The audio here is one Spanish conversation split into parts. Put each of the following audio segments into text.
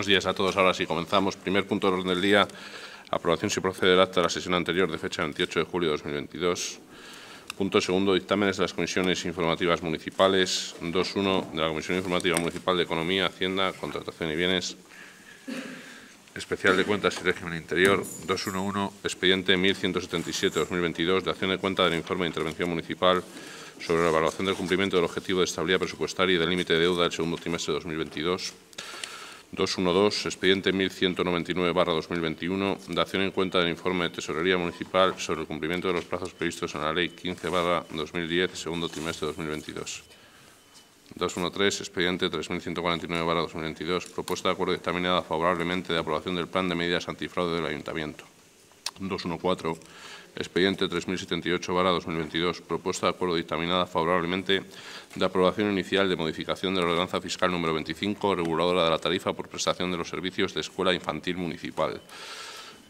buenos días a todos. Ahora sí, comenzamos. Primer punto del orden del día. Aprobación si procede el acta de la sesión anterior de fecha 28 de julio de 2022. Punto segundo, dictámenes de las comisiones informativas municipales. 2.1 de la Comisión Informativa Municipal de Economía, Hacienda, Contratación y Bienes. Especial de Cuentas y Régimen Interior. 2.1.1, expediente 1177-2022 de acción de cuenta del informe de intervención municipal sobre la evaluación del cumplimiento del objetivo de estabilidad presupuestaria y del límite de deuda del segundo trimestre de 2022. 212, expediente 1199-2021, dación en cuenta del informe de Tesorería Municipal sobre el cumplimiento de los plazos previstos en la Ley 15-2010, segundo trimestre de 2022. 213, expediente 3149-2022, propuesta de acuerdo dictaminada favorablemente de aprobación del Plan de Medidas Antifraude del Ayuntamiento. 214, expediente 3078-2022, propuesta de acuerdo dictaminada favorablemente de aprobación inicial de modificación de la ordenanza fiscal número 25, reguladora de la tarifa por prestación de los servicios de escuela infantil municipal.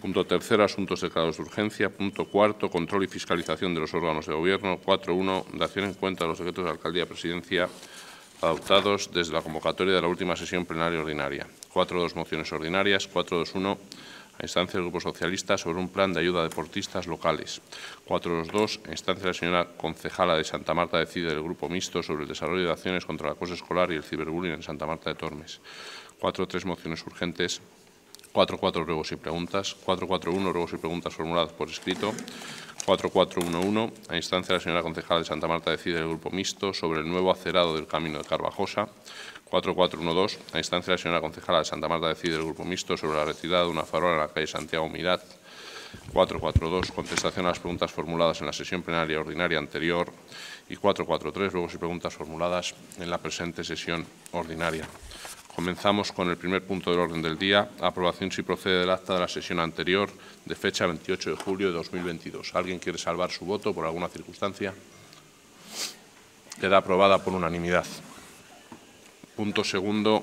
Punto tercero, asuntos declarados de urgencia. Punto cuarto, control y fiscalización de los órganos de gobierno. 4.1. uno, dación en cuenta de los decretos de alcaldía presidencia adoptados desde la convocatoria de la última sesión plenaria ordinaria. Cuatro, dos mociones ordinarias. Cuatro, dos, uno, a instancia del Grupo Socialista sobre un plan de ayuda a deportistas locales. dos, A instancia de la señora concejala de Santa Marta decide del Grupo Mixto sobre el desarrollo de acciones contra la acoso escolar y el ciberbullying en Santa Marta de Tormes. tres Mociones urgentes. cuatro, Ruegos y preguntas. 4.4.1. Ruegos y preguntas formuladas por escrito. 4411, a instancia de la señora concejala de Santa Marta decide el Grupo Mixto sobre el nuevo acerado del Camino de Carvajosa. 4412, a instancia de la señora concejala de Santa Marta de el Grupo Mixto sobre la retirada de una farola en la calle Santiago Mirat. 442, contestación a las preguntas formuladas en la sesión plenaria ordinaria anterior. Y 443, luego si preguntas formuladas en la presente sesión ordinaria. Comenzamos con el primer punto del orden del día, aprobación si procede del acta de la sesión anterior de fecha 28 de julio de 2022. ¿Alguien quiere salvar su voto por alguna circunstancia? Queda aprobada por unanimidad. Punto segundo,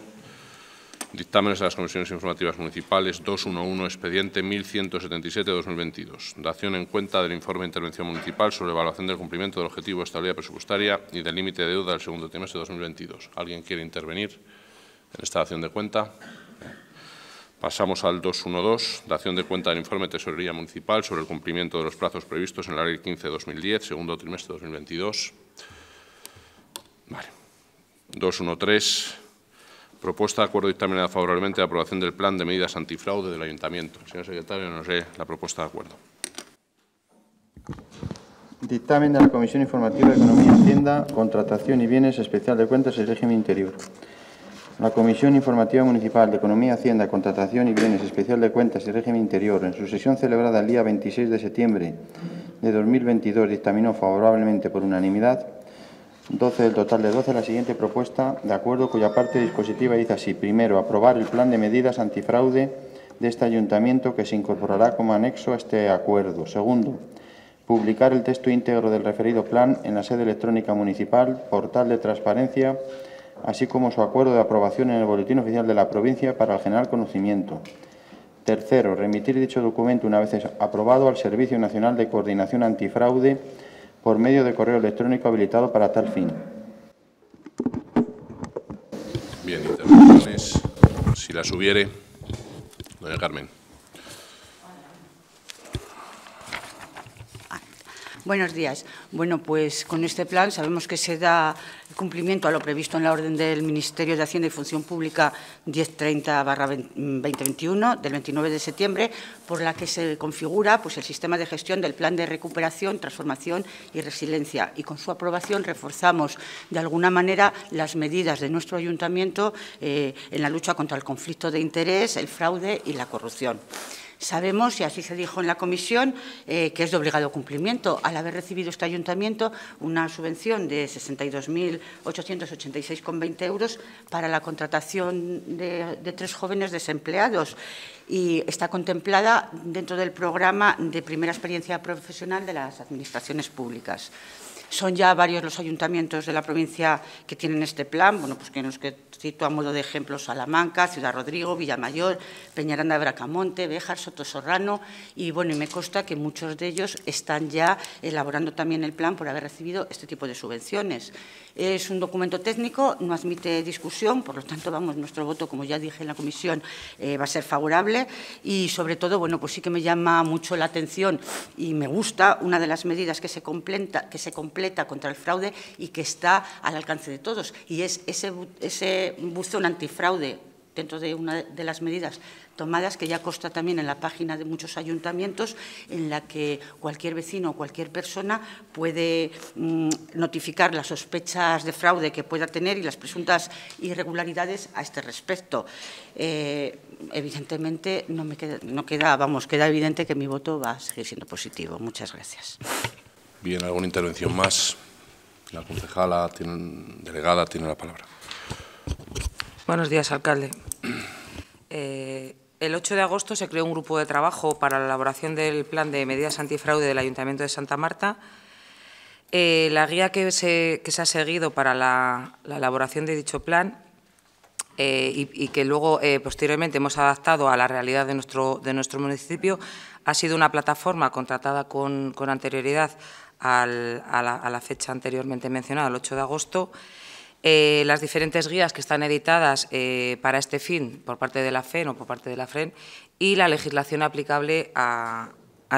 dictámenes de las comisiones informativas municipales 211, expediente 1177-2022. Dación en cuenta del informe de intervención municipal sobre evaluación del cumplimiento del objetivo de estabilidad presupuestaria y del límite de deuda del segundo trimestre de 2022. ¿Alguien quiere intervenir en esta dación de cuenta? Pasamos al 212, dación de cuenta del informe de Tesorería Municipal sobre el cumplimiento de los plazos previstos en la Ley 15-2010, segundo trimestre de 2022. Vale. 213, propuesta de acuerdo dictaminada favorablemente de aprobación del plan de medidas antifraude del Ayuntamiento. Señor secretario, nos lee la propuesta de acuerdo. Dictamen de la Comisión Informativa de Economía, Hacienda, Contratación y Bienes Especial de Cuentas y Régimen Interior. La Comisión Informativa Municipal de Economía, Hacienda, Contratación y Bienes Especial de Cuentas y Régimen Interior, en su sesión celebrada el día 26 de septiembre de 2022, dictaminó favorablemente por unanimidad 12 El total de 12, la siguiente propuesta de acuerdo cuya parte dispositiva dice así. Primero, aprobar el plan de medidas antifraude de este ayuntamiento que se incorporará como anexo a este acuerdo. Segundo, publicar el texto íntegro del referido plan en la sede electrónica municipal, portal de transparencia, así como su acuerdo de aprobación en el Boletín Oficial de la Provincia para el general conocimiento. Tercero, remitir dicho documento una vez aprobado al Servicio Nacional de Coordinación Antifraude por medio de correo electrónico habilitado para tal fin. Bien, intervenciones, si las hubiere. Doña Carmen. Buenos días. Bueno, pues con este plan sabemos que se da cumplimiento a lo previsto en la orden del Ministerio de Hacienda y Función Pública 1030-2021 del 29 de septiembre, por la que se configura pues, el sistema de gestión del Plan de Recuperación, Transformación y Resiliencia. Y con su aprobación reforzamos, de alguna manera, las medidas de nuestro ayuntamiento eh, en la lucha contra el conflicto de interés, el fraude y la corrupción. Sabemos, y así se dijo en la comisión, eh, que es de obligado cumplimiento. Al haber recibido este ayuntamiento una subvención de 62.886,20 euros para la contratación de, de tres jóvenes desempleados y está contemplada dentro del programa de primera experiencia profesional de las administraciones públicas. Son ya varios los ayuntamientos de la provincia que tienen este plan, bueno, pues que nos que cito a modo de ejemplo Salamanca, Ciudad Rodrigo, Villamayor, Peñaranda de Bracamonte, Béjar, Sorrano, y bueno, y me consta que muchos de ellos están ya elaborando también el plan por haber recibido este tipo de subvenciones. Es un documento técnico, no admite discusión, por lo tanto, vamos, nuestro voto, como ya dije en la comisión, eh, va a ser favorable y sobre todo, bueno, pues sí que me llama mucho la atención y me gusta una de las medidas que se complementa que se contra el fraude y que está al alcance de todos. Y es ese, buzón antifraude dentro de una de las medidas tomadas que ya consta también en la página de muchos ayuntamientos, en la que cualquier vecino o cualquier persona puede mm, notificar las sospechas de fraude que pueda tener y las presuntas irregularidades a este respecto. Eh, evidentemente, no, me queda, vamos, queda evidente que mi voto va a seguir siendo positivo. Muchas gracias. Bien, ¿alguna intervención más? La concejala tiene, delegada tiene la palabra. Buenos días, alcalde. Eh, el 8 de agosto se creó un grupo de trabajo para la elaboración del plan de medidas antifraude del Ayuntamiento de Santa Marta. Eh, la guía que se, que se, ha seguido para la, elaboración de dicho plan eh, y, que luego posteriormente hemos adaptado a la realidad de nuestro, de nuestro municipio, ha sido una plataforma contratada con, con anterioridad a, la, fecha anteriormente mencionada, el 8 de agosto. Eh, las diferentes guías que están editadas eh, para este fin por parte de la FEN o por parte de la FREN y la legislación aplicable a,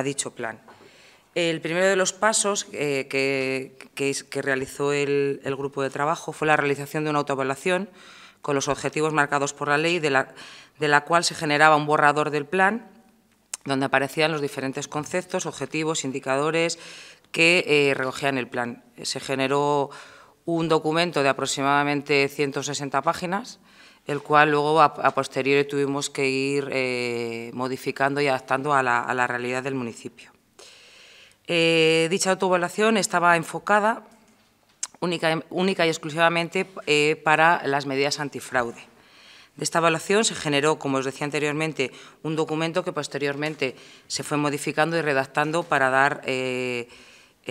dicho plan. El primero de los pasos eh, que, que, realizó el, grupo de trabajo fue la realización de una autoevaluación con los objetivos marcados por la ley, de la, de la cual se generaba un borrador del plan, donde aparecían los diferentes conceptos, objetivos, indicadores, que eh, recogían el plan. Se generó un documento de aproximadamente 160 páginas, el cual luego a, posteriori tuvimos que ir eh, modificando y adaptando a la, realidad del municipio. Eh, dicha autoevaluación estaba enfocada única, única y exclusivamente eh, para las medidas antifraude. De esta evaluación se generó, como os decía anteriormente, un documento que posteriormente se fue modificando y redactando para dar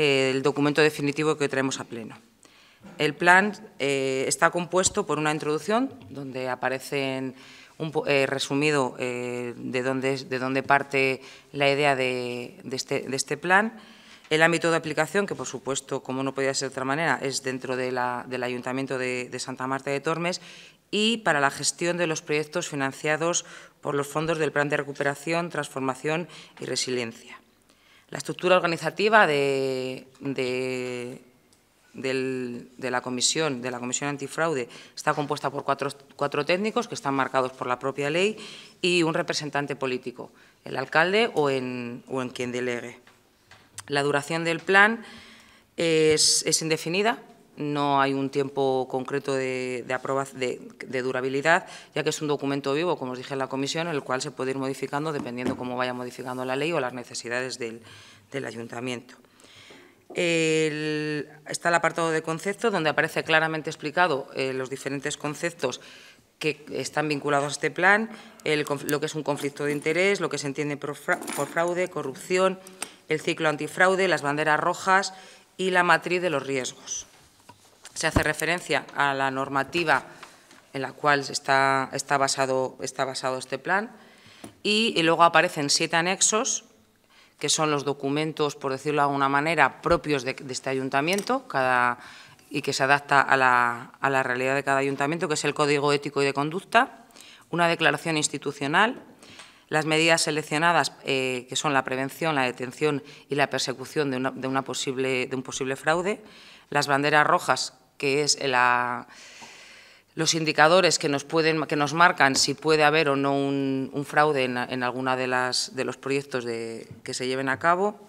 eh, el documento definitivo que traemos a pleno. El plan eh, está compuesto por una introducción donde aparece un, eh, resumido de, dónde, de, dónde, parte la idea este, de, este, plan. El ámbito de aplicación, que por supuesto, como no podía ser de otra manera, es dentro del Ayuntamiento de, Santa Marta de Tormes y para la gestión de los proyectos financiados por los fondos del Plan de Recuperación, Transformación y Resiliencia. La estructura organizativa de, de, la comisión, de la Comisión Antifraude está compuesta por cuatro, técnicos que están marcados por la propia ley y un representante político, el alcalde o en, o en quien delegue. La duración del plan es indefinida, no hay un tiempo concreto de, de, durabilidad, ya que es un documento vivo, como os dije en la comisión, en el cual se puede ir modificando dependiendo cómo vaya modificando la ley o las necesidades del, ayuntamiento. está el apartado de concepto, donde aparece claramente explicado eh, los diferentes conceptos que están vinculados a este plan, lo que es un conflicto de interés, lo que se entiende por fraude, corrupción, el ciclo antifraude, las banderas rojas y la matriz de los riesgos se hace referencia a la normativa en la cual está, está, basado, está basado este plan. Y, luego aparecen siete anexos, que son los documentos, por decirlo de alguna manera, propios de, este ayuntamiento cada, y que se adapta a la, a la, realidad de cada ayuntamiento, que es el Código Ético y de Conducta, una declaración institucional, las medidas seleccionadas, eh, que son la prevención, la detención y la persecución de, una, de un posible fraude, las banderas rojas, que es los indicadores que nos, pueden, que nos marcan si puede haber o no un, fraude en, alguno alguna de, de los proyectos que se lleven a cabo.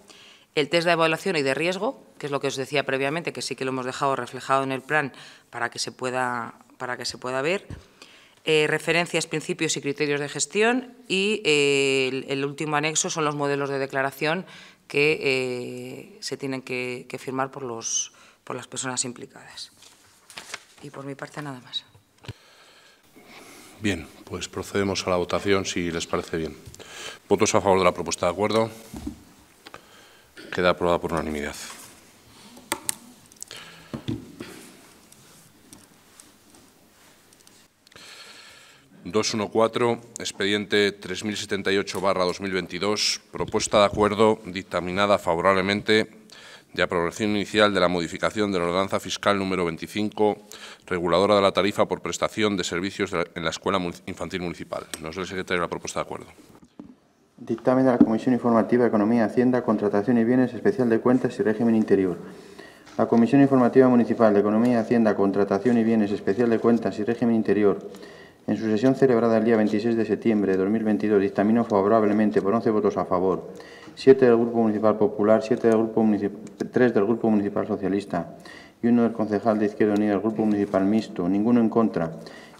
El test de evaluación y de riesgo, que es lo que os decía previamente, que sí que lo hemos dejado reflejado en el plan para que se pueda, para que se pueda ver. Eh, referencias, principios y criterios de gestión y eh, el, último anexo son los modelos de declaración que eh, se tienen que, firmar por las personas implicadas. Y por mi parte nada más. Bien, pues procedemos a la votación si les parece bien. ¿Votos a favor de la propuesta de acuerdo? Queda aprobada por unanimidad. ...214, expediente 3078-2022... ...propuesta de acuerdo dictaminada favorablemente de aprobación inicial de la modificación de la ordenanza fiscal número 25, reguladora de la tarifa por prestación de servicios en la Escuela Infantil Municipal. Nos lee el secretario la propuesta de acuerdo. Dictamen de la Comisión Informativa de Economía, Hacienda, Contratación y Bienes, Especial de Cuentas y Régimen Interior. La Comisión Informativa Municipal de Economía, Hacienda, Contratación y Bienes, Especial de Cuentas y Régimen Interior, en su sesión celebrada el día 26 de septiembre de 2022, dictaminó favorablemente por 11 votos a favor 7 del Grupo Municipal Popular, siete del Grupo Municipal, 3 del Grupo Municipal Socialista y uno del concejal de Izquierda Unida del Grupo Municipal Mixto, ninguno en contra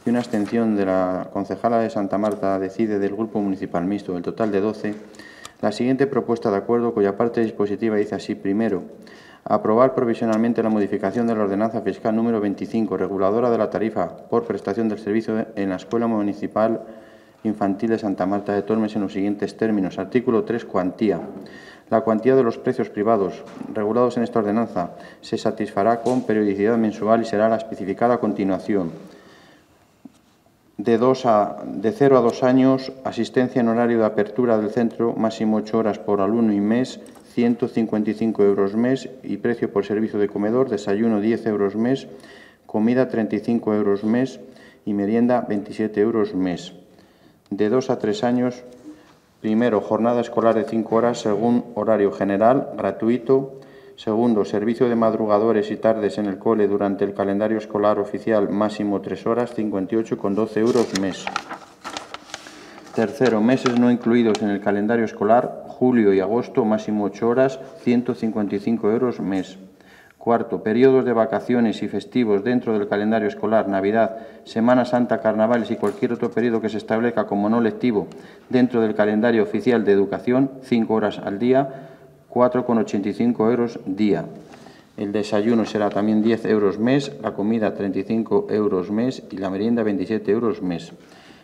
y una abstención de la concejala de Santa Marta decide del Grupo Municipal Mixto, el total de 12, la siguiente propuesta de acuerdo cuya parte dispositiva dice así, primero, aprobar provisionalmente la modificación de la ordenanza fiscal número 25, reguladora de la tarifa por prestación del servicio en la Escuela Municipal Infantil de Santa Marta de Tormes en los siguientes términos. Artículo 3. Cuantía. La cuantía de los precios privados regulados en esta ordenanza se satisfará con periodicidad mensual y será la especificada a continuación. De, dos a, de 0 a 2 años, asistencia en horario de apertura del centro, máximo 8 horas por alumno y mes, 155 euros mes y precio por servicio de comedor, desayuno 10 euros mes, comida 35 euros mes y merienda 27 euros mes de dos a tres años. Primero, jornada escolar de cinco horas según horario general, gratuito. Segundo, servicio de madrugadores y tardes en el cole durante el calendario escolar oficial, máximo tres horas, 58,12 euros mes. Tercero, meses no incluidos en el calendario escolar, julio y agosto, máximo ocho horas, 155 euros mes. Cuarto, periodos de vacaciones y festivos dentro del calendario escolar, Navidad, Semana Santa, Carnavales y cualquier otro periodo que se establezca como no lectivo dentro del calendario oficial de educación, cinco horas al día, 4,85 euros día. El desayuno será también 10 euros mes, la comida 35 euros mes y la merienda 27 euros mes.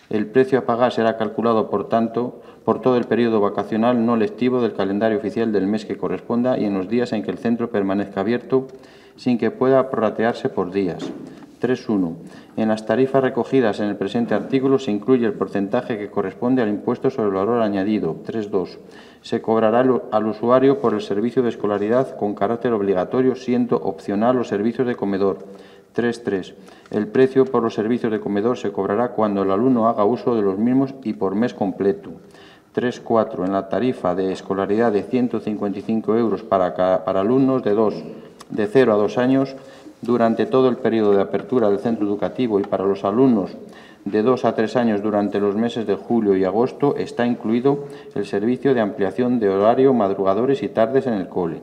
El precio a pagar será calculado, por tanto, por todo el periodo vacacional no lectivo del calendario oficial del mes que corresponda y en los días en que el centro permanezca abierto, sin que pueda prorratearse por días. 3.1. En las tarifas recogidas en el presente artículo se incluye el porcentaje que corresponde al impuesto sobre el valor añadido. 3.2. Se cobrará al usuario por el servicio de escolaridad con carácter obligatorio, siendo opcional los servicios de comedor. 3.3. El precio por los servicios de comedor se cobrará cuando el alumno haga uso de los mismos y por mes completo. 3.4. En la tarifa de escolaridad de 155 euros para, para alumnos de, 2, de 0 a 2 años durante todo el periodo de apertura del centro educativo y para los alumnos de 2 a 3 años durante los meses de julio y agosto está incluido el servicio de ampliación de horario madrugadores y tardes en el cole.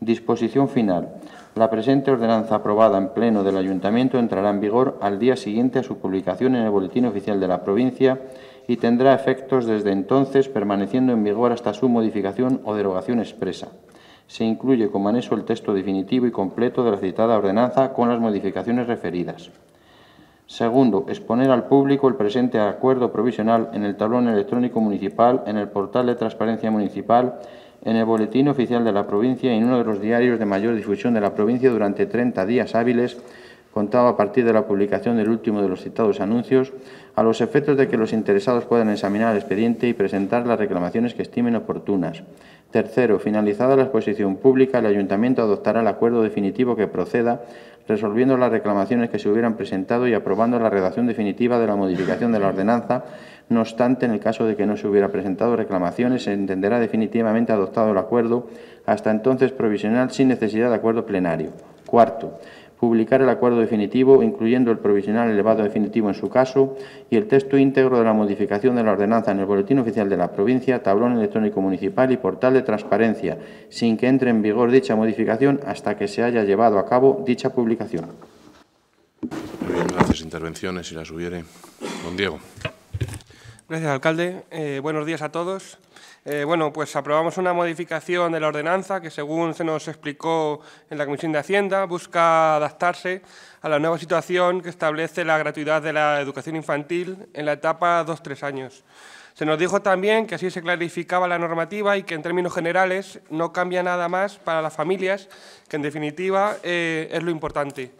Disposición final. La presente ordenanza aprobada en pleno del Ayuntamiento entrará en vigor al día siguiente a su publicación en el Boletín Oficial de la Provincia y tendrá efectos desde entonces, permaneciendo en vigor hasta su modificación o derogación expresa. Se incluye como anexo el texto definitivo y completo de la citada ordenanza con las modificaciones referidas. Segundo, exponer al público el presente acuerdo provisional en el tablón electrónico municipal, en el portal de transparencia municipal en el Boletín Oficial de la Provincia y en uno de los diarios de mayor difusión de la provincia durante 30 días hábiles, contado a partir de la publicación del último de los citados anuncios, a los efectos de que los interesados puedan examinar el expediente y presentar las reclamaciones que estimen oportunas. Tercero, finalizada la exposición pública, el Ayuntamiento adoptará el acuerdo definitivo que proceda, resolviendo las reclamaciones que se hubieran presentado y aprobando la redacción definitiva de la modificación de la ordenanza no obstante, en el caso de que no se hubiera presentado reclamaciones, se entenderá definitivamente adoptado el acuerdo, hasta entonces provisional, sin necesidad de acuerdo plenario. Cuarto, publicar el acuerdo definitivo, incluyendo el provisional elevado definitivo en su caso, y el texto íntegro de la modificación de la ordenanza en el Boletín Oficial de la Provincia, tablón electrónico municipal y portal de transparencia, sin que entre en vigor dicha modificación hasta que se haya llevado a cabo dicha publicación. gracias. Intervenciones, si las hubiere. Don Diego. Gracias, alcalde. Eh, buenos días a todos. Eh, bueno, pues aprobamos una modificación de la ordenanza que, según se nos explicó en la Comisión de Hacienda, busca adaptarse a la nueva situación que establece la gratuidad de la educación infantil en la etapa 2-3 años. Se nos dijo también que así se clarificaba la normativa y que, en términos generales, no cambia nada más para las familias, que, en definitiva, eh, es lo importante.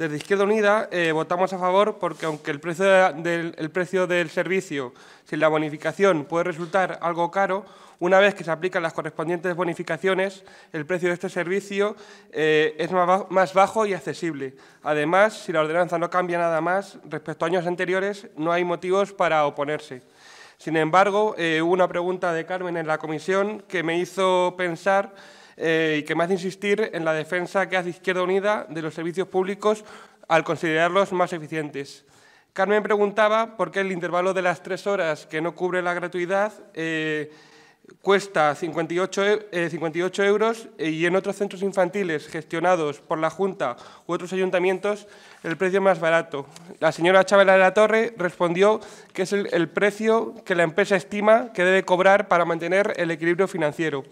Desde Izquierda Unida eh, votamos a favor porque aunque el precio, del, servicio sin la bonificación puede resultar algo caro, una vez que se aplican las correspondientes bonificaciones, el precio de este servicio eh, es más bajo y accesible. Además, si la ordenanza no cambia nada más respecto a años anteriores, no hay motivos para oponerse. Sin embargo, eh, hubo una pregunta de Carmen en la comisión que me hizo pensar eh, y que me hace insistir en la defensa que hace Izquierda Unida de los servicios públicos al considerarlos más eficientes. Carmen preguntaba por qué el intervalo de las tres horas que no cubre la gratuidad eh, cuesta 58, eh, euros y en otros centros infantiles gestionados por la Junta u otros ayuntamientos el precio más barato. La señora Chávez de la Torre respondió que es el precio que la empresa estima que debe cobrar para mantener el equilibrio financiero.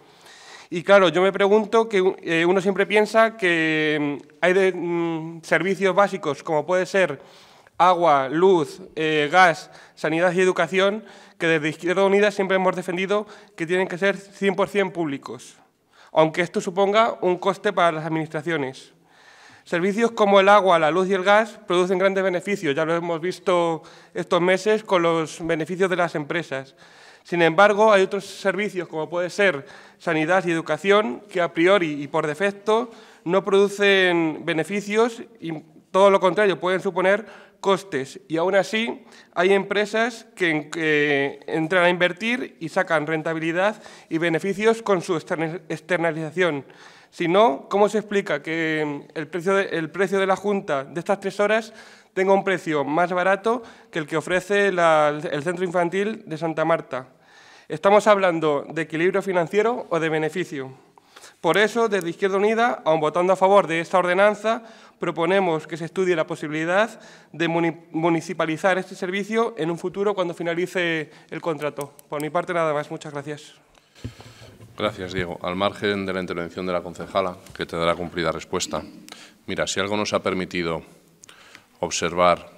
Y claro, yo me pregunto que eh, uno siempre piensa que mm, hay mm, servicios básicos como puede ser agua, luz, eh, gas, sanidad y educación, que desde Izquierda Unida siempre hemos defendido que tienen que ser 100% públicos, aunque esto suponga un coste para las administraciones. Servicios como el agua, la luz y el gas producen grandes beneficios, ya lo hemos visto estos meses con los beneficios de las empresas. Sin embargo, hay otros servicios, como puede ser sanidad y educación, que a priori y por defecto no producen beneficios y todo lo contrario, pueden suponer costes. Y aún así, hay empresas que entran a invertir y sacan rentabilidad y beneficios con su externalización. Si no, ¿cómo se explica que el precio, de, la Junta de estas tres horas tenga un precio más barato que el que ofrece el Centro Infantil de Santa Marta? ¿Estamos hablando de equilibrio financiero o de beneficio? Por eso, desde Izquierda Unida, aun votando a favor de esta ordenanza, proponemos que se estudie la posibilidad de municipalizar este servicio en un futuro cuando finalice el contrato. Por mi parte, nada más. Muchas gracias. Gracias, Diego. Al margen de la intervención de la concejala, que te dará cumplida respuesta. Mira, si algo nos ha permitido observar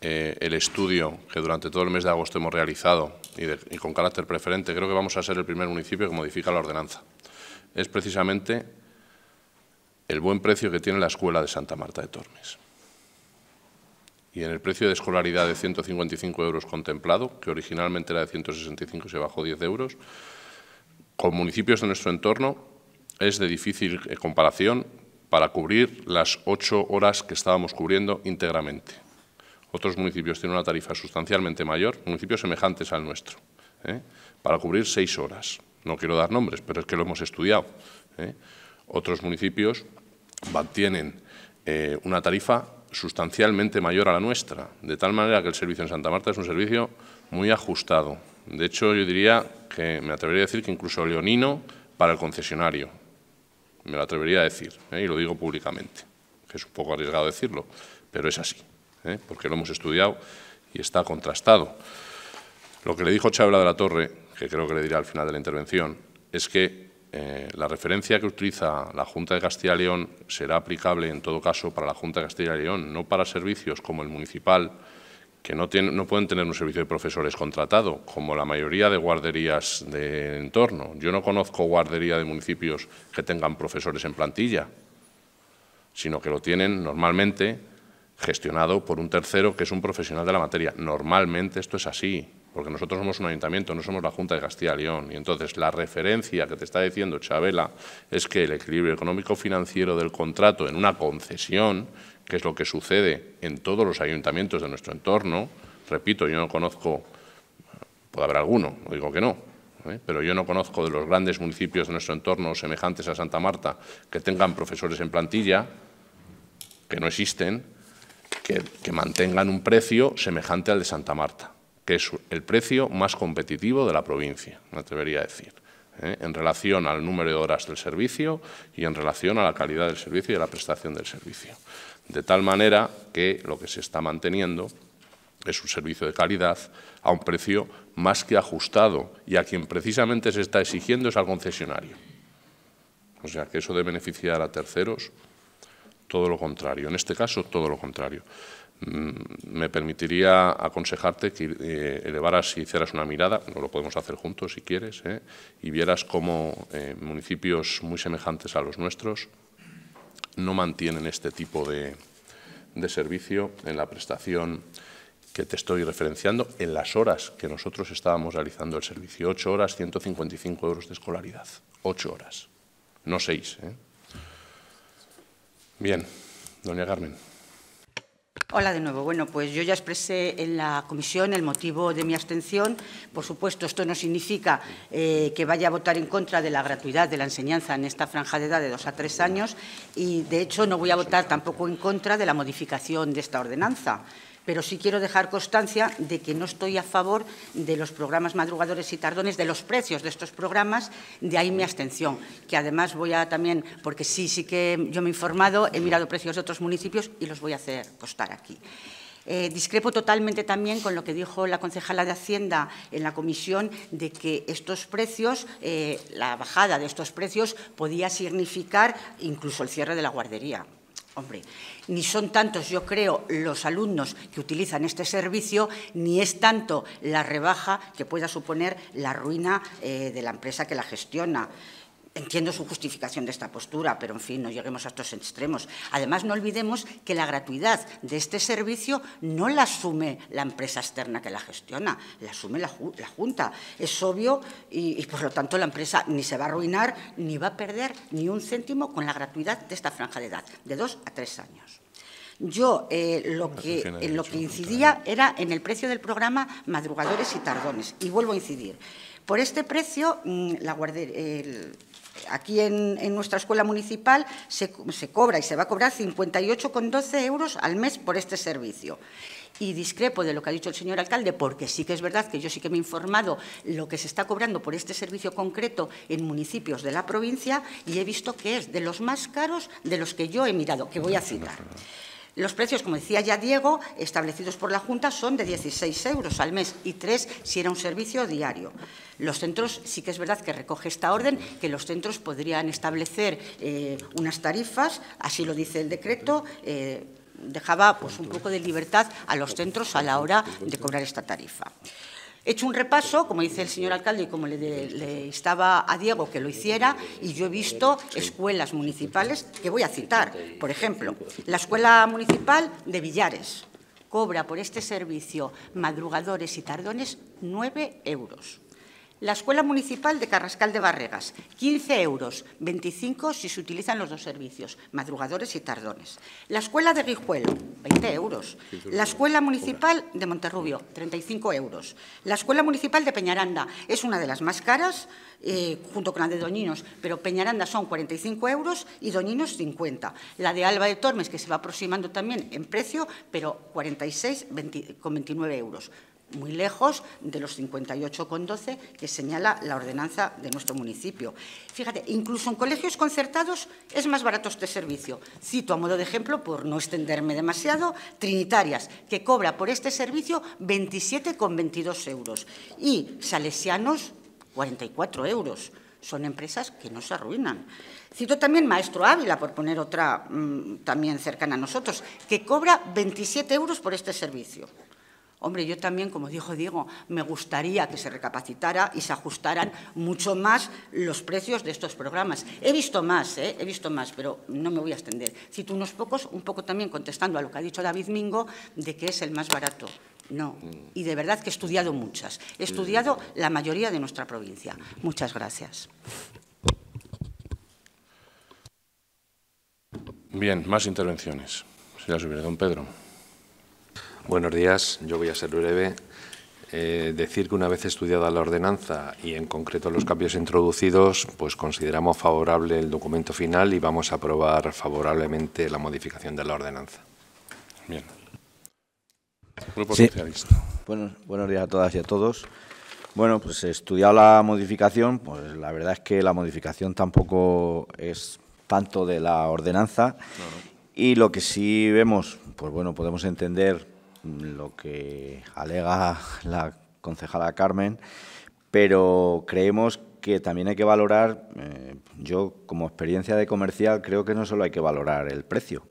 eh, el estudio que durante todo el mes de agosto hemos realizado y, con carácter preferente, creo que vamos a ser el primer municipio que modifica la ordenanza. Es precisamente el buen precio que tiene la escuela de Santa Marta de Tormes. Y en el precio de escolaridad de 155 euros contemplado, que originalmente era de 165 y se bajó 10 euros, con municipios de nuestro entorno es de difícil eh, comparación para cubrir las ocho horas que estábamos cubriendo íntegramente. Otros municipios tienen una tarifa sustancialmente mayor, municipios semejantes al nuestro, ¿eh? para cubrir seis horas. No quiero dar nombres, pero es que lo hemos estudiado. ¿eh? Otros municipios mantienen eh, una tarifa sustancialmente mayor a la nuestra, de tal manera que el servicio en Santa Marta es un servicio muy ajustado. De hecho, yo diría que me atrevería a decir que incluso leonino para el concesionario, me lo atrevería a decir, y lo digo públicamente, que es un poco arriesgado decirlo, pero es así. ¿eh? porque lo hemos estudiado y está contrastado. Lo que le dijo Chávez de la Torre, que creo que le dirá al final de la intervención, es que eh, la referencia que utiliza la Junta de Castilla y León será aplicable en todo caso para la Junta de Castilla y León, no para servicios como el municipal, que no, no pueden tener un servicio de profesores contratado, como la mayoría de guarderías del entorno. Yo no conozco guardería de municipios que tengan profesores en plantilla, sino que lo tienen normalmente gestionado por un tercero que es un profesional de la materia. Normalmente esto es así, porque nosotros somos un ayuntamiento, no somos la Junta de Castilla-León. Y entonces la referencia que te está diciendo Chabela es que el equilibrio económico-financiero del contrato en una concesión, que es lo que sucede en todos los ayuntamientos de nuestro entorno, repito, yo no conozco, puede haber alguno, no digo que no, ¿eh? pero yo no conozco de los grandes municipios de nuestro entorno semejantes a Santa Marta que tengan profesores en plantilla, que no existen, que, mantengan un precio semejante al de Santa Marta, que es el precio más competitivo de la provincia, me atrevería a decir. ¿eh? en relación al número de horas del servicio y en relación a la calidad del servicio y a la prestación del servicio. De tal manera que lo que se está manteniendo es un servicio de calidad a un precio más que ajustado y a quien precisamente se está exigiendo es al concesionario. O sea que eso de beneficiar a terceros todo lo contrario. En este caso, todo lo contrario. Mm, me permitiría aconsejarte que eh, elevaras y hicieras una mirada, no lo podemos hacer juntos si quieres, ¿eh? y vieras cómo eh, municipios muy semejantes a los nuestros no mantienen este tipo de, de servicio en la prestación que te estoy referenciando en las horas que nosotros estábamos realizando el servicio. 8 horas, 155 euros de escolaridad. ocho horas, no seis. ¿eh? Bien, doña Carmen. Hola de nuevo. Bueno, pues yo ya expresé en la comisión el motivo de mi abstención. Por supuesto, esto no significa eh, que vaya a votar en contra de la gratuidad de la enseñanza en esta franja de edad de dos a tres años y, de hecho, no voy a votar tampoco en contra de la modificación de esta ordenanza pero sí quiero dejar constancia de que no estoy a favor de los programas madrugadores y tardones, de los precios de estos programas, de ahí mi abstención, que además voy a también, porque sí, sí que yo me he informado, he mirado precios de otros municipios y los voy a hacer costar aquí. Eh, discrepo totalmente también con lo que dijo la concejala de Hacienda en la comisión de que estos precios, eh, la bajada de estos precios, podía significar incluso el cierre de la guardería. Hombre, ni son tantos, yo creo, los alumnos que utilizan este servicio, ni es tanto la rebaja que pueda suponer la ruina eh, de la empresa que la gestiona. Entiendo su justificación de esta postura, pero en fin, no lleguemos a estos extremos. Además, no olvidemos que la gratuidad de este servicio no la asume la empresa externa que la gestiona, la asume la, Junta. Es obvio y, por lo tanto, la empresa ni se va a arruinar ni va a perder ni un céntimo con la gratuidad de esta franja de edad, de dos a tres años. Yo eh, lo, que, en lo que incidía ¿eh? era en el precio del programa madrugadores y tardones, y vuelvo a incidir. Por este precio, mm, la guardería, el, aquí en, nuestra escuela municipal se, se cobra y se va a cobrar 58,12 euros al mes por este servicio y discrepo de lo que ha dicho el señor alcalde, porque sí que es verdad que yo sí que me he informado lo que se está cobrando por este servicio concreto en municipios de la provincia y he visto que es de los más caros de los que yo he mirado, que voy a citar. Los precios, como decía ya Diego, establecidos por la Junta son de 16 euros al mes y 3 si era un servicio diario. Los centros, sí que es verdad que recoge esta orden, que los centros podrían establecer eh, unas tarifas, así lo dice el decreto, eh, dejaba pues, un poco de libertad a los centros a la hora de cobrar esta tarifa. He hecho un repaso, como dice el señor alcalde y como le, estaba a Diego que lo hiciera, y yo he visto escuelas municipales que voy a citar. Por ejemplo, la Escuela Municipal de Villares cobra por este servicio madrugadores y tardones 9 euros. La Escuela Municipal de Carrascal de Barregas, 15 euros, 25 si se utilizan los dos servicios, madrugadores y tardones. La Escuela de Rijuelo, 20 euros. La Escuela Municipal de Monterrubio, 35 euros. La Escuela Municipal de Peñaranda es una de las más caras, eh, junto con la de Doñinos, pero Peñaranda son 45 euros y Doñinos 50. La de Alba de Tormes, que se va aproximando también en precio, pero 46 con 29 euros muy lejos de los 58,12 que señala la ordenanza de nuestro municipio. Fíjate, incluso en colegios concertados es más barato este servicio. Cito a modo de ejemplo, por no extenderme demasiado, Trinitarias, que cobra por este servicio 27,22 euros y Salesianos 44 euros. Son empresas que no se arruinan. Cito también Maestro Ávila, por poner otra mm, también cercana a nosotros, que cobra 27 euros por este servicio. Hombre, yo también, como dijo Diego, me gustaría que se recapacitara y se ajustaran mucho más los precios de estos programas. He visto más, ¿eh? he visto más, pero no me voy a extender. Cito unos pocos, un poco también contestando a lo que ha dicho David Mingo, de que es el más barato. No, mm. y de verdad que he estudiado muchas. He estudiado mm. la mayoría de nuestra provincia. Muchas gracias. Bien, más intervenciones. sobre don Pedro. Buenos días, yo voy a ser breve. Eh, decir que una vez estudiada la ordenanza y en concreto los cambios introducidos, pues consideramos favorable el documento final y vamos a aprobar favorablemente la modificación de la ordenanza. Bien. Grupo Socialista. Bueno, buenos días a todas y a todos. Bueno, pues estudiado la modificación, pues la verdad es que la modificación tampoco es tanto de la ordenanza. Y lo que sí vemos, pues bueno, podemos entender lo que alega la concejala Carmen, pero creemos que también hay que valorar, eh, yo como experiencia de comercial creo que no solo hay que valorar el precio,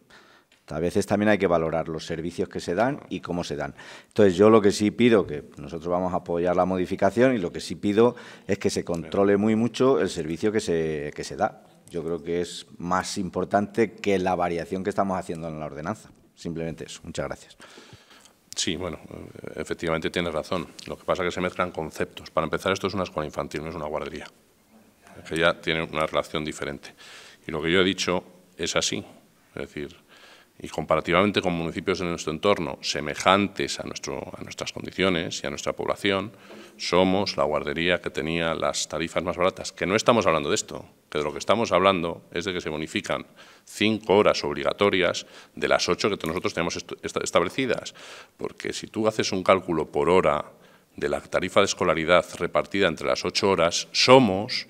a veces también hay que valorar los servicios que se dan y cómo se dan. Entonces, yo lo que sí pido, que nosotros vamos a apoyar la modificación, y lo que sí pido es que se controle muy mucho el servicio que se, que se da. Yo creo que es más importante que la variación que estamos haciendo en la ordenanza. Simplemente eso. Muchas gracias. Sí, bueno, eh, efectivamente tienes razón. Lo que pasa es que se mezclan conceptos. Para empezar, esto es una escuela infantil, no es una guardería, que ya tiene una relación diferente. Y lo que yo he dicho es así, es decir, y comparativamente con municipios en nuestro entorno semejantes a, nuestro, a nuestras condiciones y a nuestra población, somos la guardería que tenía las tarifas más baratas, que no estamos hablando de esto, que de lo que estamos hablando es de que se bonifican cinco horas obligatorias de las ocho que nosotros tenemos establecidas. Porque si tú haces un cálculo por hora de la tarifa de escolaridad repartida entre las ocho horas, somos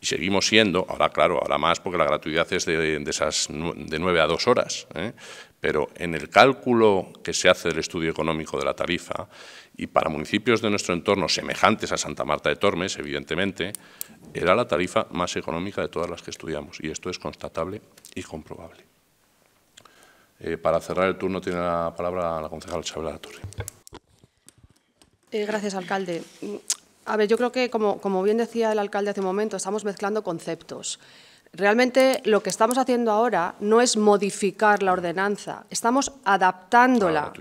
y seguimos siendo, ahora claro, ahora más porque la gratuidad es de, de esas de a dos horas, ¿eh? pero en el cálculo que se hace del estudio económico de la tarifa y para municipios de nuestro entorno semejantes a Santa Marta de Tormes, evidentemente, era la tarifa más económica de todas las que estudiamos, y esto es constatable y comprobable. Eh, para cerrar el turno tiene la palabra la concejal de La Torre. Eh, gracias, alcalde. Mm, a ver, yo creo que, como, bien decía el alcalde hace un momento, estamos mezclando conceptos. Realmente lo que estamos haciendo ahora no es modificar la ordenanza, estamos adaptándola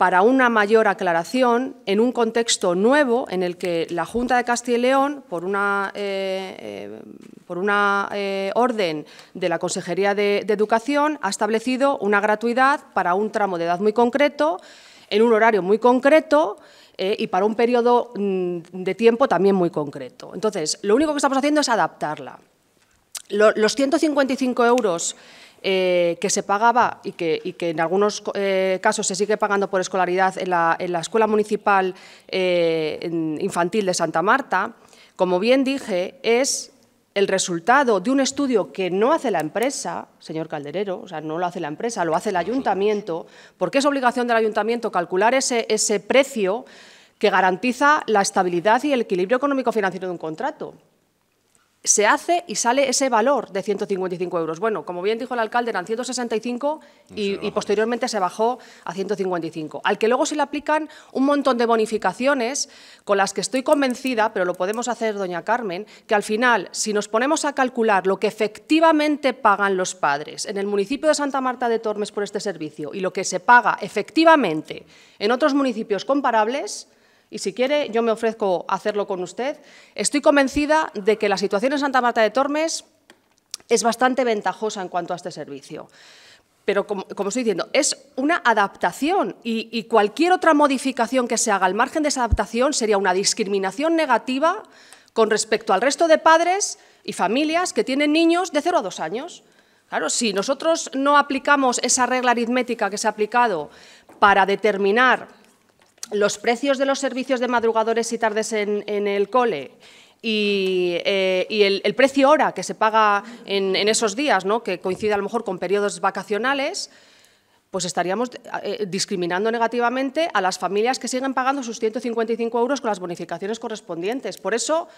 para una mayor aclaración en un contexto nuevo en el que la Junta de Castilla y León, por una, eh, eh, por una eh, orden de la Consejería de, Educación, ha establecido una gratuidad para un tramo de edad muy concreto, en un horario muy concreto, y para un periodo mm, de tiempo también muy concreto. Entonces, lo único que estamos haciendo es adaptarla. los 155 euros eh, que se pagaba y que, en algunos eh, casos se sigue pagando por escolaridad en la, Escuela Municipal eh, Infantil de Santa Marta, como bien dije, es el resultado de un estudio que no hace la empresa, señor Calderero, o sea, no lo hace la empresa, lo hace el ayuntamiento, porque es obligación del ayuntamiento calcular ese precio que garantiza la estabilidad y el equilibrio económico-financiero de un contrato se hace y sale ese valor de 155 euros. Bueno, como bien dijo el alcalde, eran 165 y, y, posteriormente se bajó a 155. Al que luego se le aplican un montón de bonificaciones con las que estoy convencida, pero lo podemos hacer, doña Carmen, que al final, si nos ponemos a calcular lo que efectivamente pagan los padres en el municipio de Santa Marta de Tormes por este servicio y lo que se paga efectivamente en otros municipios comparables, y si quiere yo me ofrezco a hacerlo con usted. Estoy convencida de que la situación en Santa Marta de Tormes es bastante ventajosa en cuanto a este servicio. Pero como, estoy diciendo, es una adaptación y, cualquier otra modificación que se haga al margen de esa adaptación sería una discriminación negativa con respecto al resto de padres y familias que tienen niños de 0 a 2 años. Claro, si nosotros no aplicamos esa regla aritmética que se ha aplicado para determinar los precios de los servicios de madrugadores y tardes en, el cole y, eh, el, precio hora que se paga en, esos días, ¿no? que coincide a lo mejor con periodos vacacionales, pues estaríamos eh, discriminando negativamente a las familias que siguen pagando sus 155 euros con las bonificaciones correspondientes. Por eso,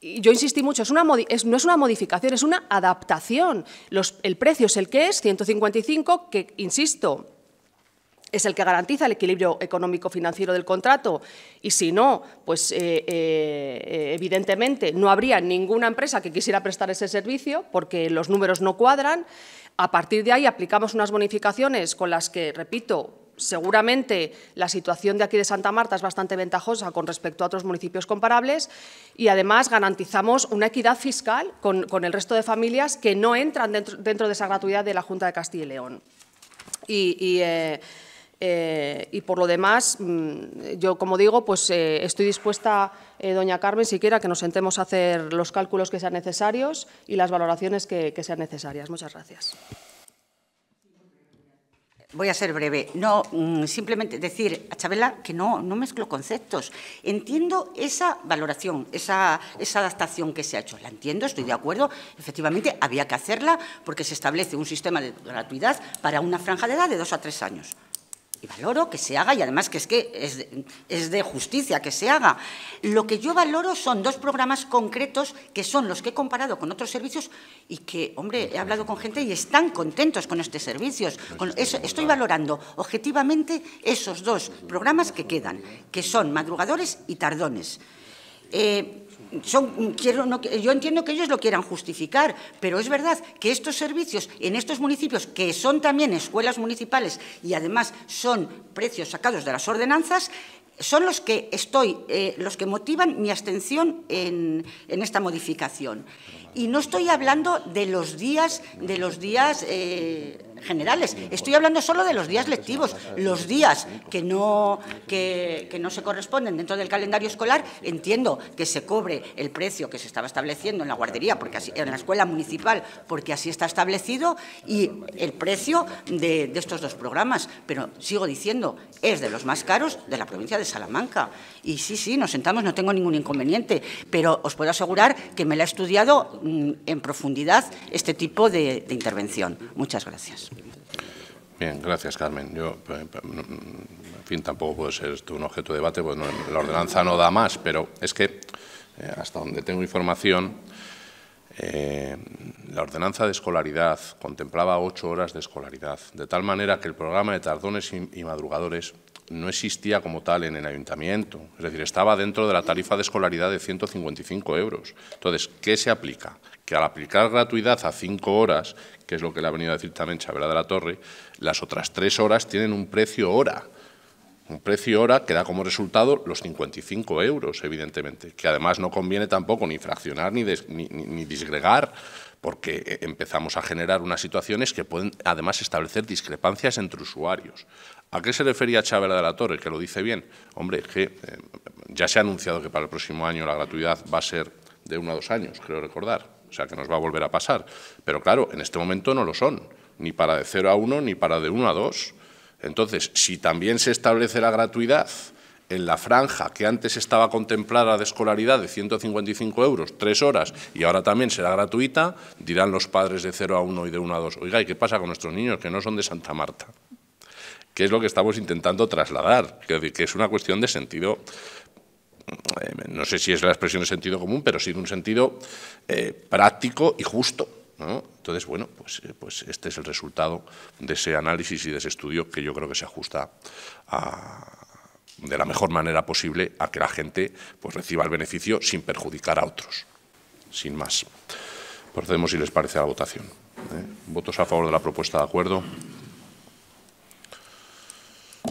yo insistí mucho, es una no es una modificación, es una adaptación. el precio es el que es, 155, que, insisto, es el que garantiza el equilibrio económico-financiero del contrato y si no, pues eh, eh, evidentemente no habría ninguna empresa que quisiera prestar ese servicio porque los números no cuadran. A partir de ahí aplicamos unas bonificaciones con las que, repito, seguramente la situación de aquí de Santa Marta es bastante ventajosa con respecto a otros municipios comparables y además garantizamos una equidad fiscal con, el resto de familias que no entran dentro, de esa gratuidad de la Junta de Castilla y León. Y, eh, eh, y por lo demás, mm, yo como digo, pues eh, estoy dispuesta, eh, doña Carmen, siquiera que nos sentemos a hacer los cálculos que sean necesarios y las valoraciones que, sean necesarias. Muchas gracias. Voy a ser breve. No, mm, simplemente decir a Chabela que no, no mezclo conceptos. Entiendo esa valoración, esa, esa adaptación que se ha hecho. La entiendo, estoy de acuerdo. Efectivamente, había que hacerla porque se establece un sistema de gratuidad para una franja de edad de dos a tres años. Y valoro que se haga y además que es que es de, justicia que se haga. Lo que yo valoro son dos programas concretos que son los que he comparado con otros servicios y que, hombre, he hablado con gente y están contentos con estos servicios. Con eso, estoy valorando objetivamente esos dos programas que quedan, que son madrugadores y tardones. Eh, yo entiendo que ellos lo quieran justificar, pero es verdad que estos servicios en estos municipios, que son también escuelas municipales y además son precios sacados de las ordenanzas, son los que estoy, eh, los que motivan mi abstención en, en, esta modificación. Y no estoy hablando de los días, de los días eh, generales. Estoy hablando solo de los días lectivos. Los días que no, que, no se corresponden dentro del calendario escolar, entiendo que se cobre el precio que se estaba estableciendo en la guardería, porque así, en la escuela municipal, porque así está establecido, y el precio de, de estos dos programas. Pero sigo diciendo, es de los más caros de la provincia de Salamanca. Y sí, sí, nos sentamos, no tengo ningún inconveniente, pero os puedo asegurar que me la he estudiado mm, en profundidad este tipo de, intervención. Muchas gracias. Bien, gracias Carmen. Yo, mm, en fin, tampoco puede ser esto un objeto de debate, porque la ordenanza no da más, pero es que, eh, hasta donde tengo información, eh, la ordenanza de escolaridad contemplaba ocho horas de escolaridad, de tal manera que el programa de tardones y madrugadores no existía como tal en el ayuntamiento, es decir, estaba dentro de la tarifa de escolaridad de 155 euros. Entonces, ¿qué se aplica? Que al aplicar gratuidad a cinco horas, que es lo que le ha venido a decir también Chabela de la Torre, las otras tres horas tienen un precio hora. Un precio hora que da como resultado los 55 euros, evidentemente, que además no conviene tampoco ni fraccionar ni, ni disgregar, porque eh, empezamos a generar unas situaciones que pueden además establecer discrepancias entre usuarios. ¿A qué se refería Chávez de la Torre? Que lo dice bien. Hombre, que eh, ya se ha anunciado que para el próximo año la gratuidad va a ser de uno a dos años, creo recordar. O sea, que nos va a volver a pasar. Pero claro, en este momento no lo son, ni para de cero a uno, ni para de uno a dos. Entonces, si también se establece la gratuidad en la franja que antes estaba contemplada de escolaridad de 155 euros, tres horas, y ahora también será gratuita, dirán los padres de cero a uno y de uno a dos. oiga, ¿y qué pasa con nuestros niños que no son de Santa Marta? que es lo que estamos intentando trasladar. que es una cuestión de sentido eh, no sé si es la expresión de sentido común, pero sí de un sentido eh, práctico y justo. Entonces, bueno, pues, eh, pues, este es el resultado de ese análisis y de ese estudio que yo creo que se ajusta de la mejor manera posible a que la gente pues, reciba el beneficio sin perjudicar a otros, sin más. Procedemos, si les parece, a la votación. ¿Votos a favor de la propuesta de acuerdo?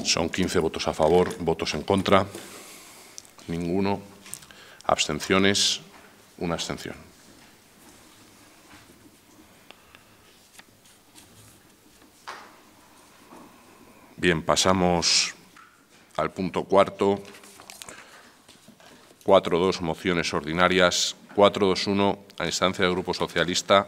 Son 15 votos a favor, votos en contra, ninguno, abstenciones, una abstención. Bien, pasamos al punto cuarto. dos mociones ordinarias. 4.2.1, a instancia del Grupo Socialista,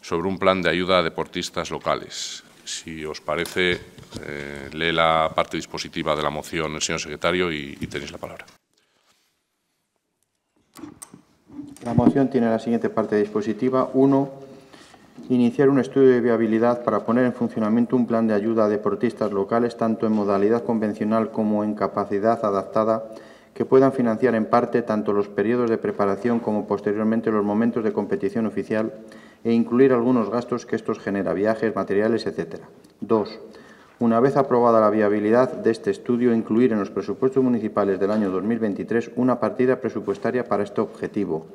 sobre un plan de ayuda a deportistas locales si os parece, eh, lee la parte dispositiva de la moción el señor secretario y, tenéis la palabra. La moción tiene la siguiente parte dispositiva. Uno, Iniciar un estudio de viabilidad para poner en funcionamiento un plan de ayuda a deportistas locales, tanto en modalidad convencional como en capacidad adaptada, que puedan financiar en parte tanto los periodos de preparación como posteriormente los momentos de competición oficial e incluir algunos gastos que estos genera, viajes, materiales, etc. 2. Una vez aprobada la viabilidad de este estudio, incluir en los presupuestos municipales del año 2023 una partida presupuestaria para este objetivo.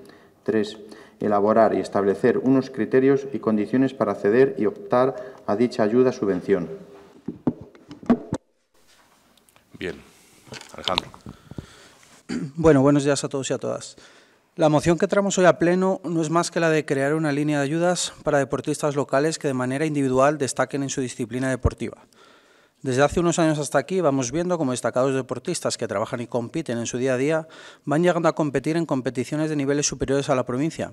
3. Elaborar y establecer unos criterios y condiciones para acceder y optar a dicha ayuda-subvención. Bien. Alejandro. Bueno, buenos días a todos y a todas. La moción que traemos hoy a pleno no es más que la de crear una línea de ayudas para deportistas locales que de manera individual destaquen en su disciplina deportiva. Desde hace unos años hasta aquí vamos viendo como destacados deportistas que trabajan y compiten en su día a día van llegando a competir en competiciones de niveles superiores a la provincia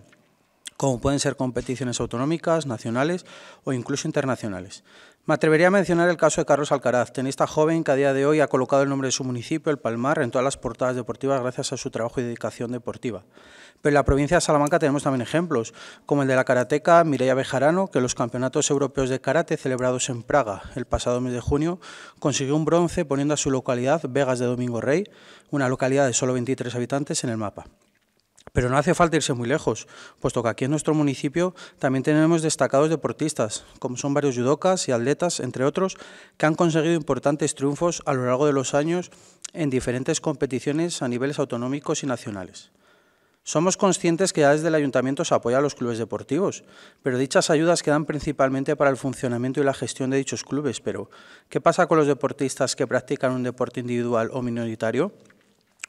como pueden ser competiciones autonómicas, nacionales o incluso internacionales. Me atrevería a mencionar el caso de Carlos Alcaraz, tenista joven que a día de hoy ha colocado el nombre de su municipio, el Palmar, en todas las portadas deportivas gracias a su trabajo y dedicación deportiva. Pero en la provincia de Salamanca tenemos también ejemplos, como el de la karateca Mireia Bejarano, que en los campeonatos europeos de karate celebrados en Praga el pasado mes de junio consiguió un bronce poniendo a su localidad Vegas de Domingo Rey, una localidad de solo 23 habitantes, en el mapa. Pero no hace falta irse muy lejos, puesto que aquí en nuestro municipio también tenemos destacados deportistas, como son varios judocas y atletas, entre otros, que han conseguido importantes triunfos a lo largo de los años en diferentes competiciones a niveles autonómicos y nacionales. Somos conscientes que desde el ayuntamiento se apoya a los clubes deportivos, pero dichas ayudas quedan principalmente para el funcionamiento y la gestión de dichos clubes. Pero, ¿qué pasa con los deportistas que practican un deporte individual o minoritario?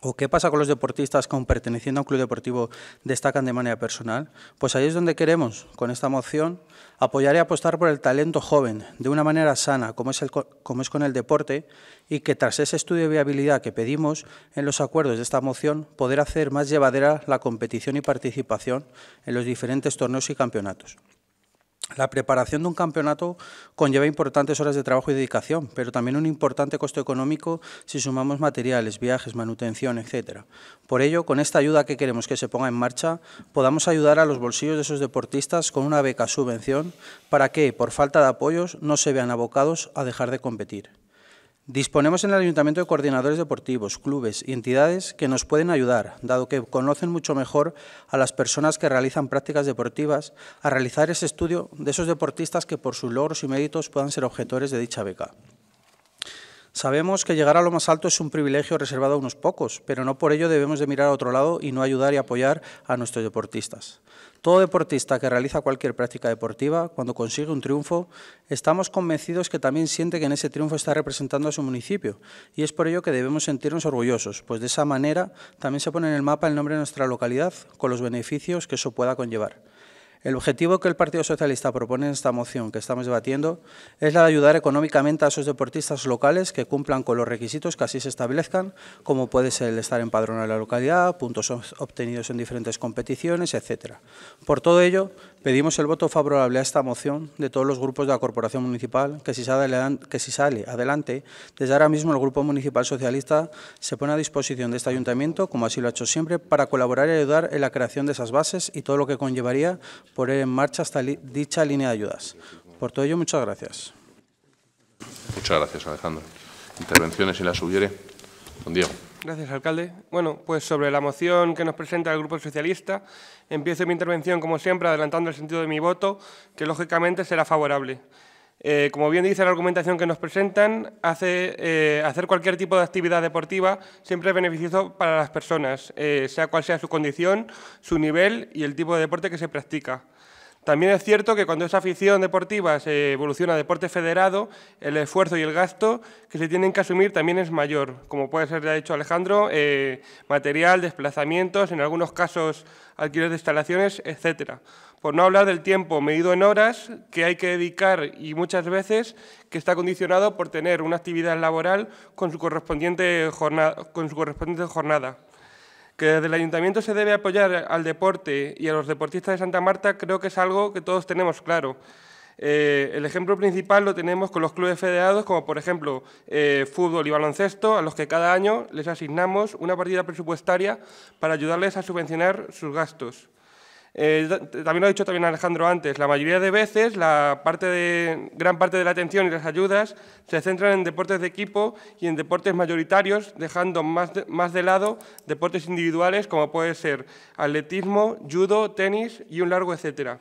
¿O qué pasa con los deportistas que, aun perteneciendo a un club deportivo, destacan de manera personal? Pues ahí es donde queremos, con esta moción, apoyar y apostar por el talento joven de una manera sana, como es, como es con el deporte, y que tras ese estudio de viabilidad que pedimos en los acuerdos de esta moción, poder hacer más llevadera la competición y participación en los diferentes torneos y campeonatos. La preparación de un campeonato conlleva importantes horas de trabajo y dedicación, pero también un importante costo económico si sumamos materiales, viajes, manutención, etc. Por ello, con esta ayuda que queremos que se ponga en marcha, podamos ayudar a los bolsillos de esos deportistas con una beca subvención para que, por falta de apoyos, no se vean abocados a dejar de competir. Disponemos en el Ayuntamiento de coordinadores deportivos, clubes y entidades que nos pueden ayudar, dado que conocen mucho mejor a las personas que realizan prácticas deportivas, a realizar ese estudio de esos deportistas que por sus logros y méritos puedan ser objetores de dicha beca. Sabemos que llegar a lo más alto es un privilegio reservado a unos pocos, pero no por ello debemos de mirar a otro lado y no ayudar y apoyar a nuestros deportistas. Todo deportista que realiza cualquier práctica deportiva, cuando consigue un triunfo, estamos convencidos que también siente que en ese triunfo está representando a su municipio y es por ello que debemos sentirnos orgullosos, pues de esa manera también se pone en el mapa el nombre de nuestra localidad con los beneficios que eso pueda conllevar. El objetivo que el Partido Socialista propone en esta moción que estamos debatiendo es la de ayudar económicamente a esos deportistas locales que cumplan con los requisitos que así se establezcan, como puede ser el estar empadronado en la localidad, puntos obtenidos en diferentes competiciones, etc. Por todo ello, pedimos el voto favorable a esta moción de todos los grupos de la Corporación Municipal, que si sale adelante, desde ahora mismo el Grupo Municipal Socialista se pone a disposición de este ayuntamiento, como así lo ha hecho siempre, para colaborar y ayudar en la creación de esas bases y todo lo que conllevaría poner en marcha hasta dicha línea de ayudas. Por todo ello, muchas gracias. Muchas gracias, Alejandro. Intervenciones, si las hubiere. Don Diego. Gracias, alcalde. Bueno, pues sobre la moción que nos presenta el Grupo Socialista, empiezo mi intervención, como siempre, adelantando el sentido de mi voto, que lógicamente será favorable. Eh, como bien dice la argumentación que nos presentan, hace, eh, hacer cualquier tipo de actividad deportiva siempre es beneficioso para las personas, eh, sea cual sea su condición, su nivel y el tipo de deporte que se practica. También es cierto que cuando esa afición deportiva se evoluciona a deporte federado, el esfuerzo y el gasto que se tienen que asumir también es mayor, como puede ser, ya ha dicho Alejandro, material, desplazamientos, en algunos casos alquiler de instalaciones, etcétera. Por no hablar del tiempo medido en horas que hay que dedicar y muchas veces que está condicionado por tener una actividad laboral con su correspondiente jornada. Que desde el ayuntamiento se debe apoyar al deporte y a los deportistas de Santa Marta creo que es algo que todos tenemos claro. Eh, el ejemplo principal lo tenemos con los clubes federados, como por ejemplo eh, fútbol y baloncesto, a los que cada año les asignamos una partida presupuestaria para ayudarles a subvencionar sus gastos. Eh, también lo ha dicho también Alejandro antes, la mayoría de veces la parte de, gran parte de la atención y las ayudas se centran en deportes de equipo y en deportes mayoritarios, dejando más de, más de lado deportes individuales como puede ser atletismo, judo, tenis y un largo etcétera.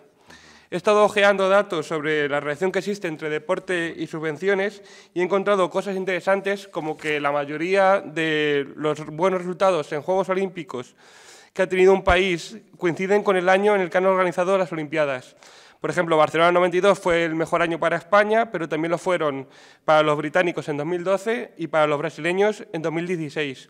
He estado ojeando datos sobre la relación que existe entre deporte y subvenciones y he encontrado cosas interesantes como que la mayoría de los buenos resultados en Juegos Olímpicos que ha tenido un país coinciden con el año en el que han organizado las Olimpiadas. Por ejemplo, Barcelona 92 fue el mejor año para España, pero también lo fueron para los británicos en 2012 y para los brasileños en 2016.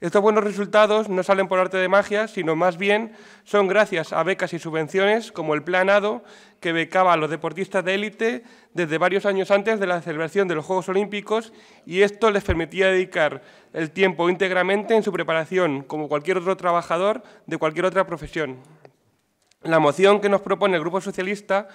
Estos buenos resultados no salen por arte de magia, sino más bien son gracias a becas y subvenciones como el Planado, que becaba a los deportistas de élite desde varios años antes de la celebración de los Juegos Olímpicos y esto les permitía dedicar el tiempo íntegramente en su preparación, como cualquier otro trabajador de cualquier otra profesión. La moción que nos propone el Grupo Socialista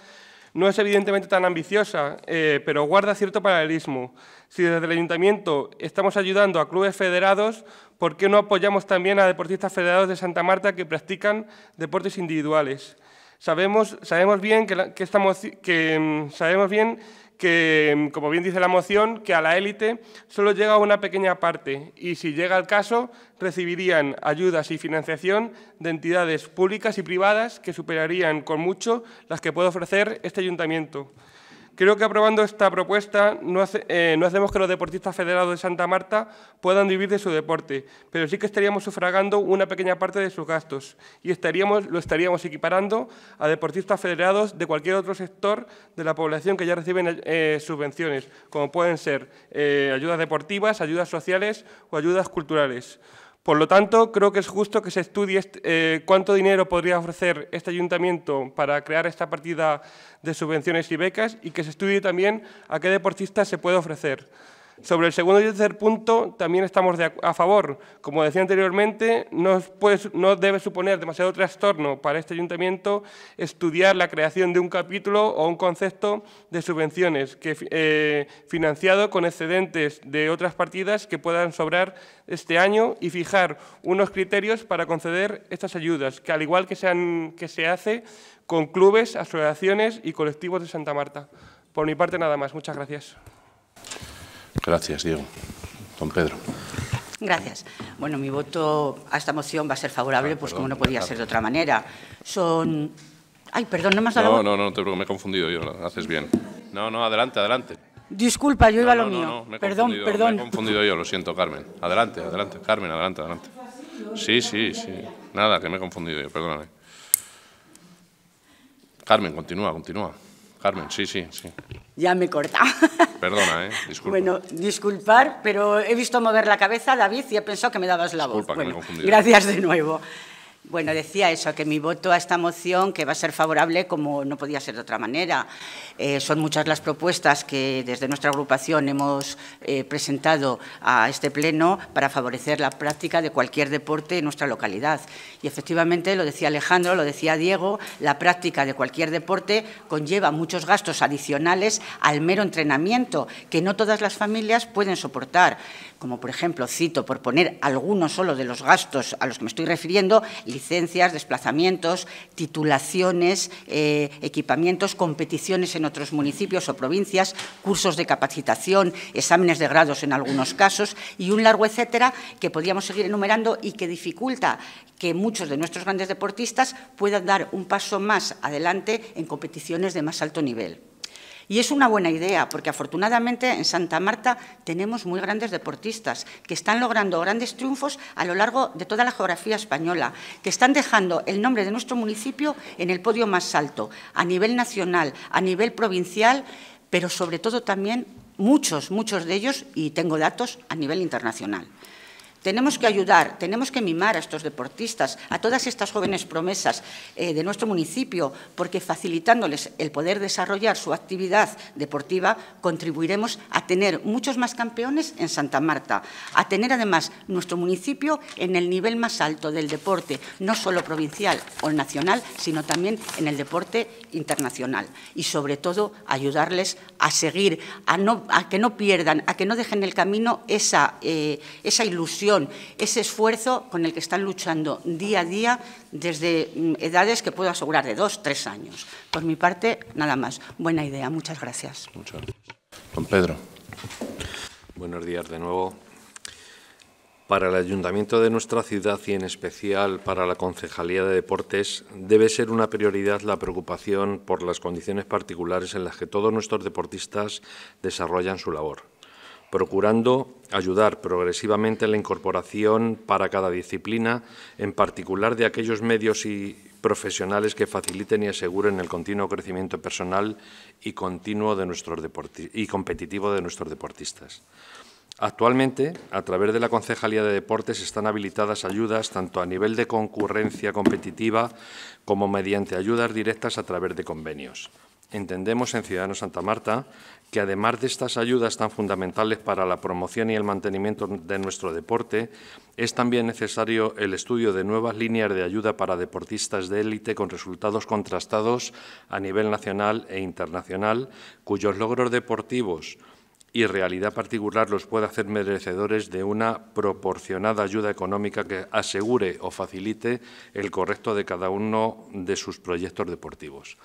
no es evidentemente tan ambiciosa, eh, pero guarda cierto paralelismo. Si desde el ayuntamiento estamos ayudando a clubes federados, ¿por qué no apoyamos también a deportistas federados de Santa Marta que practican deportes individuales? Sabemos, sabemos bien que, estamos, que, mm, sabemos bien que, como bien dice la moción, que a la élite solo llega una pequeña parte y, si llega el caso, recibirían ayudas y financiación de entidades públicas y privadas que superarían con mucho las que puede ofrecer este ayuntamiento. Creo que aprobando esta propuesta eh, no, hacemos que los deportistas federados de Santa Marta puedan vivir de su deporte, pero sí que estaríamos sufragando una pequeña parte de sus gastos y estaríamos, lo estaríamos equiparando a deportistas federados de cualquier otro sector de la población que ya reciben eh, subvenciones, como pueden ser eh, ayudas deportivas, ayudas sociales o ayudas culturales. Por lo tanto, creo que es justo que se estudie eh, cuánto dinero podría ofrecer este ayuntamiento para crear esta partida de subvenciones y becas y que se estudie también a qué deportistas se puede ofrecer. Sobre el segundo y tercer punto también estamos a, favor. Como decía anteriormente, pues, no, debe suponer demasiado trastorno para este ayuntamiento estudiar la creación de un capítulo o un concepto de subvenciones que, eh, financiado con excedentes de otras partidas que puedan sobrar este año y fijar unos criterios para conceder estas ayudas, que al igual que, que se hace con clubes, asociaciones y colectivos de Santa Marta. Por mi parte, nada más. Muchas gracias. Gracias, Diego. Don Pedro. Gracias. Bueno, mi voto a esta moción va a ser favorable, ah, pues como no podía ser de otra manera. Son... Ay, perdón, no me has dado... No, no, no, te preocupes, me he confundido yo, haces bien. No, no, adelante, adelante. Disculpa, yo iba a lo mío. perdón, perdón. Me he confundido yo, lo siento, Carmen. Adelante, adelante, Carmen, adelante, adelante. Sí, sí, sí. Nada, que me he confundido yo, perdóname. Carmen, continúa, continúa. Carmen, sí, sí, sí. Ya me corta. Perdona, ¿eh? Disculpa. Bueno, disculpar, pero he visto mover la cabeza, David, y he pensado que me dabas la voz. Disculpa, me he confundido. Gracias de nuevo. Bueno, decía eso, que mi voto a esta moción, que va a ser favorable como no podía ser de otra manera. Eh, son muchas las propuestas que desde nuestra agrupación hemos eh, presentado a este Pleno para favorecer la práctica de cualquier deporte en nuestra localidad. Y efectivamente, lo decía Alejandro, lo decía Diego, la práctica de cualquier deporte conlleva muchos gastos adicionales al mero entrenamiento, que no todas las familias pueden soportar como por ejemplo, cito por poner algunos solo de los gastos a los que me estoy refiriendo, licencias, desplazamientos, titulaciones, eh, equipamientos, competiciones en otros municipios o provincias, cursos de capacitación, exámenes de grados en algunos casos y un largo etcétera que podríamos seguir enumerando y que dificulta que muchos de nuestros grandes deportistas puedan dar un paso más adelante en competiciones de más alto nivel. Y es una buena idea, porque afortunadamente en Santa Marta tenemos muy grandes deportistas que están logrando grandes triunfos a lo largo de toda la geografía española, que están dejando el nombre de nuestro municipio en el podio más alto, a nivel nacional, a nivel provincial, pero sobre todo también muchos, muchos de ellos, y tengo datos, a nivel internacional. Tenemos que ayudar, tenemos que mimar a estos deportistas, a todas estas jóvenes promesas eh, de nuestro municipio, porque facilitándoles el poder desarrollar su actividad deportiva, contribuiremos a tener muchos más campeones en Santa Marta, a tener además nuestro municipio en el nivel más alto del deporte, no solo provincial o nacional, sino también en el deporte internacional. Y sobre todo, ayudarles a seguir, a, que no pierdan, a que no dejen el camino esa, eh, esa ilusión ese esfuerzo con el que están luchando día a día desde mm, edades que puedo asegurar de dos, tres años. Por mi parte, nada más. Buena idea. Muchas gracias. Muchas gracias. Don Pedro. Buenos días de nuevo. Para el ayuntamiento de nuestra ciudad y en especial para la Concejalía de Deportes, debe ser una prioridad la preocupación por las condiciones particulares en las que todos nuestros deportistas desarrollan su labor procurando ayudar progresivamente en la incorporación para cada disciplina, en particular de aquellos medios y profesionales que faciliten y aseguren el continuo crecimiento personal y continuo de y competitivo de nuestros deportistas. Actualmente, a través de la Concejalía de Deportes están habilitadas ayudas tanto a nivel de concurrencia competitiva como mediante ayudas directas a través de convenios entendemos en Ciudadanos Santa Marta que además de estas ayudas tan fundamentales para la promoción y el mantenimiento de nuestro deporte, es también necesario el estudio de nuevas líneas de ayuda para deportistas de élite con resultados contrastados a nivel nacional e internacional, cuyos logros deportivos y realidad particular los puede hacer merecedores de una proporcionada ayuda económica que asegure o facilite el correcto de cada uno de sus proyectos deportivos.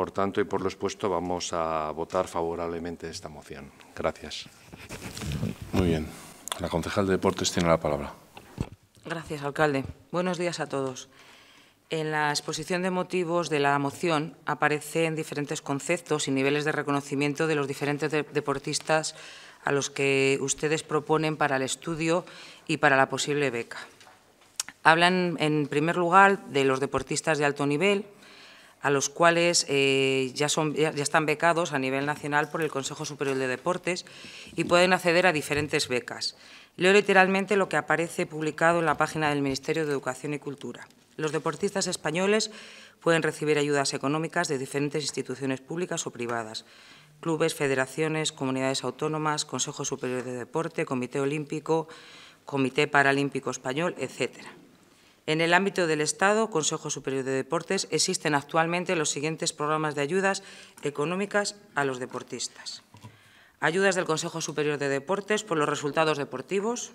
Por tanto, y por lo expuesto, vamos a votar favorablemente esta moción. Gracias. Muy bien. La concejal de Deportes tiene la palabra. Gracias, alcalde. Buenos días a todos. En la exposición de motivos de la moción aparecen diferentes conceptos y niveles de reconocimiento de los diferentes deportistas a los que ustedes proponen para el estudio y para la posible beca. Hablan, en primer lugar, de los deportistas de alto nivel, a los cuales eh, ya, están becados a nivel nacional por el Consejo Superior de Deportes y pueden acceder a diferentes becas. Leo literalmente lo que aparece publicado en la página del Ministerio de Educación y Cultura. Los deportistas españoles pueden recibir ayudas económicas de diferentes instituciones públicas o privadas, clubes, federaciones, comunidades autónomas, Consejo Superior de Deporte, Comité Olímpico, Comité Paralímpico Español, etcétera. En el ámbito del Estado, Consejo Superior de Deportes, existen actualmente los siguientes programas de ayudas económicas a los deportistas. Ayudas del Consejo Superior de Deportes por los resultados deportivos.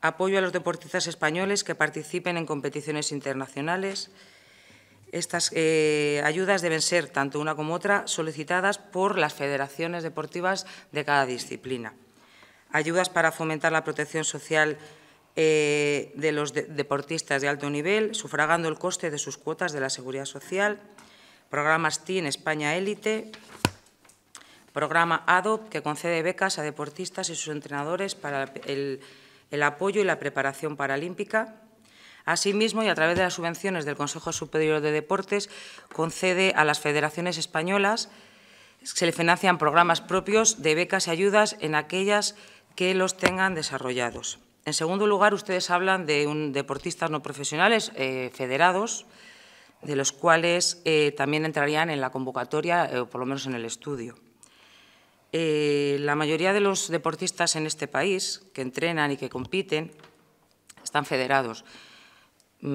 Apoyo a los deportistas españoles que participen en competiciones internacionales. Estas eh, ayudas deben ser, tanto una como otra, solicitadas por las federaciones deportivas de cada disciplina. Ayudas para fomentar la protección social eh, de los deportistas de alto nivel, sufragando el coste de sus cuotas de la seguridad social, programas TIN España Élite, programa ADOP, que concede becas a deportistas y sus entrenadores para el, el apoyo y la preparación paralímpica. Asimismo, y a través de las subvenciones del Consejo Superior de Deportes, concede a las federaciones españolas, se le financian programas propios de becas y ayudas en aquellas que los tengan desarrollados. En segundo lugar, ustedes hablan de un, deportistas no profesionales eh, federados, de los cuales eh, también entrarían en la convocatoria, eh, o por lo menos en el estudio. la mayoría de los deportistas en este país que entrenan y que compiten están federados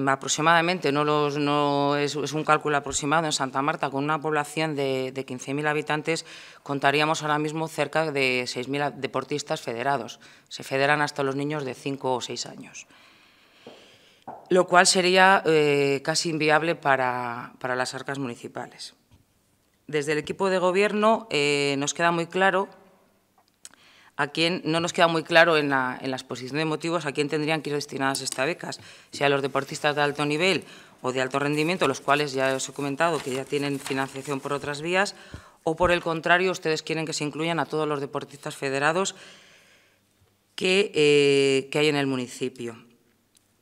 aproximadamente, no, es, un cálculo aproximado, en Santa Marta, con una población de, 15.000 habitantes, contaríamos ahora mismo cerca de 6.000 deportistas federados. Se federan hasta los niños de 5 o 6 años. Lo cual sería eh, casi inviable para, las arcas municipales. Desde el equipo de gobierno eh, nos queda muy claro a quién, no nos queda muy claro en la, en exposición de motivos a quién tendrían que ir destinadas estas becas, sea a los deportistas de alto nivel o de alto rendimiento, los cuales ya os he comentado que ya tienen financiación por otras vías, o por el contrario, ustedes quieren que se incluyan a todos los deportistas federados que eh, hay en el municipio.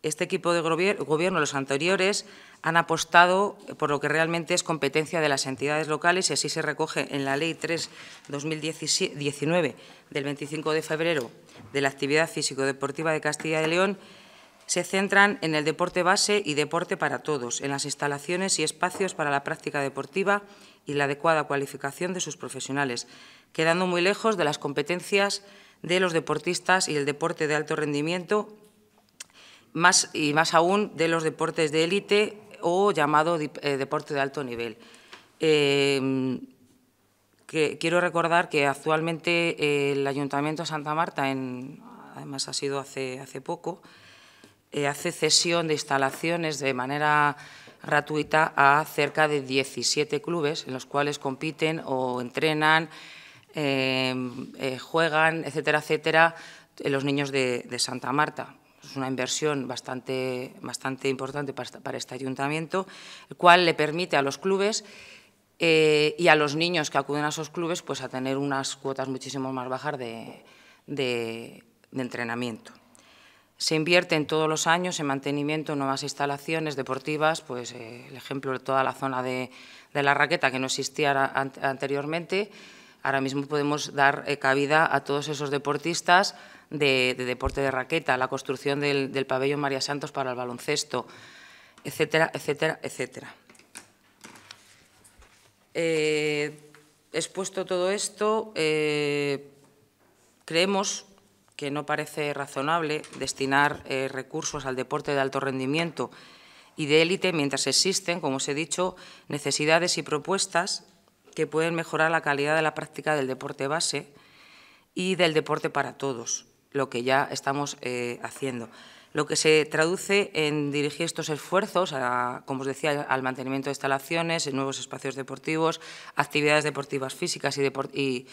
Este equipo de gobierno, los anteriores, han apostado por lo que realmente es competencia de las entidades locales y así se recoge en la Ley 3-2019 del 25 de febrero de la actividad físico-deportiva de Castilla y León, se centran en el deporte base y deporte para todos, en las instalaciones y espacios para la práctica deportiva y la adecuada cualificación de sus profesionales, quedando muy lejos de las competencias de los deportistas y el deporte de alto rendimiento, más y más aún de los deportes de élite o llamado eh, deporte de alto nivel. Em, quiero recordar que actualmente eh, el Ayuntamiento de Santa Marta, además ha sido hace, hace poco, eh, hace cesión de instalaciones de manera gratuita a cerca de 17 clubes en los cuales compiten o entrenan, em, juegan, etcétera, etcétera, los niños de Santa Marta es una inversión bastante, bastante importante para, este ayuntamiento, el cual le permite a los clubes eh, y a los niños que acuden a esos clubes pues a tener unas cuotas muchísimo más bajas de, de, entrenamiento. Se invierte en todos los años en mantenimiento, nuevas instalaciones deportivas, pues eh, el ejemplo de toda la zona de, de la raqueta que no existía anteriormente. Ahora mismo podemos dar eh, cabida a todos esos deportistas de, deporte de raqueta, la construcción del, pabellón María Santos para el baloncesto, etcétera, etcétera, etcétera. Eh, expuesto todo esto, eh, creemos que no parece razonable destinar eh, recursos al deporte de alto rendimiento y de élite mientras existen, como os he dicho, necesidades y propuestas que pueden mejorar la calidad de la práctica del deporte base y del deporte para todos lo que ya estamos eh, haciendo. Lo que se traduce en dirigir estos esfuerzos, como os decía, al mantenimiento de instalaciones, en nuevos espacios deportivos, actividades deportivas físicas y,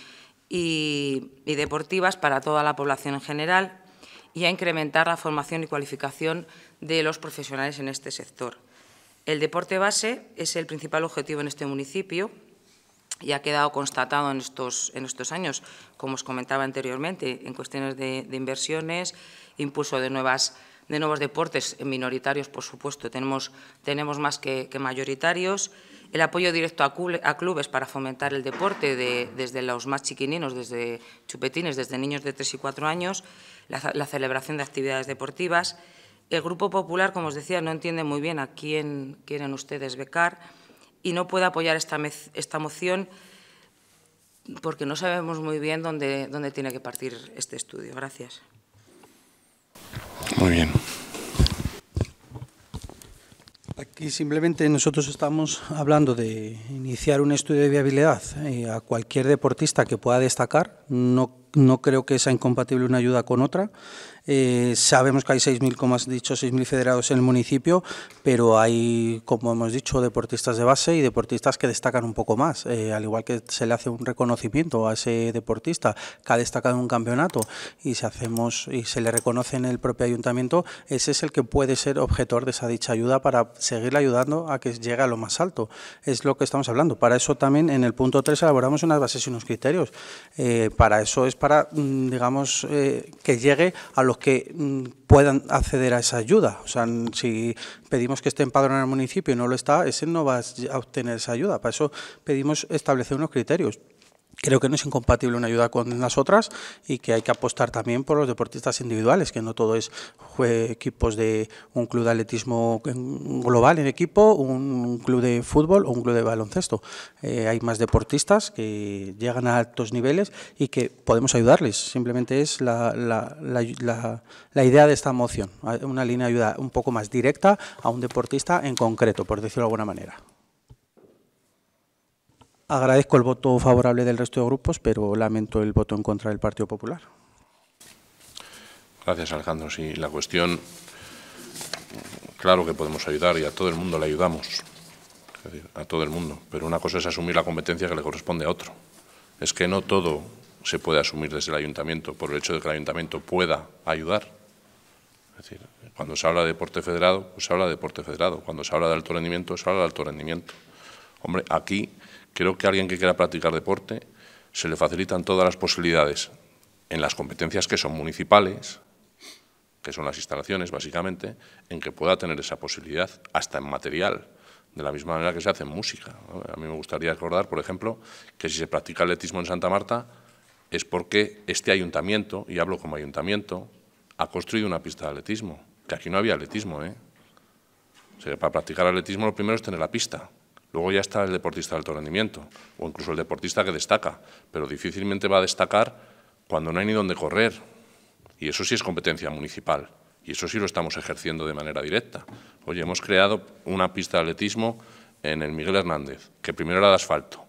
y deportivas para toda la población en general y a incrementar la formación y cualificación de los profesionales en este sector. El deporte base es el principal objetivo en este municipio y ha quedado constatado en estos, en estos años, como os comentaba anteriormente, en cuestiones de, inversiones, impulso de nuevas de nuevos deportes minoritarios, por supuesto, tenemos, tenemos más que, mayoritarios. El apoyo directo a, clubes para fomentar el deporte desde los más chiquininos, desde chupetines, desde niños de 3 y 4 años, la, la, celebración de actividades deportivas. El Grupo Popular, como os decía, no entiende muy bien a quién quieren ustedes becar y no puede apoyar esta, esta moción porque no sabemos muy bien dónde, dónde tiene que partir este estudio. Gracias. Muy bien. Aquí simplemente nosotros estamos hablando de iniciar un estudio de viabilidad eh, a cualquier deportista que pueda destacar. No, no creo que sea incompatible una ayuda con otra. Eh, sabemos que hay 6.000, como has dicho, 6.000 federados en el municipio, pero hay, como hemos dicho, deportistas de base y deportistas que destacan un poco más, eh, al igual que se le hace un reconocimiento a ese deportista que ha destacado en un campeonato y se, hacemos, y se le reconoce en el propio ayuntamiento, ese es el que puede ser objetor de esa dicha ayuda para seguirle ayudando a que llegue a lo más alto. Es lo que estamos hablando. Para eso también en el punto 3 elaboramos unas bases y unos criterios. Eh, para eso es para, mm, digamos, que llegue a lo que mm, puedan acceder a esa ayuda. O sea, si pedimos que esté empadronado en el municipio y no lo está, ese no va a obtener esa ayuda. Para eso pedimos establecer unos criterios creo que no es incompatible una ayuda con las otras y que hay que apostar también por los deportistas individuales, que no todo es equipos de un club de atletismo global en equipo, un club de fútbol o un club de baloncesto. Eh, hay más deportistas que llegan a altos niveles y que podemos ayudarles. Simplemente es la, la, la, la idea de esta moción, una línea de ayuda un poco más directa a un deportista en concreto, por decirlo de alguna manera. Agradezco el voto favorable del resto de grupos, pero lamento el voto en contra del Partido Popular. Gracias, Alejandro. Sí, la cuestión, claro que podemos ayudar y a todo el mundo le ayudamos, a todo el mundo, pero una cosa es asumir la competencia que le corresponde a otro. Es que no todo se puede asumir desde el ayuntamiento por el hecho de que el ayuntamiento pueda ayudar. Es decir, cuando se habla de deporte federado, pues se habla de deporte federado. Cuando se habla de alto rendimiento, se habla de alto rendimiento. Hombre, aquí Creo que a alguien que quiera practicar deporte se le facilitan todas las posibilidades en las competencias que son municipales, que son las instalaciones básicamente, en que pueda tener esa posibilidad hasta en material, de la misma manera que se hace en música. A mí me gustaría recordar, por ejemplo, que si se practica atletismo en Santa Marta es porque este ayuntamiento, y hablo como ayuntamiento, ha construido una pista de atletismo, que aquí no había atletismo. ¿eh? para practicar atletismo lo primero es tener la pista. Luego ya está el deportista de alto rendimiento, o incluso el deportista que destaca, pero difícilmente va a destacar cuando no hay ni dónde correr. Y eso sí es competencia municipal, y eso sí lo estamos ejerciendo de manera directa. Oye, hemos creado una pista de atletismo en el Miguel Hernández, que primero era de asfalto,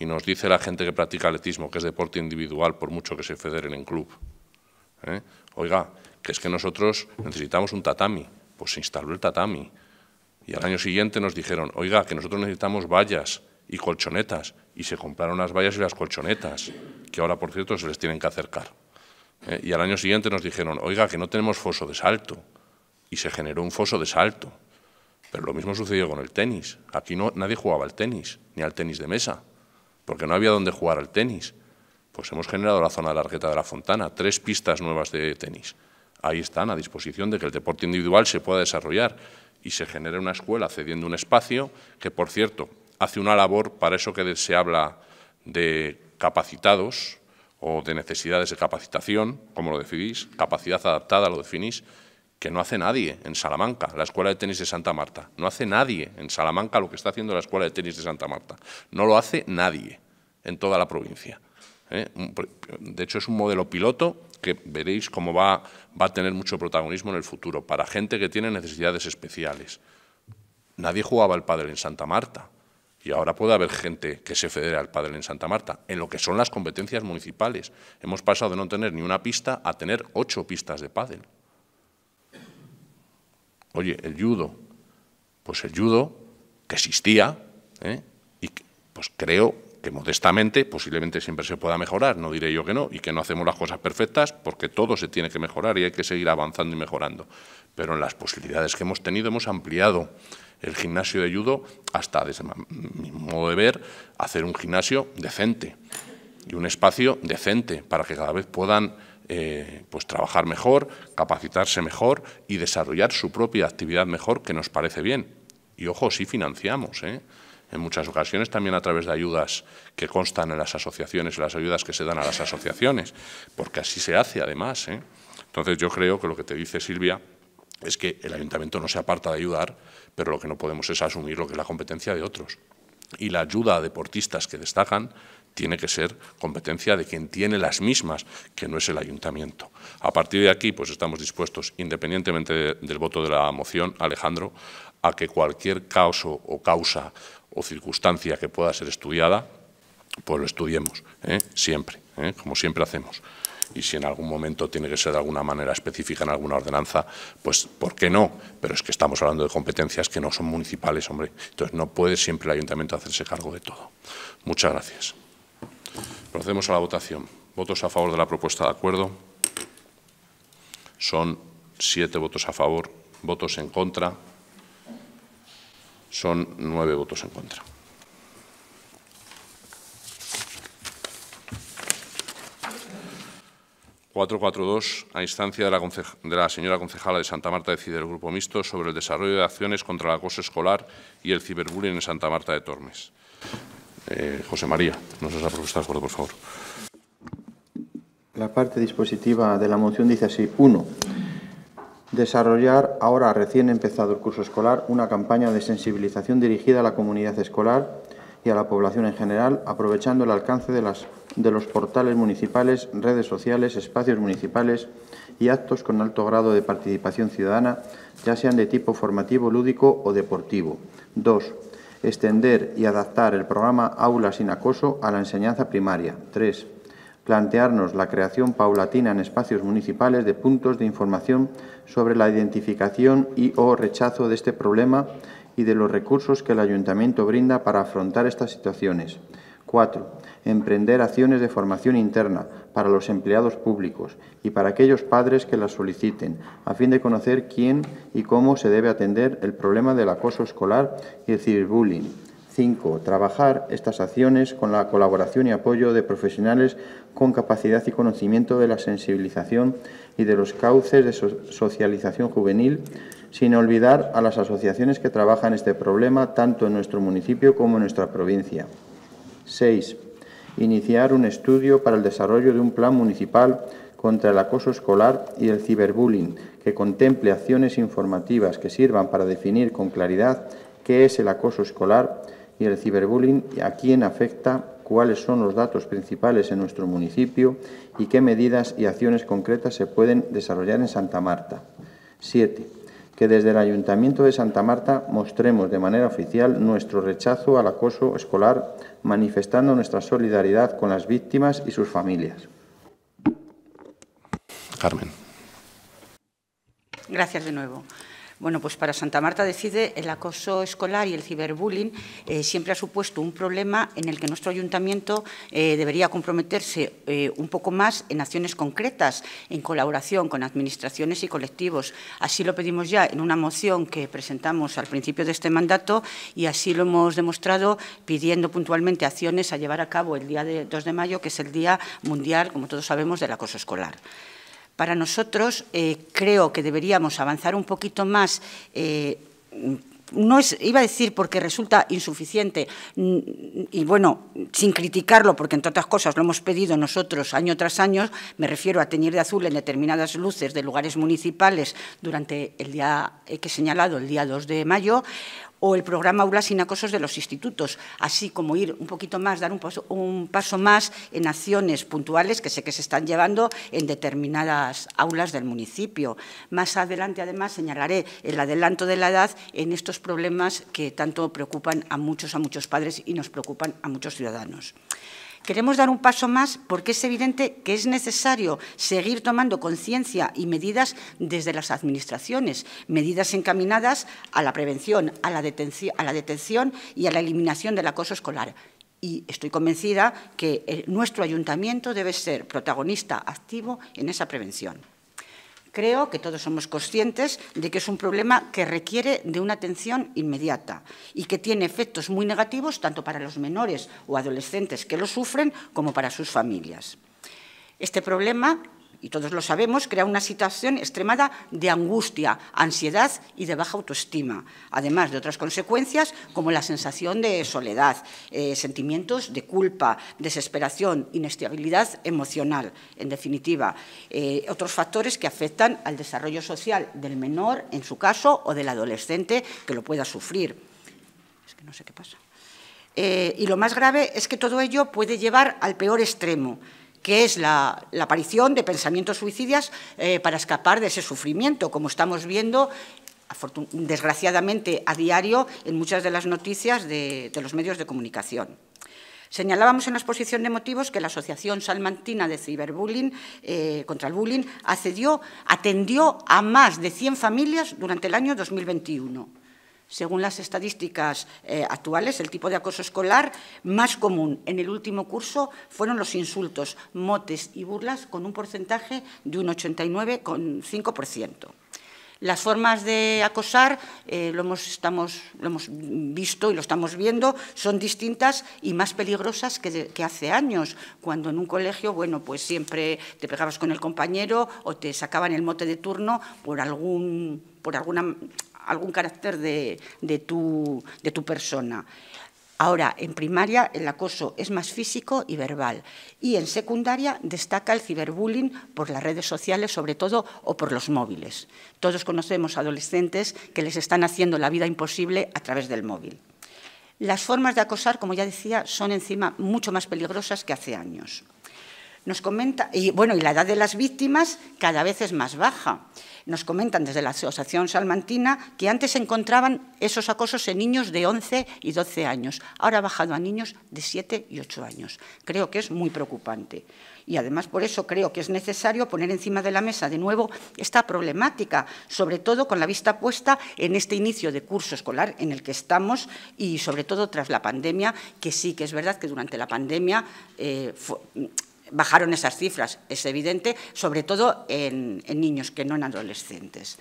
y nos dice la gente que practica atletismo que es deporte individual, por mucho que se federen en club. ¿eh? Oiga, que es que nosotros necesitamos un tatami, pues se instaló el tatami, y al año siguiente nos dijeron, oiga, que nosotros necesitamos vallas y colchonetas. Y se compraron las vallas y las colchonetas, que ahora, por cierto, se les tienen que acercar. Eh, y al año siguiente nos dijeron, oiga, que no tenemos foso de salto. Y se generó un foso de salto. Pero lo mismo sucedió con el tenis. Aquí no, nadie jugaba al tenis, ni al tenis de mesa, porque no había donde jugar al tenis. Pues hemos generado la zona de la de la Fontana, tres pistas nuevas de tenis. Ahí están, a disposición de que el deporte individual se pueda desarrollar y se genera una escuela cediendo un espacio que, por cierto, hace una labor para eso que se habla de capacitados o de necesidades de capacitación, como lo definís, capacidad adaptada, lo definís, que no hace nadie en Salamanca, la Escuela de Tenis de Santa Marta. No hace nadie en Salamanca lo que está haciendo la Escuela de Tenis de Santa Marta. No lo hace nadie en toda la provincia. ¿eh? De hecho, es un modelo piloto que veréis cómo va, va a tener mucho protagonismo en el futuro, para gente que tiene necesidades especiales. Nadie jugaba al pádel en Santa Marta y ahora puede haber gente que se federe al pádel en Santa Marta, en lo que son las competencias municipales. Hemos pasado de no tener ni una pista a tener ocho pistas de pádel. Oye, el judo, pues el judo que existía, ¿eh? y pues creo que modestamente posiblemente siempre se pueda mejorar, no diré yo que no, y que no hacemos las cosas perfectas porque todo se tiene que mejorar y hay que seguir avanzando y mejorando. Pero en las posibilidades que hemos tenido hemos ampliado el gimnasio de judo hasta, desde mi modo de ver, hacer un gimnasio decente y un espacio decente para que cada vez puedan eh, pues trabajar mejor, capacitarse mejor y desarrollar su propia actividad mejor que nos parece bien. Y ojo, sí financiamos, ¿eh? en muchas ocasiones también a través de ayudas que constan en las asociaciones, las ayudas que se dan a las asociaciones, porque así se hace además. ¿eh? Entonces yo creo que lo que te dice Silvia es que el ayuntamiento no se aparta de ayudar, pero lo que no podemos es asumir lo que es la competencia de otros. Y la ayuda a deportistas que destacan tiene que ser competencia de quien tiene las mismas, que no es el ayuntamiento. A partir de aquí, pues estamos dispuestos, independientemente del voto de la moción, Alejandro, a que cualquier caso o causa o circunstancia que pueda ser estudiada, pues lo estudiemos, ¿eh? siempre, ¿eh? como siempre hacemos. Y si en algún momento tiene que ser de alguna manera específica en alguna ordenanza, pues ¿por qué no? Pero es que estamos hablando de competencias que no son municipales, hombre. Entonces no puede siempre el ayuntamiento hacerse cargo de todo. Muchas gracias. Procedemos a la votación. Votos a favor de la propuesta de acuerdo. Son siete votos a favor, votos en contra, son nueve votos en contra. ...442, a instancia de la, señora concejala de Santa Marta de Cid Grupo Mixto... ...sobre el desarrollo de acciones contra el acoso escolar y el ciberbullying en Santa Marta de Tormes. Eh, José María, nos os propuesta acuerdo, por favor. La parte dispositiva de la moción dice así. Uno, desarrollar, ahora recién empezado el curso escolar, una campaña de sensibilización dirigida a la comunidad escolar y a la población en general, aprovechando el alcance de, las, de los portales municipales, redes sociales, espacios municipales y actos con alto grado de participación ciudadana, ya sean de tipo formativo, lúdico o deportivo. 2. Extender y adaptar el programa Aula sin acoso a la enseñanza primaria. 3. Plantearnos la creación paulatina en espacios municipales de puntos de información sobre la identificación y o rechazo de este problema y de los recursos que el Ayuntamiento brinda para afrontar estas situaciones. 4. Emprender acciones de formación interna para los empleados públicos y para aquellos padres que las soliciten, a fin de conocer quién y cómo se debe atender el problema del acoso escolar y el ciberbullying. 5. Trabajar estas acciones con la colaboración y apoyo de profesionales con capacidad y conocimiento de la sensibilización y de los cauces de socialización juvenil, sin olvidar a las asociaciones que trabajan este problema tanto en nuestro municipio como en nuestra provincia. 6. Iniciar un estudio para el desarrollo de un plan municipal contra el acoso escolar y el ciberbullying, que contemple acciones informativas que sirvan para definir con claridad qué es el acoso escolar y el ciberbullying, y a quién afecta cuáles son los datos principales en nuestro municipio y qué medidas y acciones concretas se pueden desarrollar en Santa Marta. 7. Que desde el Ayuntamiento de Santa Marta mostremos de manera oficial nuestro rechazo al acoso escolar, manifestando nuestra solidaridad con las víctimas y sus familias. Carmen. Gracias de nuevo. Bueno, pues para Santa Marta decide el acoso escolar y el ciberbullying eh, siempre ha supuesto un problema en el que nuestro ayuntamiento eh, debería comprometerse eh, un poco más en acciones concretas, en colaboración con administraciones y colectivos. Así lo pedimos ya en una moción que presentamos al principio de este mandato y así lo hemos demostrado pidiendo puntualmente acciones a llevar a cabo el día de 2 de mayo, que es el Día Mundial, como todos sabemos, del acoso escolar. Para nosotros eh, creo que deberíamos avanzar un poquito más. Eh, no es, iba a decir porque resulta insuficiente mm, y bueno, sin criticarlo, porque entre otras cosas lo hemos pedido nosotros año tras año, me refiero a teñir de azul en determinadas luces de lugares municipales durante el día eh, que he señalado, el día 2 de mayo, o el programa Aulas sin Acosos de los institutos, así como ir un poquito más, dar un paso, más en acciones puntuales que sé que se están llevando en determinadas aulas del municipio. Más adelante, además, señalaré el adelanto de la edad en estos problemas que tanto preocupan a muchos, a muchos padres y nos preocupan a muchos ciudadanos. Queremos dar un paso más porque es evidente que es necesario seguir tomando conciencia y medidas desde las administraciones, medidas encaminadas a la prevención, a la, detención, y a la eliminación del acoso escolar y estoy convencida que eh, nuestro ayuntamiento debe ser protagonista activo en esa prevención. Creo que todos somos conscientes de que es un problema que requiere de una atención inmediata y que tiene efectos muy negativos tanto para los menores o adolescentes que lo sufren como para sus familias. Este problema y todos lo sabemos, crea una situación extremada de angustia, ansiedad y de baja autoestima, además de otras consecuencias como la sensación de soledad, eh, sentimientos de culpa, desesperación, inestabilidad emocional, en definitiva, eh, otros factores que afectan al desarrollo social del menor, en su caso, o del adolescente que lo pueda sufrir. Es que no sé qué pasa. Eh, y lo más grave es que todo ello puede llevar al peor extremo, que es la, aparición de pensamientos suicidas eh, para escapar de ese sufrimiento, como estamos viendo desgraciadamente a diario en muchas de las noticias de, los medios de comunicación. Señalábamos en la exposición de motivos que la Asociación Salmantina de Ciberbullying eh, contra el Bullying atendió a más de 100 familias durante el año 2021 según las estadísticas eh, actuales, el tipo de acoso escolar más común en el último curso fueron los insultos, motes y burlas con un porcentaje de un 89,5%. Las formas de acosar, eh, lo, hemos, visto y lo estamos viendo, son distintas y más peligrosas que, hace años, cuando en un colegio, bueno, pues siempre te pegabas con el compañero o te sacaban el mote de turno por algún, por alguna algún carácter de, tu, persona. Ahora, en primaria el acoso es más físico y verbal y en secundaria destaca el ciberbullying por las redes sociales, sobre todo, o por los móviles. Todos conocemos adolescentes que les están haciendo la vida imposible a través del móvil. Las formas de acosar, como ya decía, son encima mucho más peligrosas que hace años. Nos comenta, y bueno, y la edad de las víctimas cada vez es más baja. Nos comentan desde la Asociación Salmantina que antes se encontraban esos acosos en niños de 11 y 12 años. Ahora ha bajado a niños de 7 y 8 años. Creo que es muy preocupante. Y además por eso creo que es necesario poner encima de la mesa de nuevo esta problemática, sobre todo con la vista puesta en este inicio de curso escolar en el que estamos y sobre todo tras la pandemia, que sí que es verdad que durante la pandemia eh, bajaron esas cifras, es evidente, sobre todo en, niños que no en adolescentes.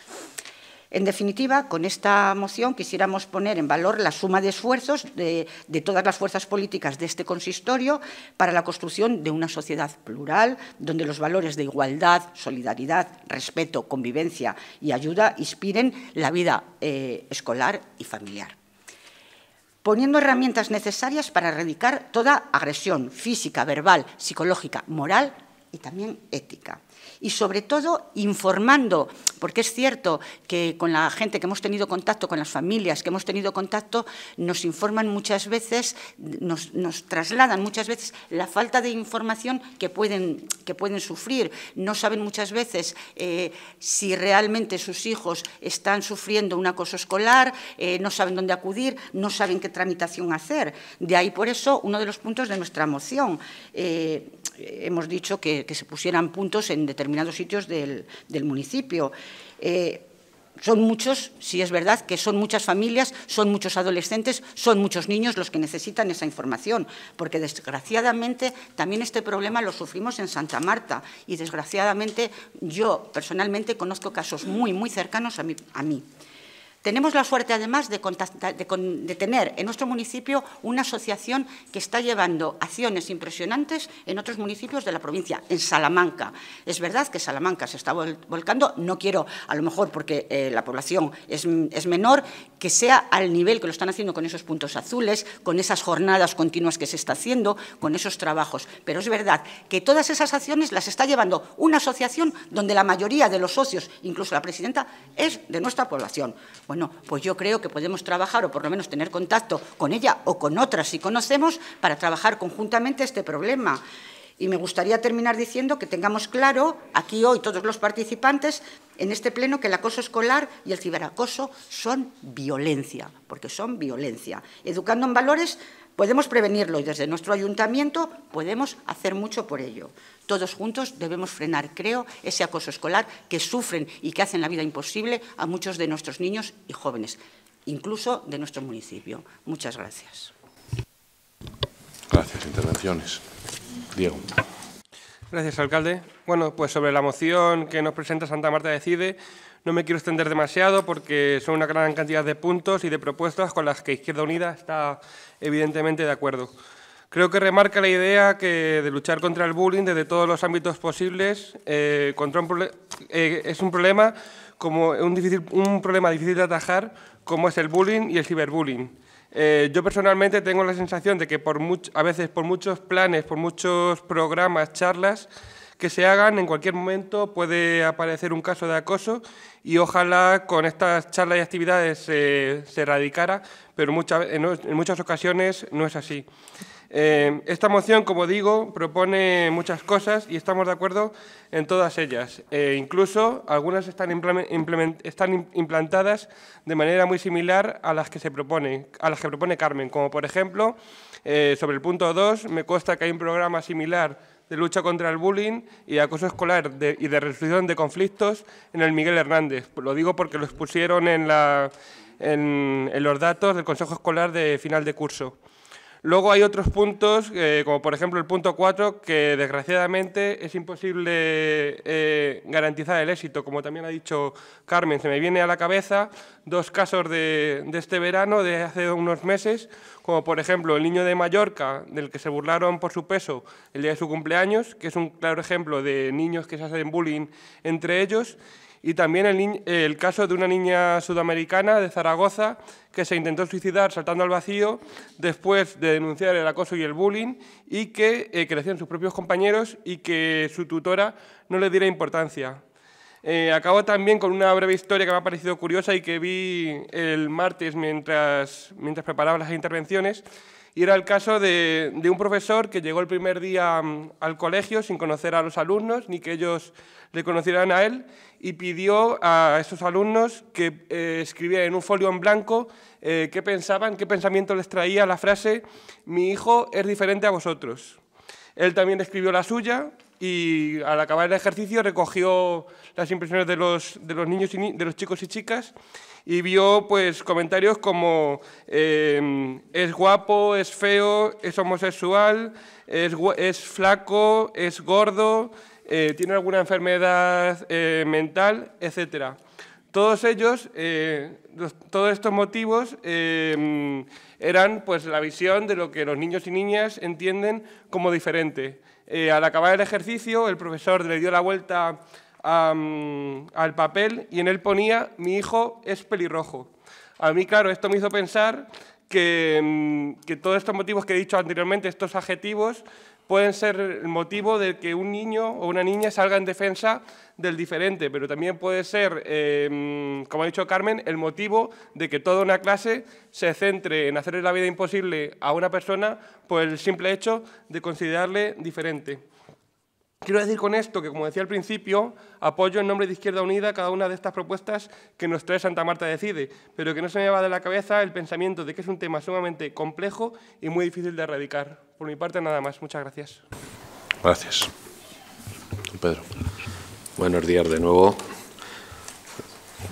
En definitiva, con esta moción quisiéramos poner en valor la suma de esfuerzos de, todas las fuerzas políticas de este consistorio para la construcción de una sociedad plural donde los valores de igualdad, solidaridad, respeto, convivencia y ayuda inspiren la vida eh, escolar y familiar poniendo herramientas necesarias para erradicar toda agresión física, verbal, psicológica, moral y también ética y sobre todo informando, porque es cierto que con la gente que hemos tenido contacto, con las familias que hemos tenido contacto, nos informan muchas veces, nos, trasladan muchas veces la falta de información que pueden, que pueden sufrir. No saben muchas veces eh, si realmente sus hijos están sufriendo un acoso escolar, eh, no saben dónde acudir, no saben qué tramitación hacer. De ahí, por eso, uno de los puntos de nuestra moción. Eh, hemos dicho que, que se pusieran puntos en determinados determinados sitios del, municipio. Eh, son muchos, si es verdad que son muchas familias, son muchos adolescentes, son muchos niños los que necesitan esa información, porque desgraciadamente también este problema lo sufrimos en Santa Marta y desgraciadamente yo personalmente conozco casos muy, muy cercanos A mí. Tenemos la suerte, además, de, tener en nuestro municipio una asociación que está llevando acciones impresionantes en otros municipios de la provincia, en Salamanca. Es verdad que Salamanca se está volcando, no quiero, a lo mejor porque eh, la población es, menor, que sea al nivel que lo están haciendo con esos puntos azules, con esas jornadas continuas que se está haciendo, con esos trabajos. Pero es verdad que todas esas acciones las está llevando una asociación donde la mayoría de los socios, incluso la presidenta, es de nuestra población. Bueno, pues, pues yo creo que podemos trabajar o por lo menos tener contacto con ella o con otras si conocemos para trabajar conjuntamente este problema. Y me gustaría terminar diciendo que tengamos claro, aquí hoy todos los participantes en este pleno, que el acoso escolar y el ciberacoso son violencia, porque son violencia. Educando en valores Podemos prevenirlo y desde nuestro ayuntamiento podemos hacer mucho por ello. Todos juntos debemos frenar, creo, ese acoso escolar que sufren y que hacen la vida imposible a muchos de nuestros niños y jóvenes, incluso de nuestro municipio. Muchas gracias. Gracias. Intervenciones. Diego. Gracias, alcalde. Bueno, pues sobre la moción que nos presenta Santa Marta Decide, no me quiero extender demasiado porque son una gran cantidad de puntos y de propuestas con las que Izquierda Unida está evidentemente de acuerdo. Creo que remarca la idea de luchar contra el bullying desde todos los ámbitos posibles eh, eh, es un problema como un, difícil, problema difícil de atajar como es el bullying y el ciberbullying. Eh, yo personalmente tengo la sensación de que a veces por muchos planes, por muchos programas, charlas, que se hagan. En cualquier momento puede aparecer un caso de acoso y ojalá con estas charlas y actividades se erradicara, pero muchas, en, muchas ocasiones no es así. Eh, esta moción, como digo, propone muchas cosas y estamos de acuerdo en todas ellas. Eh, incluso algunas están, están implantadas de manera muy similar a las que se propone, a las que propone Carmen, como por ejemplo, eh, sobre el punto 2, me consta que hay un programa similar de lucha contra el bullying y acoso escolar y de resolución de conflictos en el Miguel Hernández. Lo digo porque lo expusieron en, en los datos del Consejo Escolar de final de curso. Luego hay otros puntos, eh, como por ejemplo el punto 4, que desgraciadamente es imposible eh, garantizar el éxito. Como también ha dicho Carmen, se me viene a la cabeza dos casos de, de este verano, de hace unos meses, como por ejemplo el niño de Mallorca, del que se burlaron por su peso el día de su cumpleaños, que es un claro ejemplo de niños que se hacen bullying entre ellos, y también el, caso de una niña sudamericana de Zaragoza que se intentó suicidar saltando al vacío después de denunciar el acoso y el bullying y que eh, crecían sus propios compañeros y que su tutora no le diera importancia. Eh, acabo también con una breve historia que me ha parecido curiosa y que vi el martes mientras, mientras preparaba las intervenciones. Y era el caso de, de, un profesor que llegó el primer día mm, al colegio sin conocer a los alumnos ni que ellos le conocieran a él y pidió a esos alumnos que eh, escribieran en un folio en blanco eh, qué pensaban, qué pensamiento les traía la frase «Mi hijo es diferente a vosotros». Él también escribió la suya y al acabar el ejercicio recogió las impresiones de los, niños de los chicos y chicas y vio pues comentarios como em, es guapo, es feo, es homosexual, es, es flaco, es gordo, eh, tiene alguna enfermedad eh, mental, etc. Todos ellos, eh, todos estos motivos eran pues, la visión de lo que los niños y niñas entienden como diferente. al acabar el ejercicio, el profesor le dio la vuelta al papel y en él ponía, mi hijo es pelirrojo. A mí, claro, esto me hizo pensar que, mm, todos estos motivos que he dicho anteriormente, estos adjetivos, pueden ser el motivo de que un niño o una niña salga en defensa del diferente, pero también puede ser, em, como ha dicho Carmen, el motivo de que toda una clase se centre en hacerle la vida imposible a una persona por el simple hecho de considerarle diferente. Quiero decir con esto que, como decía al principio, apoyo en nombre de Izquierda Unida cada una de estas propuestas que nuestra Santa Marta Decide, pero que no se me va de la cabeza el pensamiento de que es un tema sumamente complejo y muy difícil de erradicar. Por mi parte, nada más. Muchas gracias. Gracias. Pedro. Buenos días de nuevo.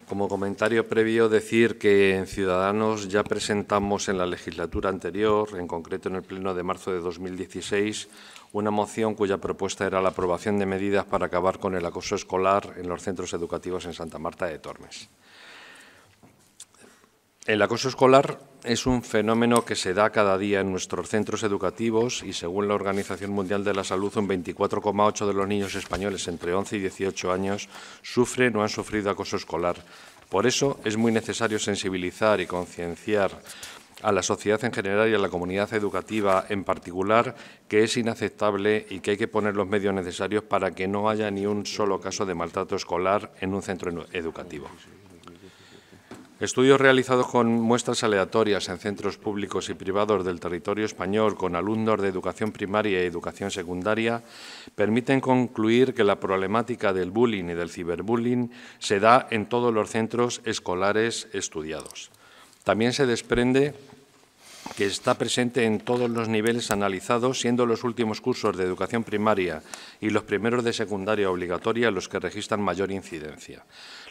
Como comentario previo, decir que en Ciudadanos ya presentamos en la legislatura anterior, en concreto en el pleno de marzo de 2016, una moción cuya propuesta era la aprobación de medidas para acabar con el acoso escolar en los centros educativos en Santa Marta de Tormes. El acoso escolar es un fenómeno que se da cada día en nuestros centros educativos y según la Organización Mundial de la Salud, un 24,8 de los niños españoles entre 11 y 18 años sufren o han sufrido acoso escolar. Por eso es muy necesario sensibilizar y concienciar a la sociedad en general y a la comunidad educativa en particular que es inaceptable y que hay que poner los medios necesarios para que no haya ni un solo caso de maltrato escolar en un centro educativo. Estudios realizados con muestras aleatorias en centros públicos y privados del territorio español con alumnos de educación primaria y educación secundaria permiten concluir que la problemática del bullying y del ciberbullying se da en todos los centros escolares estudiados. También se desprende que está presente en todos los niveles analizados, siendo los últimos cursos de educación primaria y los primeros de secundaria obligatoria los que registran mayor incidencia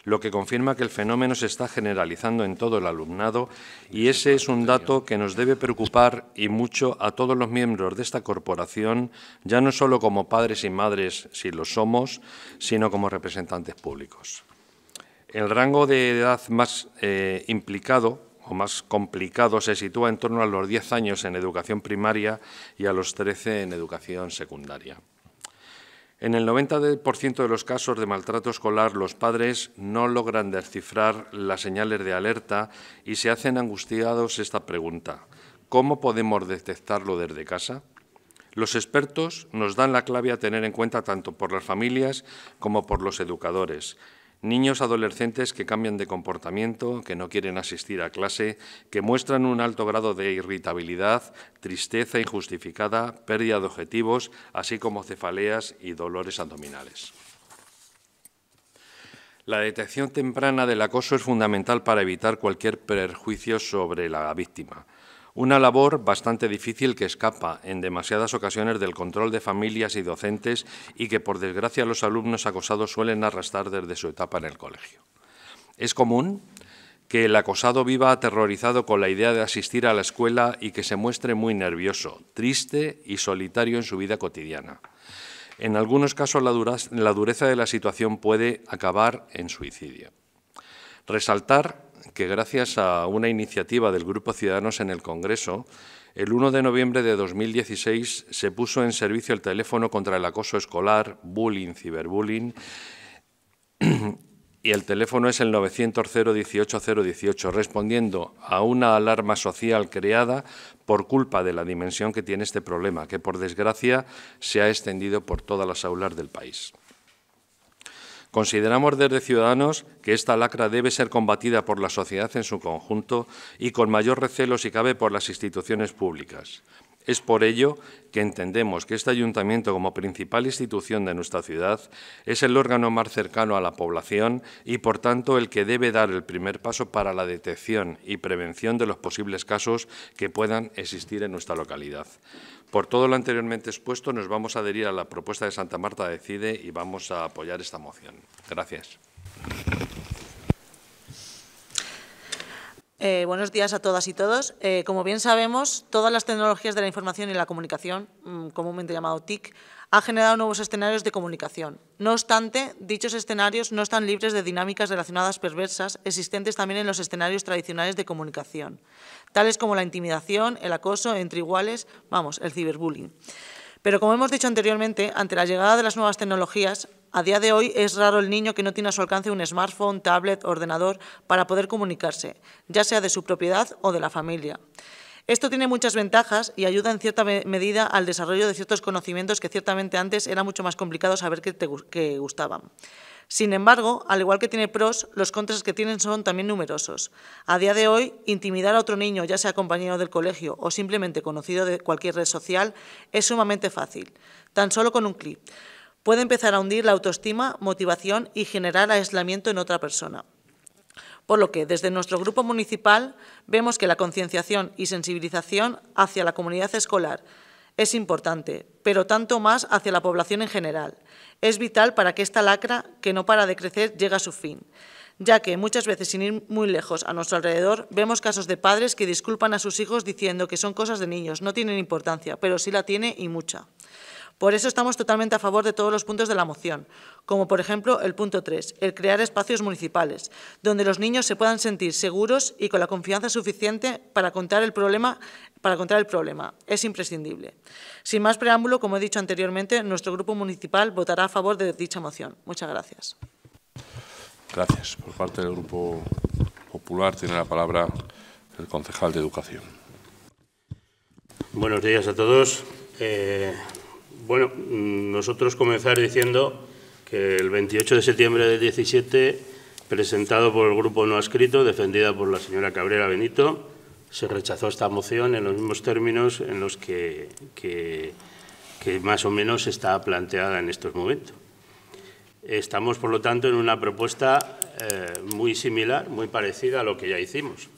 lo que confirma que el fenómeno se está generalizando en todo el alumnado y ese es un dato que nos debe preocupar y mucho a todos los miembros de esta corporación, ya no solo como padres y madres, si lo somos, sino como representantes públicos. El rango de edad más eh, implicado o más complicado se sitúa en torno a los 10 años en educación primaria y a los 13 en educación secundaria. En el 90% de los casos de maltrato escolar, los padres no logran descifrar las señales de alerta y se hacen angustiados esta pregunta. ¿Cómo podemos detectarlo desde casa? Los expertos nos dan la clave a tener en cuenta tanto por las familias como por los educadores Niños adolescentes que cambian de comportamiento, que no quieren asistir a clase, que muestran un alto grado de irritabilidad, tristeza injustificada, pérdida de objetivos, así como cefaleas y dolores abdominales. La detección temprana del acoso es fundamental para evitar cualquier perjuicio sobre la víctima. Una labor bastante difícil que escapa en demasiadas ocasiones del control de familias y docentes y que, por desgracia, los alumnos acosados suelen arrastrar desde su etapa en el colegio. Es común que el acosado viva aterrorizado con la idea de asistir a la escuela y que se muestre muy nervioso, triste y solitario en su vida cotidiana. En algunos casos la, dureza de la situación puede acabar en suicidio. Resaltar que gracias a una iniciativa del Grupo Ciudadanos en el Congreso, el 1 de noviembre de 2016 se puso en servicio el teléfono contra el acoso escolar, bullying, ciberbullying, y el teléfono es el 900-018-018, respondiendo a una alarma social creada por culpa de la dimensión que tiene este problema, que por desgracia se ha extendido por todas las aulas del país. Consideramos desde Ciudadanos que esta lacra debe ser combatida por la sociedad en su conjunto y con mayor recelo si cabe por las instituciones públicas. Es por ello que entendemos que este ayuntamiento como principal institución de nuestra ciudad es el órgano más cercano a la población y, por tanto, el que debe dar el primer paso para la detección y prevención de los posibles casos que puedan existir en nuestra localidad. Por todo lo anteriormente expuesto, nos vamos a adherir a la propuesta de Santa Marta de CIDE y vamos a apoyar esta moción. Gracias. Eh, buenos días a todas y todos. Eh, como bien sabemos, todas las tecnologías de la información y la comunicación, mm, comúnmente llamado TIC, han generado nuevos escenarios de comunicación. No obstante, dichos escenarios no están libres de dinámicas relacionadas perversas existentes también en los escenarios tradicionales de comunicación, tales como la intimidación, el acoso entre iguales, vamos, el ciberbullying. Pero como hemos dicho anteriormente, ante la llegada de las nuevas tecnologías, a día de hoy es raro el niño que no tiene a su alcance un smartphone, tablet, ordenador para poder comunicarse, ya sea de su propiedad o de la familia. Esto tiene muchas ventajas y ayuda en cierta medida al desarrollo de ciertos conocimientos que ciertamente antes era mucho más complicado saber que, te, gustaban. Sin embargo, al igual que tiene pros, los contras que tienen son también numerosos. A día de hoy, intimidar a otro niño, ya sea compañero del colegio o simplemente conocido de cualquier red social, es sumamente fácil, tan solo con un clic puede empezar a hundir la autoestima, motivación y generar aislamiento en otra persona. Por lo que desde nuestro grupo municipal vemos que la concienciación y sensibilización hacia la comunidad escolar es importante, pero tanto más hacia la población en general. Es vital para que esta lacra, que no para de crecer, llegue a su fin, ya que muchas veces sin ir muy lejos a nuestro alrededor vemos casos de padres que disculpan a sus hijos diciendo que son cosas de niños, no tienen importancia, pero sí la tiene y mucha. Por eso estamos totalmente a favor de todos los puntos de la moción, como por ejemplo el punto 3, el crear espacios municipales, donde los niños se puedan sentir seguros y con la confianza suficiente para contar el problema, Es imprescindible. Sin más preámbulo, como he dicho anteriormente, nuestro grupo municipal votará a favor de dicha moción. Muchas gracias. Gracias. Por parte del Grupo Popular tiene la palabra el concejal de Educación. Buenos días a todos. Eh, bueno, mm, nosotros comenzar diciendo que el 28 de septiembre de 17, presentado por el Grupo No Ascrito, defendida por la señora Cabrera Benito, se rechazó esta moción en los mismos términos en los que, más o menos está planteada en estos momentos. Estamos, por lo tanto, en una propuesta eh, muy similar, muy parecida a lo que ya hicimos.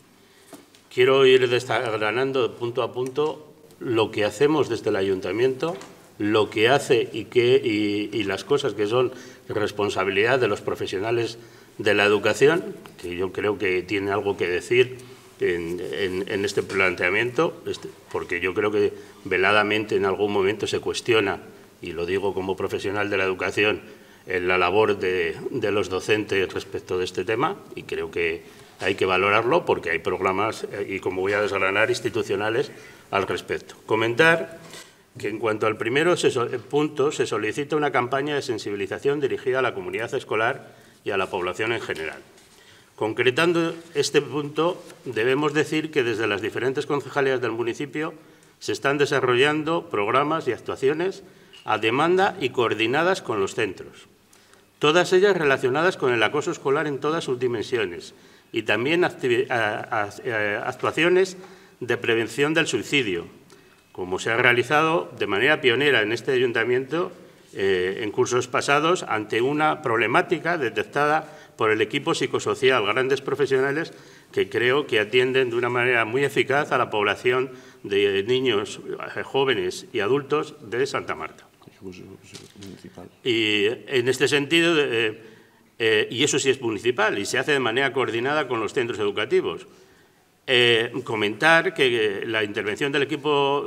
Quiero ir desgranando punto a punto lo que hacemos desde el ayuntamiento lo que hace y, y, las cosas que son responsabilidad de los profesionales de la educación, que yo creo que tiene algo que decir en, este planteamiento, este, porque yo creo que veladamente en algún momento se cuestiona, y lo digo como profesional de la educación, en la labor de, de los docentes respecto de este tema, y creo que hay que valorarlo porque hay programas, eh, y como voy a desgranar, institucionales al respecto. Comentar que en cuanto al primero eh, punto se solicita una campaña de sensibilización dirigida a la comunidad escolar y a la población en general. Concretando este punto, debemos decir que desde las diferentes concejalías del municipio se están desarrollando programas y actuaciones a demanda y coordinadas con los centros, todas ellas relacionadas con el acoso escolar en todas sus dimensiones y también eh, actuaciones de prevención del suicidio, como se ha realizado de manera pionera en este ayuntamiento eh, en cursos pasados ante una problemática detectada por el equipo psicosocial, grandes profesionales que creo que atienden de una manera muy eficaz a la población de niños, eh, jóvenes y adultos de Santa Marta. Y en este sentido, eh, y eso sí es municipal, y se hace de manera coordinada con los centros educativos. Eh, comentar que eh, la intervención del equipo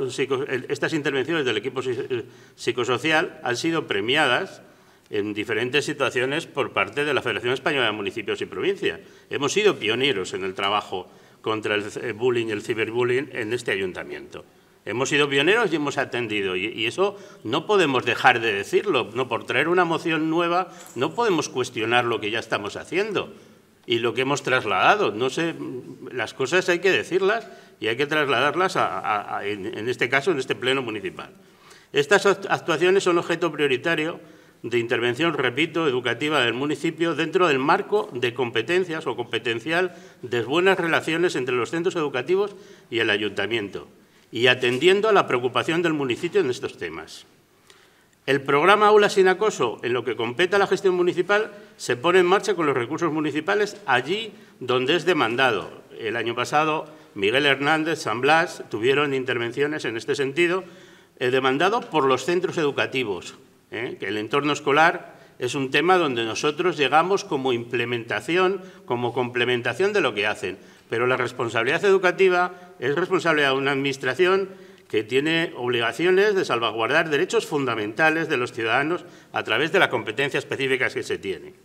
estas intervenciones del equipo eh, psicosocial han sido premiadas en diferentes situaciones por parte de la Federación Española de Municipios y Provincias. Hemos sido pioneros en el trabajo contra el bullying y el ciberbullying en este ayuntamiento. Hemos sido pioneros y hemos atendido, y, eso no podemos dejar de decirlo. No por traer una moción nueva, no podemos cuestionar lo que ya estamos haciendo y lo que hemos trasladado. No sé, las cosas hay que decirlas y hay que trasladarlas en, este caso, en este pleno municipal. Estas actuaciones son objeto prioritario de intervención, repito, educativa del municipio dentro del marco de competencias o competencial de buenas relaciones entre los centros educativos y el ayuntamiento y atendiendo a la preocupación del municipio en estos temas. El programa Aula sin acoso, en lo que compete a la gestión municipal, se pone en marcha con los recursos municipales allí donde es demandado. El año pasado, Miguel Hernández, San Blas, tuvieron intervenciones en este sentido, eh, demandado por los centros educativos, ¿eh? que el entorno escolar es un tema donde nosotros llegamos como implementación, como complementación de lo que hacen. Pero la responsabilidad educativa es responsable de una administración que tiene obligaciones de salvaguardar derechos fundamentales de los ciudadanos a través de las competencias específicas que se tienen.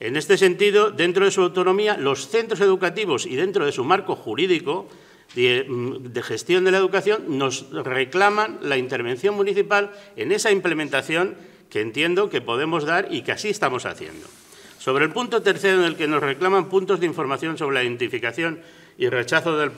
En este sentido, dentro de su autonomía, los centros educativos y dentro de su marco jurídico mm, de, gestión de la educación nos reclaman la intervención municipal en esa implementación que entiendo que podemos dar y que así estamos haciendo. Sobre el punto tercero en el que nos reclaman puntos de información sobre la identificación y, rechazo eh,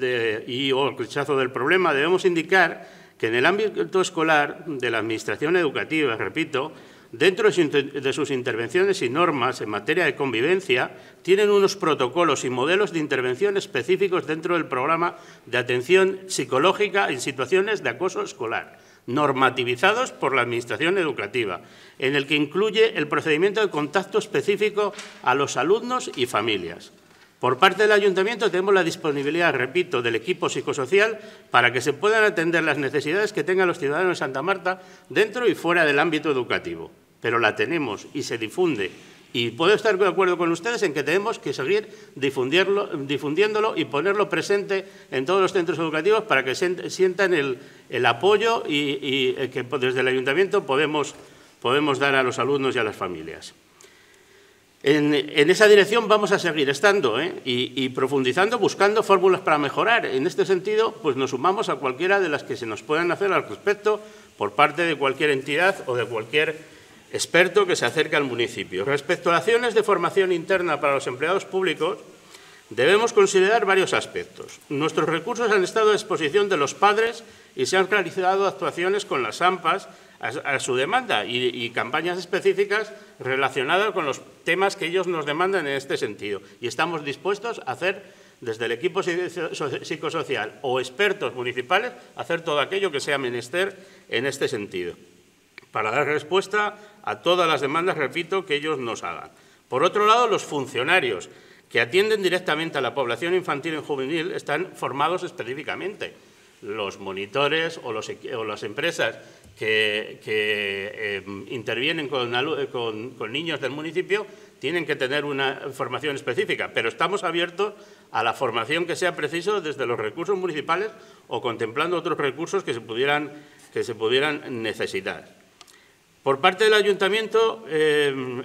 eh, rechazo del problema, debemos indicar que en el ámbito escolar de la Administración educativa, repito, dentro de sus intervenciones y normas en materia de convivencia, tienen unos protocolos y modelos de intervención específicos dentro del programa de atención psicológica en situaciones de acoso escolar, normativizados por la Administración Educativa, en el que incluye el procedimiento de contacto específico a los alumnos y familias. Por parte del ayuntamiento tenemos la disponibilidad, repito, del equipo psicosocial para que se puedan atender las necesidades que tengan los ciudadanos de Santa Marta dentro y fuera del ámbito educativo. Pero la tenemos y se difunde. Y puedo estar de acuerdo con ustedes en que tenemos que seguir difundiéndolo y ponerlo presente en todos los centros educativos para que sientan el, apoyo y, eh, que desde el ayuntamiento podemos dar a los alumnos y a las familias. En, esa dirección vamos a seguir estando ¿eh? y, profundizando, buscando fórmulas para mejorar. En este sentido, pues nos sumamos a cualquiera de las que se nos puedan hacer al respecto por parte de cualquier entidad o de cualquier experto que se acerque al municipio. Respecto a acciones de formación interna para los empleados públicos, debemos considerar varios aspectos. Nuestros recursos han estado a disposición de los padres y se han realizado actuaciones con las AMPAs a, su demanda y, campañas específicas relacionadas con los temas que ellos nos demandan en este sentido. Y estamos dispuestos a hacer desde el equipo psicosocial o expertos municipales, hacer todo aquello que sea menester en este sentido, para dar respuesta a todas las demandas, repito, que ellos nos hagan. Por otro lado, los funcionarios que atienden directamente a la población infantil y juvenil están formados específicamente. Los monitores o las empresas que, em, intervienen con, niños del municipio tienen que tener una formación específica, pero estamos abiertos a la formación que sea preciso desde los recursos municipales o contemplando otros recursos que se pudieran, que se pudieran necesitar. Por parte del ayuntamiento, em,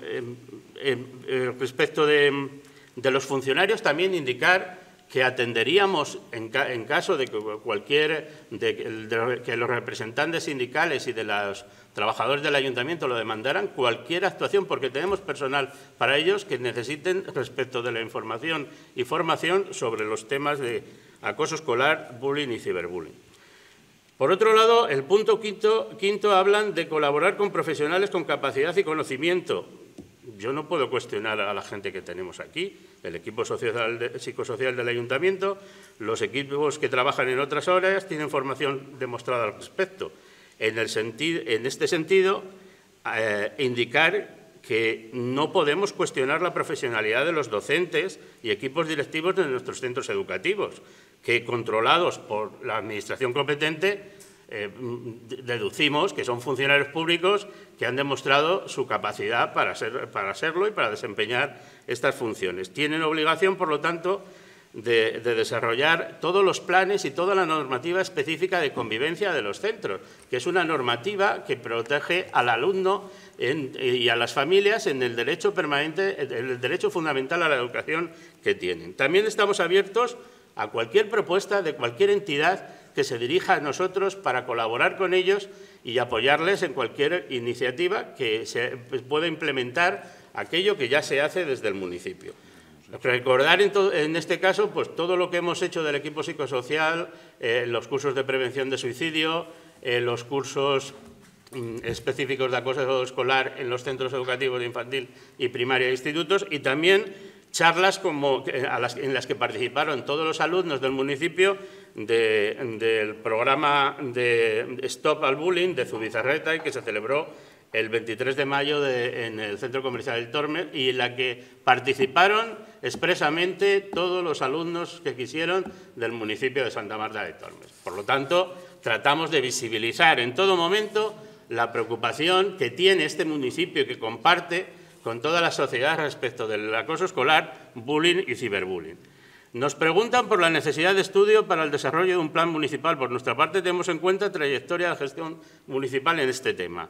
em, eh, respecto de los funcionarios, también indicar que atenderíamos en, caso de que cualquier, que los representantes sindicales y de los trabajadores del ayuntamiento lo demandaran, cualquier actuación, porque tenemos personal para ellos que necesiten respecto de la información y formación sobre los temas de acoso escolar, bullying y ciberbullying. Por otro lado, el punto quinto, quinto hablan de colaborar con profesionales con capacidad y conocimiento. Yo no puedo cuestionar a la gente que tenemos aquí el equipo psicosocial del ayuntamiento, los equipos que trabajan en otras áreas tienen formación demostrada al respecto. En, este sentido, eh, indicar que no podemos cuestionar la profesionalidad de los docentes y equipos directivos de nuestros centros educativos, que controlados por la Administración competente eh, mm, deducimos que son funcionarios públicos que han demostrado su capacidad para, para serlo y para desempeñar estas funciones. Tienen obligación, por lo tanto, de, desarrollar todos los planes y toda la normativa específica de convivencia de los centros, que es una normativa que protege al alumno y a las familias en el derecho permanente, en el derecho fundamental a la educación que tienen. También estamos abiertos a cualquier propuesta de cualquier entidad que se dirija a nosotros para colaborar con ellos y apoyarles en cualquier iniciativa que se pueda implementar aquello que ya se hace desde el municipio. Recordar en, este caso pues, todo lo que hemos hecho del equipo psicosocial, eh, los cursos de prevención de suicidio, eh, los cursos mm, específicos de acoso escolar en los centros educativos de infantil y primaria de institutos y también charlas como, en las que participaron todos los alumnos del municipio del programa de Stop al Bullying de Zubizarreta y que se celebró el 23 de mayo en el Centro Comercial del Tormes y en la que participaron expresamente todos los alumnos que quisieron del municipio de Santa Marta de Tormes. Por lo tanto, tratamos de visibilizar en todo momento la preocupación que tiene este municipio que comparte con toda la sociedad respecto del acoso escolar, bullying y ciberbullying. Nos preguntan por la necesidad de estudio para el desarrollo de un plan municipal. Por nuestra parte, tenemos en cuenta trayectoria de gestión municipal en este tema.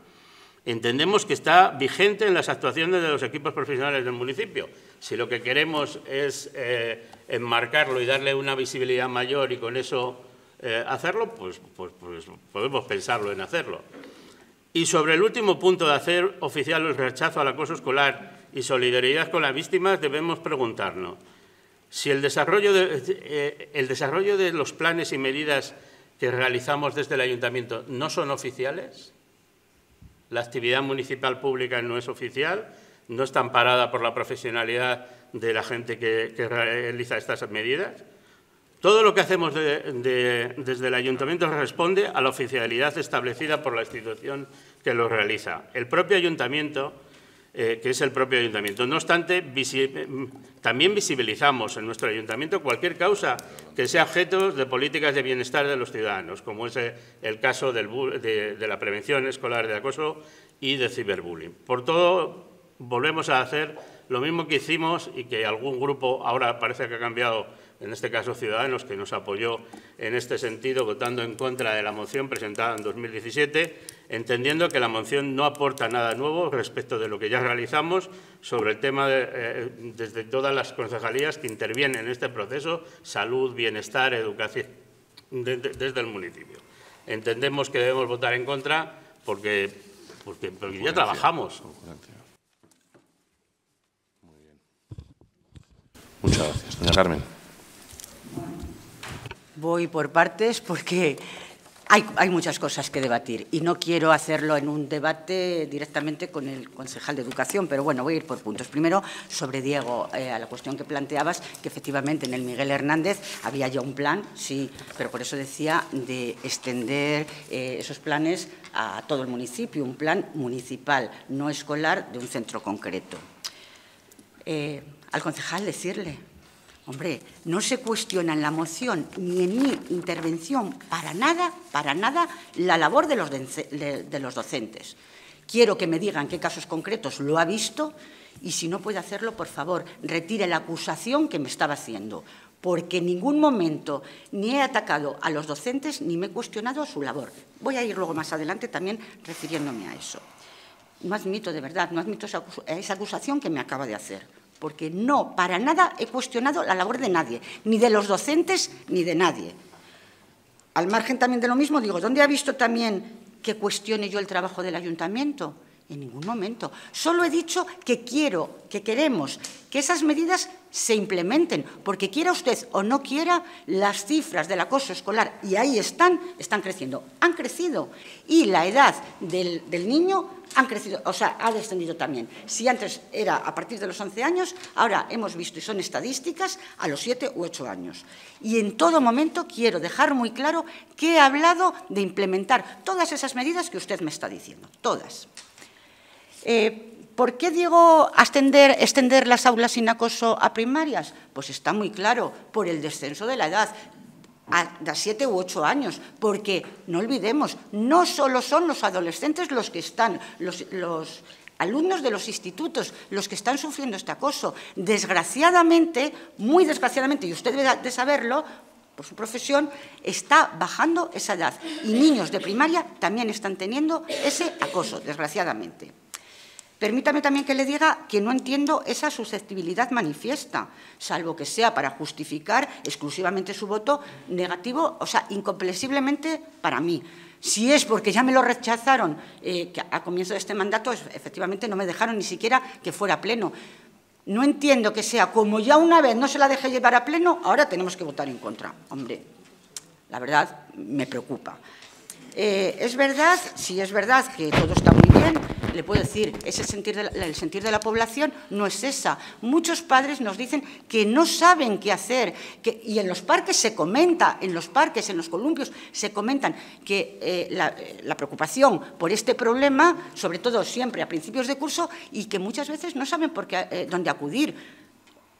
Entendemos que está vigente en las actuaciones de los equipos profesionales del municipio. Si lo que queremos es eh, enmarcarlo y darle una visibilidad mayor y con eso eh, hacerlo, pues, pues, pues, podemos pensarlo en hacerlo. Y sobre el último punto de hacer oficial el rechazo al acoso escolar y solidaridad con las víctimas, debemos preguntarnos si el desarrollo de eh, los planes y medidas que realizamos desde el ayuntamiento no son oficiales la actividad municipal pública no es oficial, no está amparada por la profesionalidad de la gente que, realiza estas medidas. Todo lo que hacemos desde el ayuntamiento responde a la oficialidad establecida por la institución que lo realiza. El propio ayuntamiento eh, que es el propio ayuntamiento. No obstante, mm, también visibilizamos en nuestro ayuntamiento cualquier causa que sea objeto de políticas de bienestar de los ciudadanos, como es eh, el caso de, de la prevención escolar de acoso y de ciberbullying. Por todo, volvemos a hacer lo mismo que hicimos y que algún grupo ahora parece que ha cambiado, en este caso Ciudadanos, que nos apoyó en este sentido votando en contra de la moción presentada en 2017, entendiendo que la moción no aporta nada nuevo respecto de lo que ya realizamos sobre el tema eh, desde todas las concejalías que intervienen en este proceso, salud, bienestar, educación, desde el municipio. Entendemos que debemos votar en contra porque, porque, ya trabajamos. Muchas gracias. Doña Carmen. Voy por partes porque hay, muchas cosas que debatir y no quiero hacerlo en un debate directamente con el concejal de Educación, pero bueno, voy a ir por puntos. Primero, sobre Diego, eh, a la cuestión que planteabas, que efectivamente en el Miguel Hernández había ya un plan, sí, pero por eso decía de extender eh, esos planes a todo el municipio, un plan municipal, no escolar, de un centro concreto. Eh, al concejal decirle Hombre, no se cuestiona en la moción ni en mi intervención para nada, para nada, la labor de los, docentes. Quiero que me digan qué casos concretos lo ha visto y si no puede hacerlo, por favor, retire la acusación que me estaba haciendo, porque en ningún momento ni he atacado a los docentes ni me he cuestionado su labor. Voy a ir luego más adelante también refiriéndome a eso. No admito, de verdad, no admito esa acusación que me acaba de hacer porque no, para nada he cuestionado la labor de nadie, ni de los docentes ni de nadie. Al margen también de lo mismo, digo, ¿dónde ha visto también que cuestione yo el trabajo del ayuntamiento? En ningún momento. Solo he dicho que quiero, que queremos que esas medidas se implementen, porque quiera usted o no quiera, las cifras del acoso escolar, y ahí están, están creciendo. Han crecido. Y la edad del, niño han crecido, o sea, ha descendido también. Si antes era a partir de los 11 años, ahora hemos visto, y son estadísticas, a los 7 u 8 años. Y en todo momento quiero dejar muy claro que he hablado de implementar todas esas medidas que usted me está diciendo, todas. Eh, ¿Por qué digo extender las aulas sin acoso a primarias? Pues está muy claro, por el descenso de la edad a, siete u ocho años, porque no olvidemos, no solo son los adolescentes los que están, los, los alumnos de los institutos los que están sufriendo este acoso. Desgraciadamente, muy desgraciadamente, y usted debe de saberlo, por su profesión, está bajando esa edad. Y niños de primaria también están teniendo ese acoso, desgraciadamente. Permítame también que le diga que no entiendo esa susceptibilidad manifiesta, salvo que sea para justificar exclusivamente su voto negativo, o sea, incomprensiblemente para mí. Si es porque ya me lo rechazaron eh, que a comienzo de este mandato, efectivamente no me dejaron ni siquiera que fuera pleno. No entiendo que sea como ya una vez no se la dejé llevar a pleno, ahora tenemos que votar en contra. Hombre, la verdad me preocupa. Eh, es verdad, sí es verdad que todo está muy bien le puedo decir, ese sentir el sentir de la población no es esa. Muchos padres nos dicen que no saben qué hacer, que, y en los parques se comenta, en los parques, en los columpios, se comentan que eh, eh, la, preocupación por este problema, sobre todo siempre a principios de curso, y que muchas veces no saben por qué, eh, dónde acudir.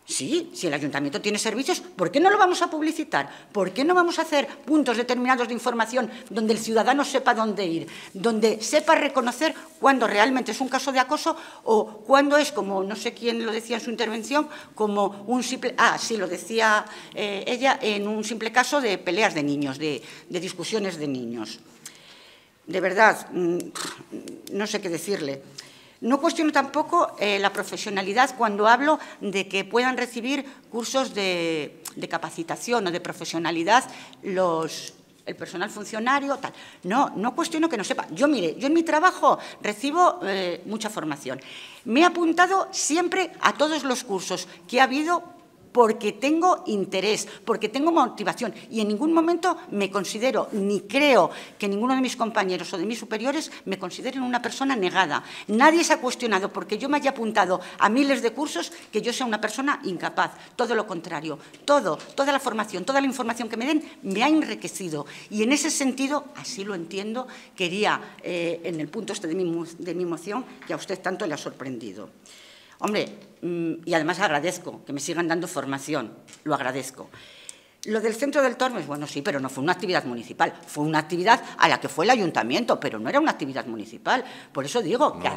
Sí, si el ayuntamiento tiene servicios, ¿por qué no lo vamos a publicitar? ¿Por qué no vamos a hacer puntos determinados de información donde el ciudadano sepa dónde ir? Donde sepa reconocer cuándo realmente es un caso de acoso o cuándo es, como no sé quién lo decía en su intervención, como un simple... Ah, sí, lo decía eh, ella en un simple caso de peleas de niños, de discusiones de niños. De verdad, mm, no sé qué decirle. No cuestiono tampoco eh, la profesionalidad cuando hablo de que puedan recibir cursos de, capacitación o de profesionalidad los, el personal funcionario, tal. No, no cuestiono que no sepa. Yo, mire, yo en mi trabajo recibo eh, mucha formación. Me he apuntado siempre a todos los cursos que ha habido porque tengo interés, porque tengo motivación y en ningún momento me considero, ni creo que ninguno de mis compañeros o de mis superiores me consideren una persona negada. Nadie se ha cuestionado porque yo me haya apuntado a miles de cursos que yo sea una persona incapaz. Todo lo contrario, todo, toda la formación, toda la información que me den me ha enriquecido y en ese sentido, así lo entiendo, quería, eh, en el punto este de mi, de mi moción, que a usted tanto le ha sorprendido. Hombre, mm, y además agradezco que me sigan dando formación, lo agradezco. Lo del centro del Tormes, bueno, sí, pero no fue una actividad municipal, fue una actividad a la que fue el ayuntamiento, pero no era una actividad municipal. Por eso digo que,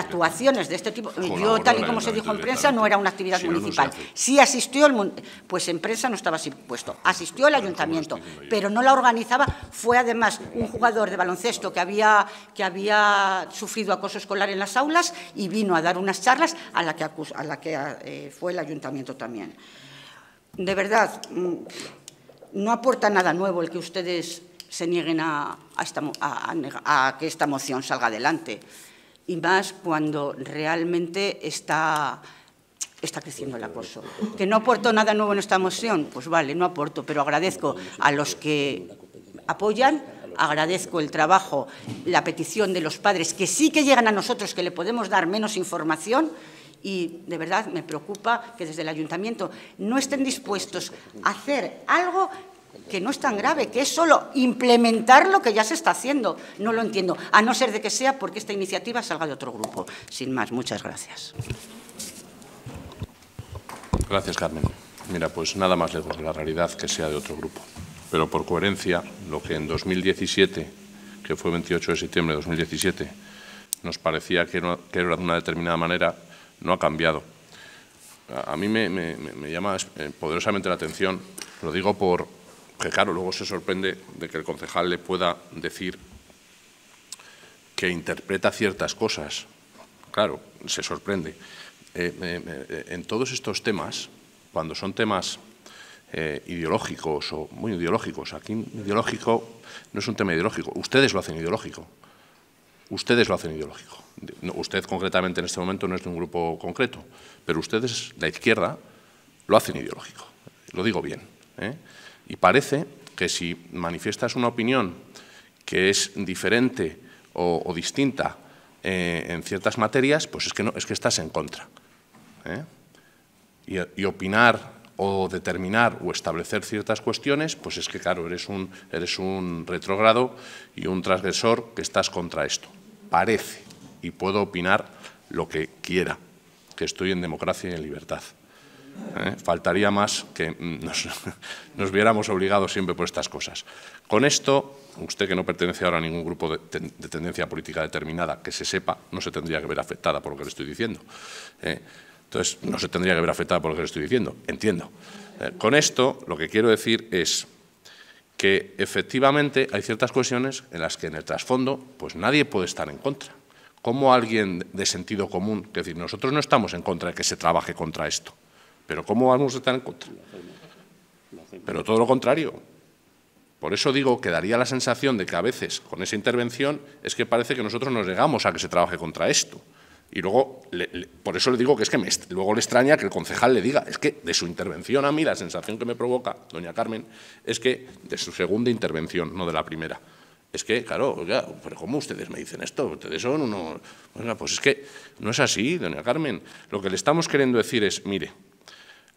actuaciones de este tipo, yo tal y como se dijo en prensa, no era una actividad municipal. sí asistió, el, pues en prensa no estaba así puesto, ah, pues asistió el ayuntamiento, pues pero no la organizaba. Fue además un jugador de baloncesto que había, que había sufrido acoso escolar en las aulas y vino a dar unas charlas a la que, eh, fue el ayuntamiento también de verdad, mm, no aporta nada nuevo el que ustedes se nieguen a, que esta moción salga adelante. Y más cuando realmente está está creciendo el acoso. Que no aporto nada nuevo en esta moción, pues vale, no aporto, pero agradezco a los que apoyan, agradezco el trabajo, la petición de los padres, que sí que llegan a nosotros, que le podemos dar menos información, y de verdad me preocupa que desde el ayuntamiento no estén dispuestos a hacer algo que no es tan grave, que es solo implementar lo que ya se está haciendo. No lo entiendo, a no ser de que sea porque esta iniciativa salga de otro grupo. Sin más, muchas gracias. Gracias, Carmen. Mira, pues nada más lejos de la realidad que sea de otro grupo. Pero por coherencia, lo que en 2017, que fue 28 de septiembre de 2017, nos parecía que, que era de una determinada manera, no ha cambiado. A mí me, llama eh, poderosamente la atención, lo digo por que claro, luego se sorprende de que el concejal le pueda decir que interpreta ciertas cosas. Claro, se sorprende. Eh, eh, en todos estos temas, cuando son temas ideológicos o muy ideológicos, aquí ideológico no es un tema ideológico, ustedes lo hacen ideológico. Ustedes lo hacen ideológico. Usted concretamente en este momento no es de un grupo concreto, pero ustedes, la izquierda, lo hacen ideológico. Lo digo bien. ¿eh? Y parece que si manifiestas una opinión que es diferente o, distinta eh, en ciertas materias, pues es que, no, es que estás en contra. ¿eh? Y, opinar o determinar o establecer ciertas cuestiones, pues es que, claro, eres un, eres un retrogrado y un transgresor que estás contra esto parece, y puedo opinar lo que quiera, que estoy en democracia y en libertad. ¿eh? Faltaría más que nos, viéramos obligados siempre por estas cosas. Con esto, usted que no pertenece ahora a ningún grupo de, tendencia política determinada, que se sepa, no se tendría que ver afectada por lo que le estoy diciendo. ¿eh? entonces, no se tendría que ver afectada por lo que le estoy diciendo, entiendo. Eh, con esto, lo que quiero decir es que efectivamente hay ciertas cuestiones en las que en el trasfondo pues nadie puede estar en contra. ¿Cómo alguien de sentido común, es decir, nosotros no estamos en contra de que se trabaje contra esto, pero ¿cómo vamos a estar en contra? Pero todo lo contrario. Por eso digo que daría la sensación de que a veces con esa intervención es que parece que nosotros nos negamos a que se trabaje contra esto. Y luego, por eso le digo que es que luego le extraña que el concejal le diga, es que de su intervención a mí la sensación que me provoca, doña Carmen, es que de su segunda intervención, no de la primera. Es que, claro, ya pero ¿cómo ustedes me dicen esto? Ustedes son uno pues es que no es así, doña Carmen. Lo que le estamos queriendo decir es, mire,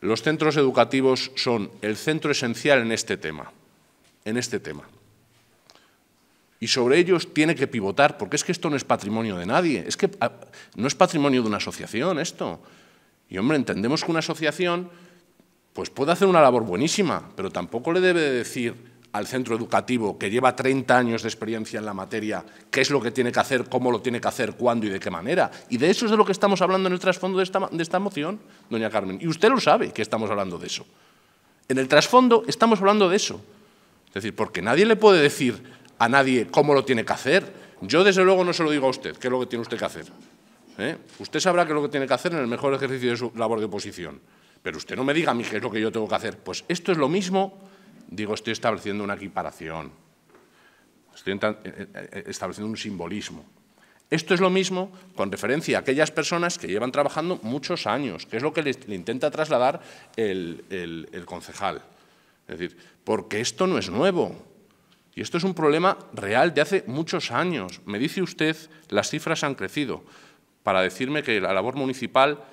los centros educativos son el centro esencial en este tema, en este tema y sobre ellos tiene que pivotar, porque es que esto no es patrimonio de nadie, es que ah, no es patrimonio de una asociación esto. Y hombre, entendemos que una asociación pues puede hacer una labor buenísima, pero tampoco le debe decir al centro educativo que lleva 30 años de experiencia en la materia qué es lo que tiene que hacer, cómo lo tiene que hacer, cuándo y de qué manera. Y de eso es de lo que estamos hablando en el trasfondo de esta, de esta moción, doña Carmen. Y usted lo sabe que estamos hablando de eso. En el trasfondo estamos hablando de eso. Es decir, porque nadie le puede decir a nadie cómo lo tiene que hacer. Yo, desde luego, no se lo digo a usted, qué es lo que tiene usted que hacer. ¿Eh? Usted sabrá qué es lo que tiene que hacer en el mejor ejercicio de su labor de oposición. Pero usted no me diga a mí qué es lo que yo tengo que hacer. Pues esto es lo mismo, digo, estoy estableciendo una equiparación. Estoy eh, eh, estableciendo un simbolismo. Esto es lo mismo con referencia a aquellas personas que llevan trabajando muchos años, que es lo que le, intenta trasladar el concejal. Es decir, porque esto no es nuevo. Y esto es un problema real de hace muchos años. Me dice usted, las cifras han crecido, para decirme que la labor municipal,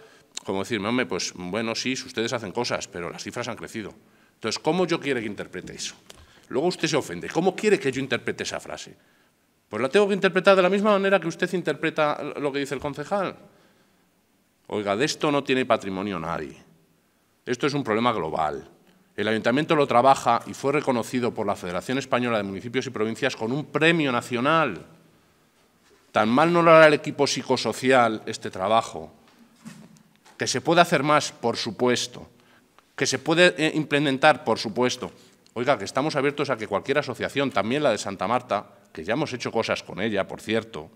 como decirme, hombre, pues bueno, sí, ustedes hacen cosas, pero las cifras han crecido. Entonces, ¿cómo yo quiere que interprete eso? Luego usted se ofende. ¿Cómo quiere que yo interprete esa frase? Pues la tengo que interpretar de la misma manera que usted interpreta lo que dice el concejal. Oiga, de esto no tiene patrimonio nadie. Esto es un problema global. El ayuntamiento lo trabaja y fue reconocido por la Federación Española de Municipios y Provincias con un premio nacional. Tan mal no lo hará el equipo psicosocial este trabajo. Que se puede hacer más, por supuesto. Que se puede eh, implementar, por supuesto. Oiga, que estamos abiertos a que cualquier asociación, también la de Santa Marta, que ya hemos hecho cosas con ella, por cierto,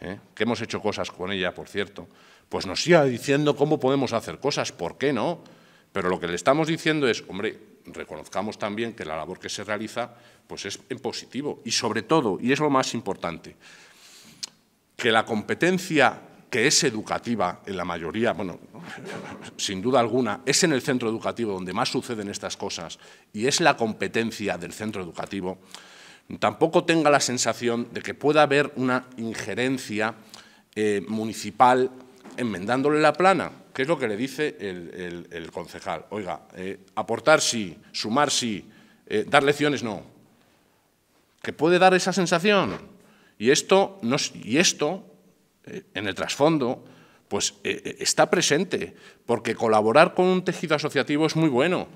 ¿eh? que hemos hecho cosas con ella, por cierto, pues nos siga diciendo cómo podemos hacer cosas, ¿por qué no? Pero lo que le estamos diciendo es, hombre, reconozcamos también que la labor que se realiza pues es en positivo y sobre todo, y es lo más importante, que la competencia que es educativa en la mayoría, bueno, sin duda alguna, es en el centro educativo donde más suceden estas cosas y es la competencia del centro educativo, tampoco tenga la sensación de que pueda haber una injerencia eh, municipal enmendándole la plana. ¿Qué es lo que le dice el, concejal? Oiga, eh, aportar sí, sumar sí, eh, dar lecciones no. Que puede dar esa sensación. Y esto, no, y esto eh, en el trasfondo, pues está presente, porque colaborar con un tejido asociativo es muy bueno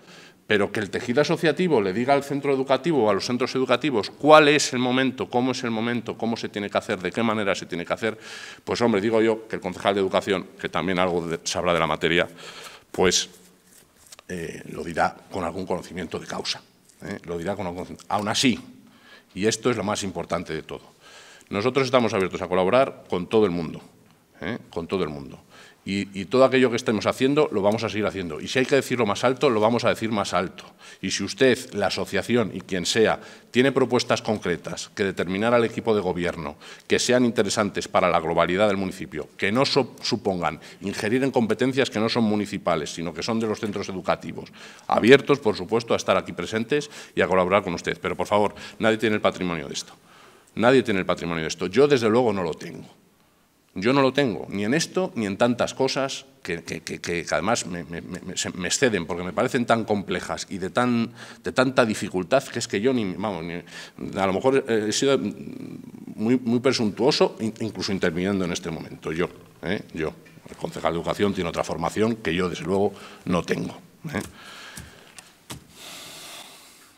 pero que el tejido asociativo le diga al centro educativo o a los centros educativos cuál es el momento, cómo es el momento, cómo se tiene que hacer, de qué manera se tiene que hacer, pues hombre, digo yo que el concejal de educación, que también algo se sabrá de la materia, pues eh, lo dirá con algún conocimiento de causa. ¿eh? lo dirá con Aún así, y esto es lo más importante de todo, nosotros estamos abiertos a colaborar con todo el mundo, ¿eh? con todo el mundo. Y, todo aquello que estemos haciendo lo vamos a seguir haciendo. Y si hay que decirlo más alto, lo vamos a decir más alto. Y si usted, la asociación y quien sea, tiene propuestas concretas que determinar al equipo de gobierno, que sean interesantes para la globalidad del municipio, que no supongan ingerir en competencias que no son municipales, sino que son de los centros educativos, abiertos, por supuesto, a estar aquí presentes y a colaborar con usted. Pero, por favor, nadie tiene el patrimonio de esto. Nadie tiene el patrimonio de esto. Yo, desde luego, no lo tengo. Yo no lo tengo, ni en esto, ni en tantas cosas que, además me, exceden, porque me parecen tan complejas y de, tan, de tanta dificultad que es que yo ni, vamos, a lo mejor he sido muy, presuntuoso, incluso interviniendo en este momento, yo, ¿eh? yo. El concejal de Educación tiene otra formación que yo, desde luego, no tengo. ¿eh?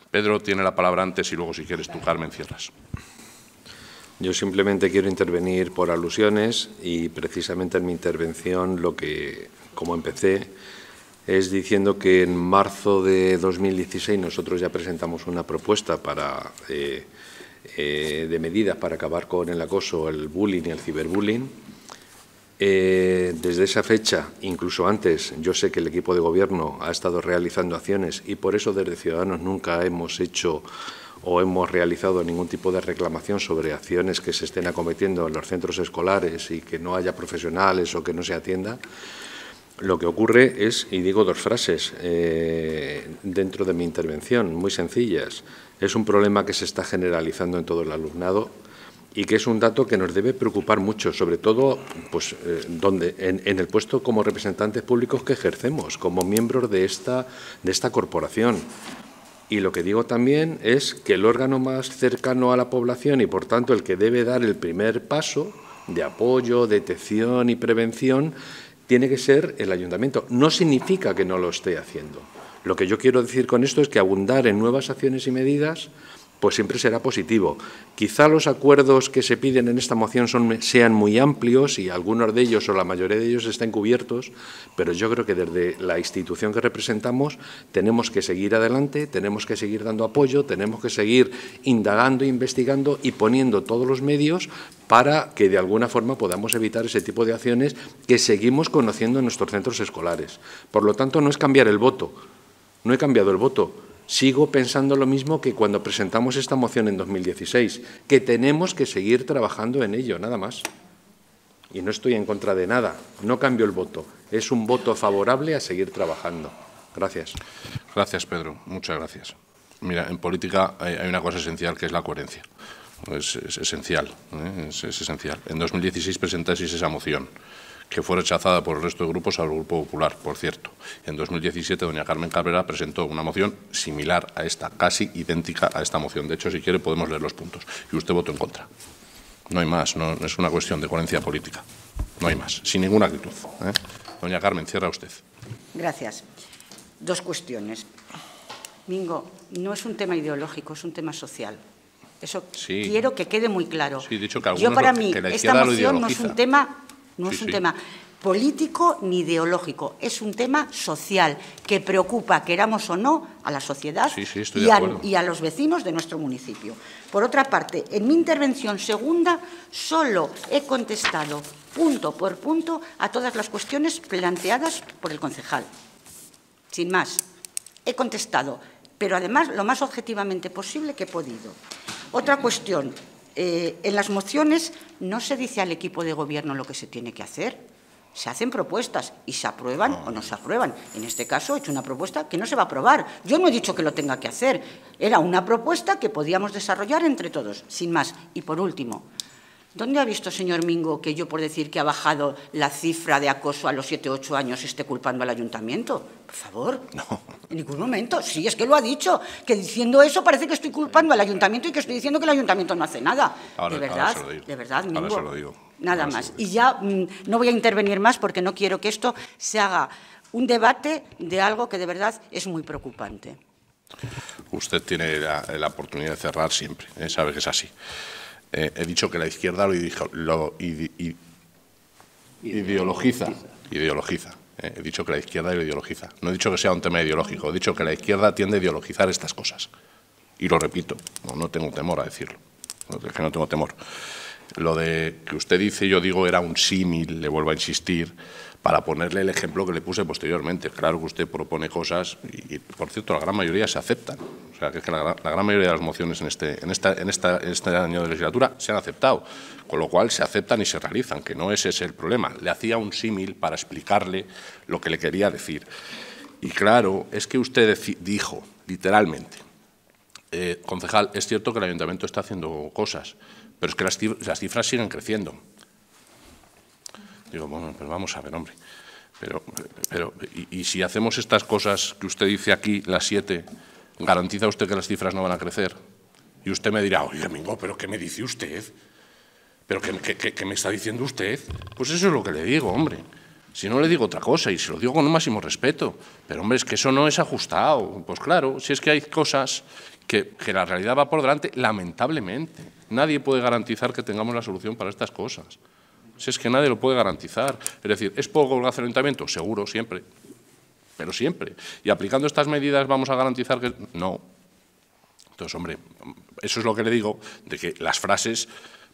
Pedro tiene la palabra antes y luego, si quieres tú, Carmen, cierras. Yo simplemente quiero intervenir por alusiones y precisamente en mi intervención lo que, como empecé, es diciendo que en marzo de 2016 nosotros ya presentamos una propuesta para, eh, eh, de medidas para acabar con el acoso, el bullying y el ciberbullying. Eh, desde esa fecha, incluso antes, yo sé que el equipo de gobierno ha estado realizando acciones y por eso desde Ciudadanos nunca hemos hecho o hemos realizado ningún tipo de reclamación sobre acciones que se estén acometiendo en los centros escolares y que no haya profesionales o que no se atienda, lo que ocurre es, y digo dos frases eh, dentro de mi intervención, muy sencillas, es un problema que se está generalizando en todo el alumnado y que es un dato que nos debe preocupar mucho, sobre todo pues, eh, donde, en, el puesto como representantes públicos que ejercemos, como miembros de esta, de esta corporación. Y lo que digo también es que el órgano más cercano a la población y, por tanto, el que debe dar el primer paso de apoyo, detección y prevención, tiene que ser el ayuntamiento. No significa que no lo esté haciendo. Lo que yo quiero decir con esto es que abundar en nuevas acciones y medidas pues siempre será positivo. Quizá los acuerdos que se piden en esta moción sean muy amplios y algunos de ellos o la mayoría de ellos estén cubiertos, pero yo creo que desde la institución que representamos tenemos que seguir adelante, tenemos que seguir dando apoyo, tenemos que seguir indagando, investigando y poniendo todos los medios para que de alguna forma podamos evitar ese tipo de acciones que seguimos conociendo en nuestros centros escolares. Por lo tanto, no es cambiar el voto, no he cambiado el voto, Sigo pensando lo mismo que cuando presentamos esta moción en 2016, que tenemos que seguir trabajando en ello, nada más. Y no estoy en contra de nada, no cambio el voto. Es un voto favorable a seguir trabajando. Gracias. Gracias, Pedro. Muchas gracias. Mira, en política hay una cosa esencial que es la coherencia. Es, esencial, ¿eh? es, esencial. En 2016 presentasteis esa moción que fue rechazada por el resto de grupos al Grupo Popular, por cierto. En 2017, doña Carmen Cabrera presentó una moción similar a esta, casi idéntica a esta moción. De hecho, si quiere, podemos leer los puntos. Y usted votó en contra. No hay más, no, es una cuestión de coherencia política. No hay más, sin ninguna actitud. ¿eh? Doña Carmen, cierra usted. Gracias. Dos cuestiones. Mingo, no es un tema ideológico, es un tema social. Eso quiero que quede muy claro. Yo para mí, esta moción no es un tema no es un tema político ni ideológico, es un tema social que preocupa, queramos o no, a la sociedad y, a, los vecinos de nuestro municipio. Por otra parte, en mi intervención segunda solo he contestado punto por punto a todas las cuestiones planteadas por el concejal. Sin más, he contestado, pero además lo más objetivamente posible que he podido. Otra cuestión, eh, en las mociones no se dice al equipo de gobierno lo que se tiene que hacer. Se hacen propuestas y se aprueban o no se aprueban. En este caso he hecho una propuesta que no se va a aprobar. Yo no he dicho que lo tenga que hacer. Era una propuesta que podíamos desarrollar entre todos, sin más. Y por último, ¿Dónde ha visto, señor Mingo, que yo por decir que ha bajado la cifra de acoso a los siete o años esté culpando al ayuntamiento? Por favor. No. En ningún momento. Sí, es que lo ha dicho. Que diciendo eso parece que estoy culpando al ayuntamiento y que estoy diciendo que el ayuntamiento no hace nada. de verdad, de verdad, Mingo. Nada más. Y ya mm, no voy a intervenir más porque no quiero que esto se haga un debate de algo que de verdad es muy preocupante. Usted tiene la, oportunidad de cerrar siempre. ¿eh? Sabe que es así. Eh, he dicho que la izquierda lo, ideologiza. Eh, he dicho que la izquierda lo ideologiza. No he dicho que sea un tema ideológico, he dicho que la izquierda tiende a ideologizar estas cosas. Y lo repito, no, tengo temor a decirlo. Es que no tengo temor. Lo de que usted dice, yo digo, era un símil, le vuelvo a insistir, para ponerle el ejemplo que le puse posteriormente. Claro que usted propone cosas y, por cierto, la gran mayoría se aceptan. O sea, que es que la, gran mayoría de las mociones en este, en, esta, en, esta, este año de legislatura se han aceptado, con lo cual se aceptan y se realizan, que no ese es el problema. Le hacía un símil para explicarle lo que le quería decir. Y claro, es que usted dijo, literalmente, eh, concejal, es cierto que el ayuntamiento está haciendo cosas, pero es que las cifras siguen creciendo. Digo, bueno, pero vamos a ver, hombre. Pero, pero y, si hacemos estas cosas que usted dice aquí, las siete, ¿garantiza usted que las cifras no van a crecer? Y usted me dirá, oye, amigo, ¿pero qué me dice usted? ¿Pero qué, me está diciendo usted? Pues eso es lo que le digo, hombre. Si no le digo otra cosa, y se lo digo con un máximo respeto, pero hombre, es que eso no es ajustado. Pues claro, si es que hay cosas que, que, la realidad va por delante, lamentablemente. Nadie puede garantizar que tengamos la solución para estas cosas es que nadie lo puede garantizar. Es decir, ¿es poco lo el ayuntamiento? Seguro, siempre. Pero siempre. ¿Y aplicando estas medidas vamos a garantizar que...? No. Entonces, hombre, eso es lo que le digo, de que las frases...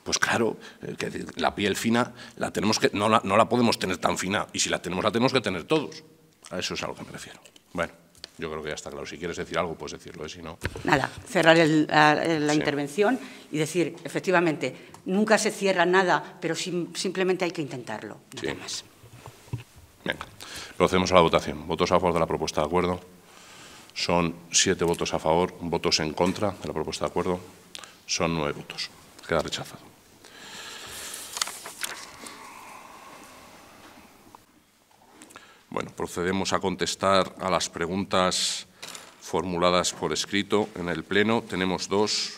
Pues claro, eh, que la piel fina la tenemos que, no, la, no la podemos tener tan fina y si la tenemos la tenemos que tener todos. A eso es a lo que me refiero. Bueno. Yo creo que ya está claro. Si quieres decir algo, puedes decirlo, ¿eh? si no... Nada, cerrar la, intervención y decir, efectivamente, nunca se cierra nada, pero simplemente hay que intentarlo, nada más. Venga, procedemos a la votación. ¿Votos a favor de la propuesta de acuerdo? Son siete votos a favor, votos en contra de la propuesta de acuerdo. Son nueve votos. Queda rechazado. Bueno, procedemos a contestar a las preguntas formuladas por escrito en el Pleno. Tenemos dos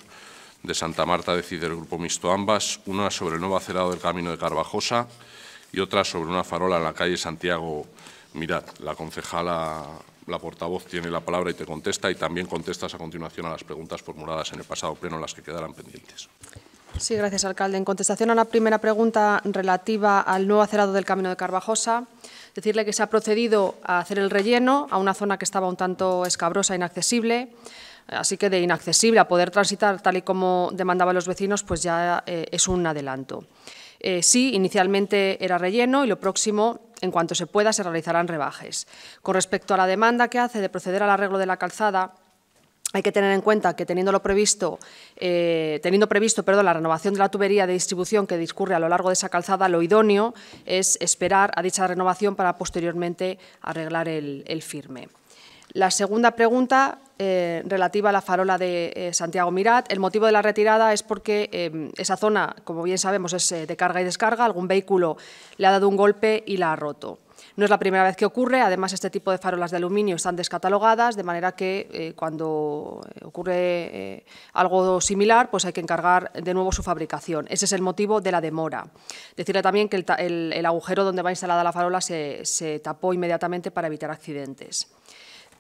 de Santa Marta, decide el Grupo Mixto ambas, una sobre el nuevo acerado del Camino de Carvajosa y otra sobre una farola en la calle Santiago Mirad, La concejala, la portavoz, tiene la palabra y te contesta y también contestas a continuación a las preguntas formuladas en el pasado Pleno, las que quedarán pendientes. Sí, gracias, alcalde. En contestación a la primera pregunta relativa al nuevo acerado del Camino de Carvajosa, Decirle que se ha procedido a hacer el relleno a una zona que estaba un tanto escabrosa, inaccesible, así que de inaccesible a poder transitar tal y como demandaban los vecinos, pues ya eh, es un adelanto. Eh, sí, inicialmente era relleno y lo próximo, en cuanto se pueda, se realizarán rebajes. Con respecto a la demanda que hace de proceder al arreglo de la calzada, hay que tener en cuenta que teniendo, lo previsto, eh, teniendo previsto perdón, la renovación de la tubería de distribución que discurre a lo largo de esa calzada, lo idóneo es esperar a dicha renovación para posteriormente arreglar el, firme. La segunda pregunta, eh, relativa a la farola de eh, Santiago Mirat, el motivo de la retirada es porque esa zona, como bien sabemos, es de carga y descarga, algún vehículo le ha dado un golpe y la ha roto. No es la primera vez que ocurre, además este tipo de farolas de aluminio están descatalogadas, de manera que eh, cuando eh, ocurre eh, algo similar, pues hay que encargar de nuevo su fabricación. Ese es el motivo de la demora. Decirle también que el, agujero donde va instalada la farola se tapó inmediatamente para evitar accidentes.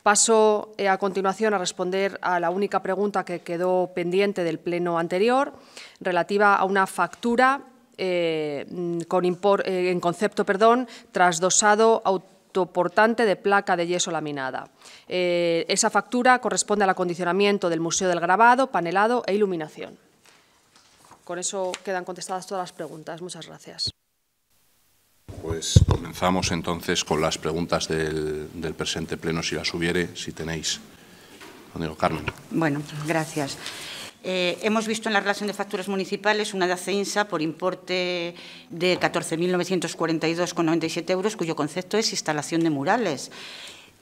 Paso a continuación a responder a la única pregunta que quedó pendiente del pleno anterior, relativa a una factura eh, con eh, en concepto perdón, trasdosado autoportante de placa de yeso laminada. Eh, esa factura corresponde al acondicionamiento del Museo del Grabado, panelado e iluminación. Con eso quedan contestadas todas las preguntas. Muchas gracias. Pues comenzamos entonces con las preguntas del, presente pleno, si las hubiere, si tenéis. Carmen. Bueno, gracias. Eh, hemos visto en la relación de facturas municipales una de por importe de 14.942,97 euros, cuyo concepto es instalación de murales.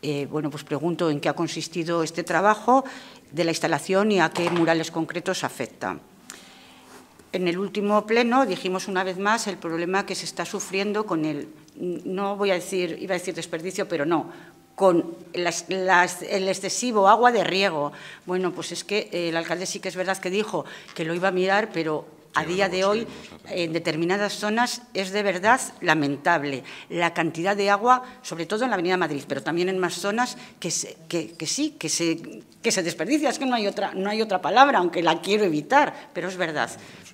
Eh, bueno, pues pregunto en qué ha consistido este trabajo de la instalación y a qué murales concretos afecta. En el último pleno dijimos una vez más el problema que se está sufriendo con el, no voy a decir, iba a decir desperdicio, pero no, con las, el excesivo agua de riego. Bueno, pues es que eh, el alcalde sí que es verdad que dijo que lo iba a mirar, pero a día de hoy en determinadas zonas es de verdad lamentable. La cantidad de agua, sobre todo en la Avenida Madrid, pero también en más zonas que, sí, que se, desperdicia. Es que no hay, otra, no hay otra palabra, aunque la quiero evitar, pero es verdad.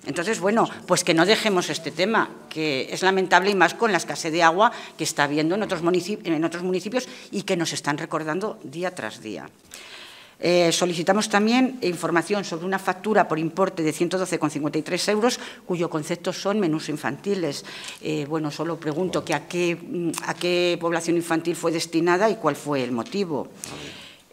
Entonces, bueno, pues que no dejemos este tema, que es lamentable y más con la escasez de agua que está habiendo en otros municipios y que nos están recordando día tras día. Eh, solicitamos también información sobre una factura por importe de 112,53 euros, cuyo concepto son menús infantiles. Eh, bueno, solo pregunto que mm, a qué población infantil fue destinada y cuál fue el motivo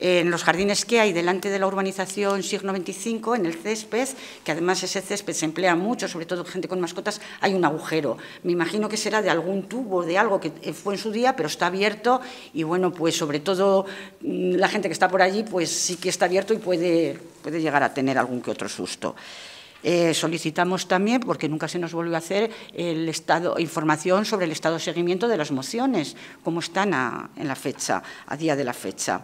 en los jardines que hay delante de la urbanización signo 25, en el césped, que además ese césped se emplea mucho, sobre todo gente con mascotas, hay un agujero. Me imagino que será de algún tubo, de algo que eh, fue en su día, pero está abierto y bueno, pues sobre todo mm, la gente que está por allí, pues sí que está abierto y puede, puede llegar a tener algún que otro susto. Eh, solicitamos también, porque nunca se nos volvió a hacer, el estado, información sobre el estado de seguimiento de las mociones, cómo están en la fecha, a día de la fecha.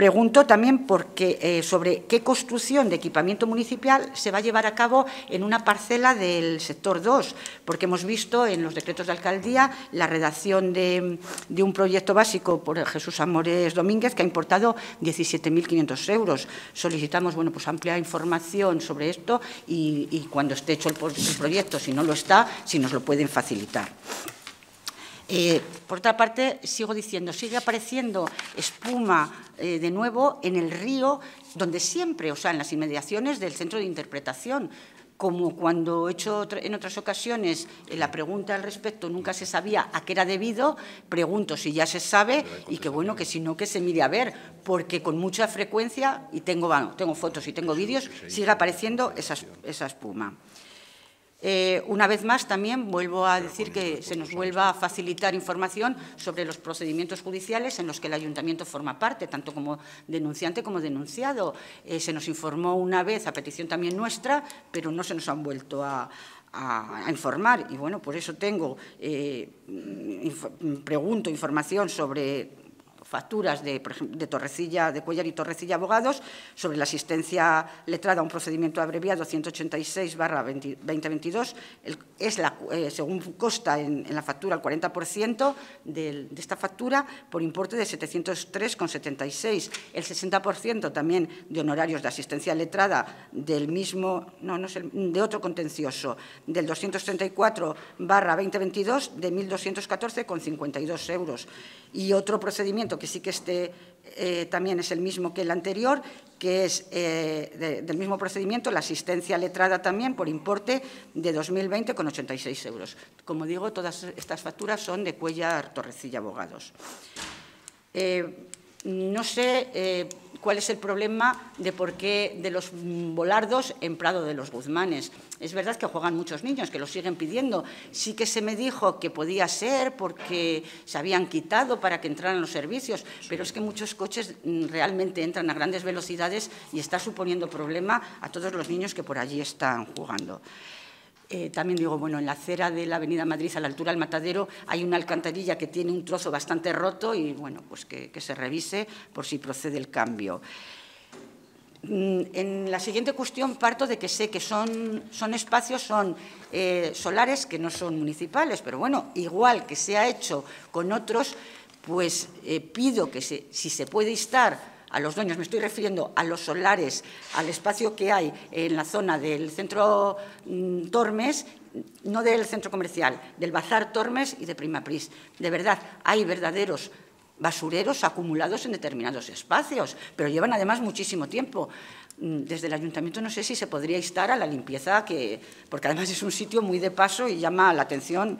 Pregunto también eh, sobre qué construcción de equipamiento municipal se va a llevar a cabo en una parcela del sector 2, porque hemos visto en los decretos de alcaldía la redacción de, un proyecto básico por Jesús Amores Domínguez que ha importado 17.500 euros. Solicitamos bueno, pues amplia información sobre esto y, cuando esté hecho el, el proyecto, si no lo está, si nos lo pueden facilitar. Eh, por otra parte, sigo diciendo, sigue apareciendo espuma eh, de nuevo en el río, donde siempre, o sea, en las inmediaciones del centro de interpretación. Como cuando he hecho en otras ocasiones eh, la pregunta al respecto nunca se sabía a qué era debido, pregunto si ya se sabe y que bueno, que si no, que se mire a ver, porque con mucha frecuencia, y tengo, tengo fotos y tengo vídeos, sigue apareciendo esa espuma. Eh, una vez más, también vuelvo a decir que se nos vuelva a facilitar información sobre los procedimientos judiciales en los que el ayuntamiento forma parte, tanto como denunciante como denunciado. Eh, se nos informó una vez, a petición también nuestra, pero no se nos han vuelto a, informar. Y bueno, por eso tengo, eh, pregunto información sobre facturas de, por ejemplo, de Torrecilla, de Cuellar y Torrecilla Abogados sobre la asistencia letrada a un procedimiento abreviado 186-2022. Es la, eh, según consta en, la factura, el 40% de, esta factura por importe de 703,76. El 60% también de honorarios de asistencia letrada del mismo, no, no es de otro contencioso, del 234 barra 2022 de 1.214,52 euros. Y otro procedimiento que sí que este eh, también es el mismo que el anterior, que es eh, del mismo procedimiento, la asistencia letrada también por importe de 2020 con 86 euros. Como digo, todas estas facturas son de Cuella Torrecilla Abogados. Eh, no sé cuál es el problema de por qué de los volardos en Prado de los Guzmanes. Es verdad que juegan muchos niños, que lo siguen pidiendo. Sí que se me dijo que podía ser porque se habían quitado para que entraran los servicios, pero es que muchos coches mm, realmente entran a grandes velocidades y está suponiendo problema a todos los niños que por allí están jugando. Eh, también digo, bueno, en la acera de la Avenida Madrid, a la altura del Matadero, hay una alcantarilla que tiene un trozo bastante roto y, bueno, pues que, se revise por si procede el cambio. Mm, en la siguiente cuestión parto de que sé que son, espacios, son eh, solares que no son municipales, pero bueno, igual que se ha hecho con otros, pues eh, pido que si se puede instar a los dueños, me estoy refiriendo a los solares, al espacio que hay en la zona del centro mm, Tormes, no del centro comercial, del Bazar Tormes y de Primapris. De verdad, hay verdaderos basureros acumulados en determinados espacios, pero llevan además muchísimo tiempo. Mm, desde el ayuntamiento no sé si se podría instar a la limpieza, que, porque además es un sitio muy de paso y llama la atención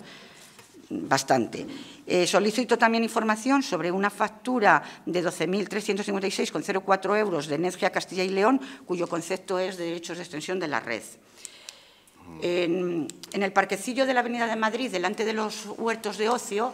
bastante. Eh, solicito también información sobre una factura de 12.356,04 euros de Energía Castilla y León, cuyo concepto es de derechos de extensión de la red. en, el parquecillo de la Avenida de Madrid, delante de los huertos de ocio,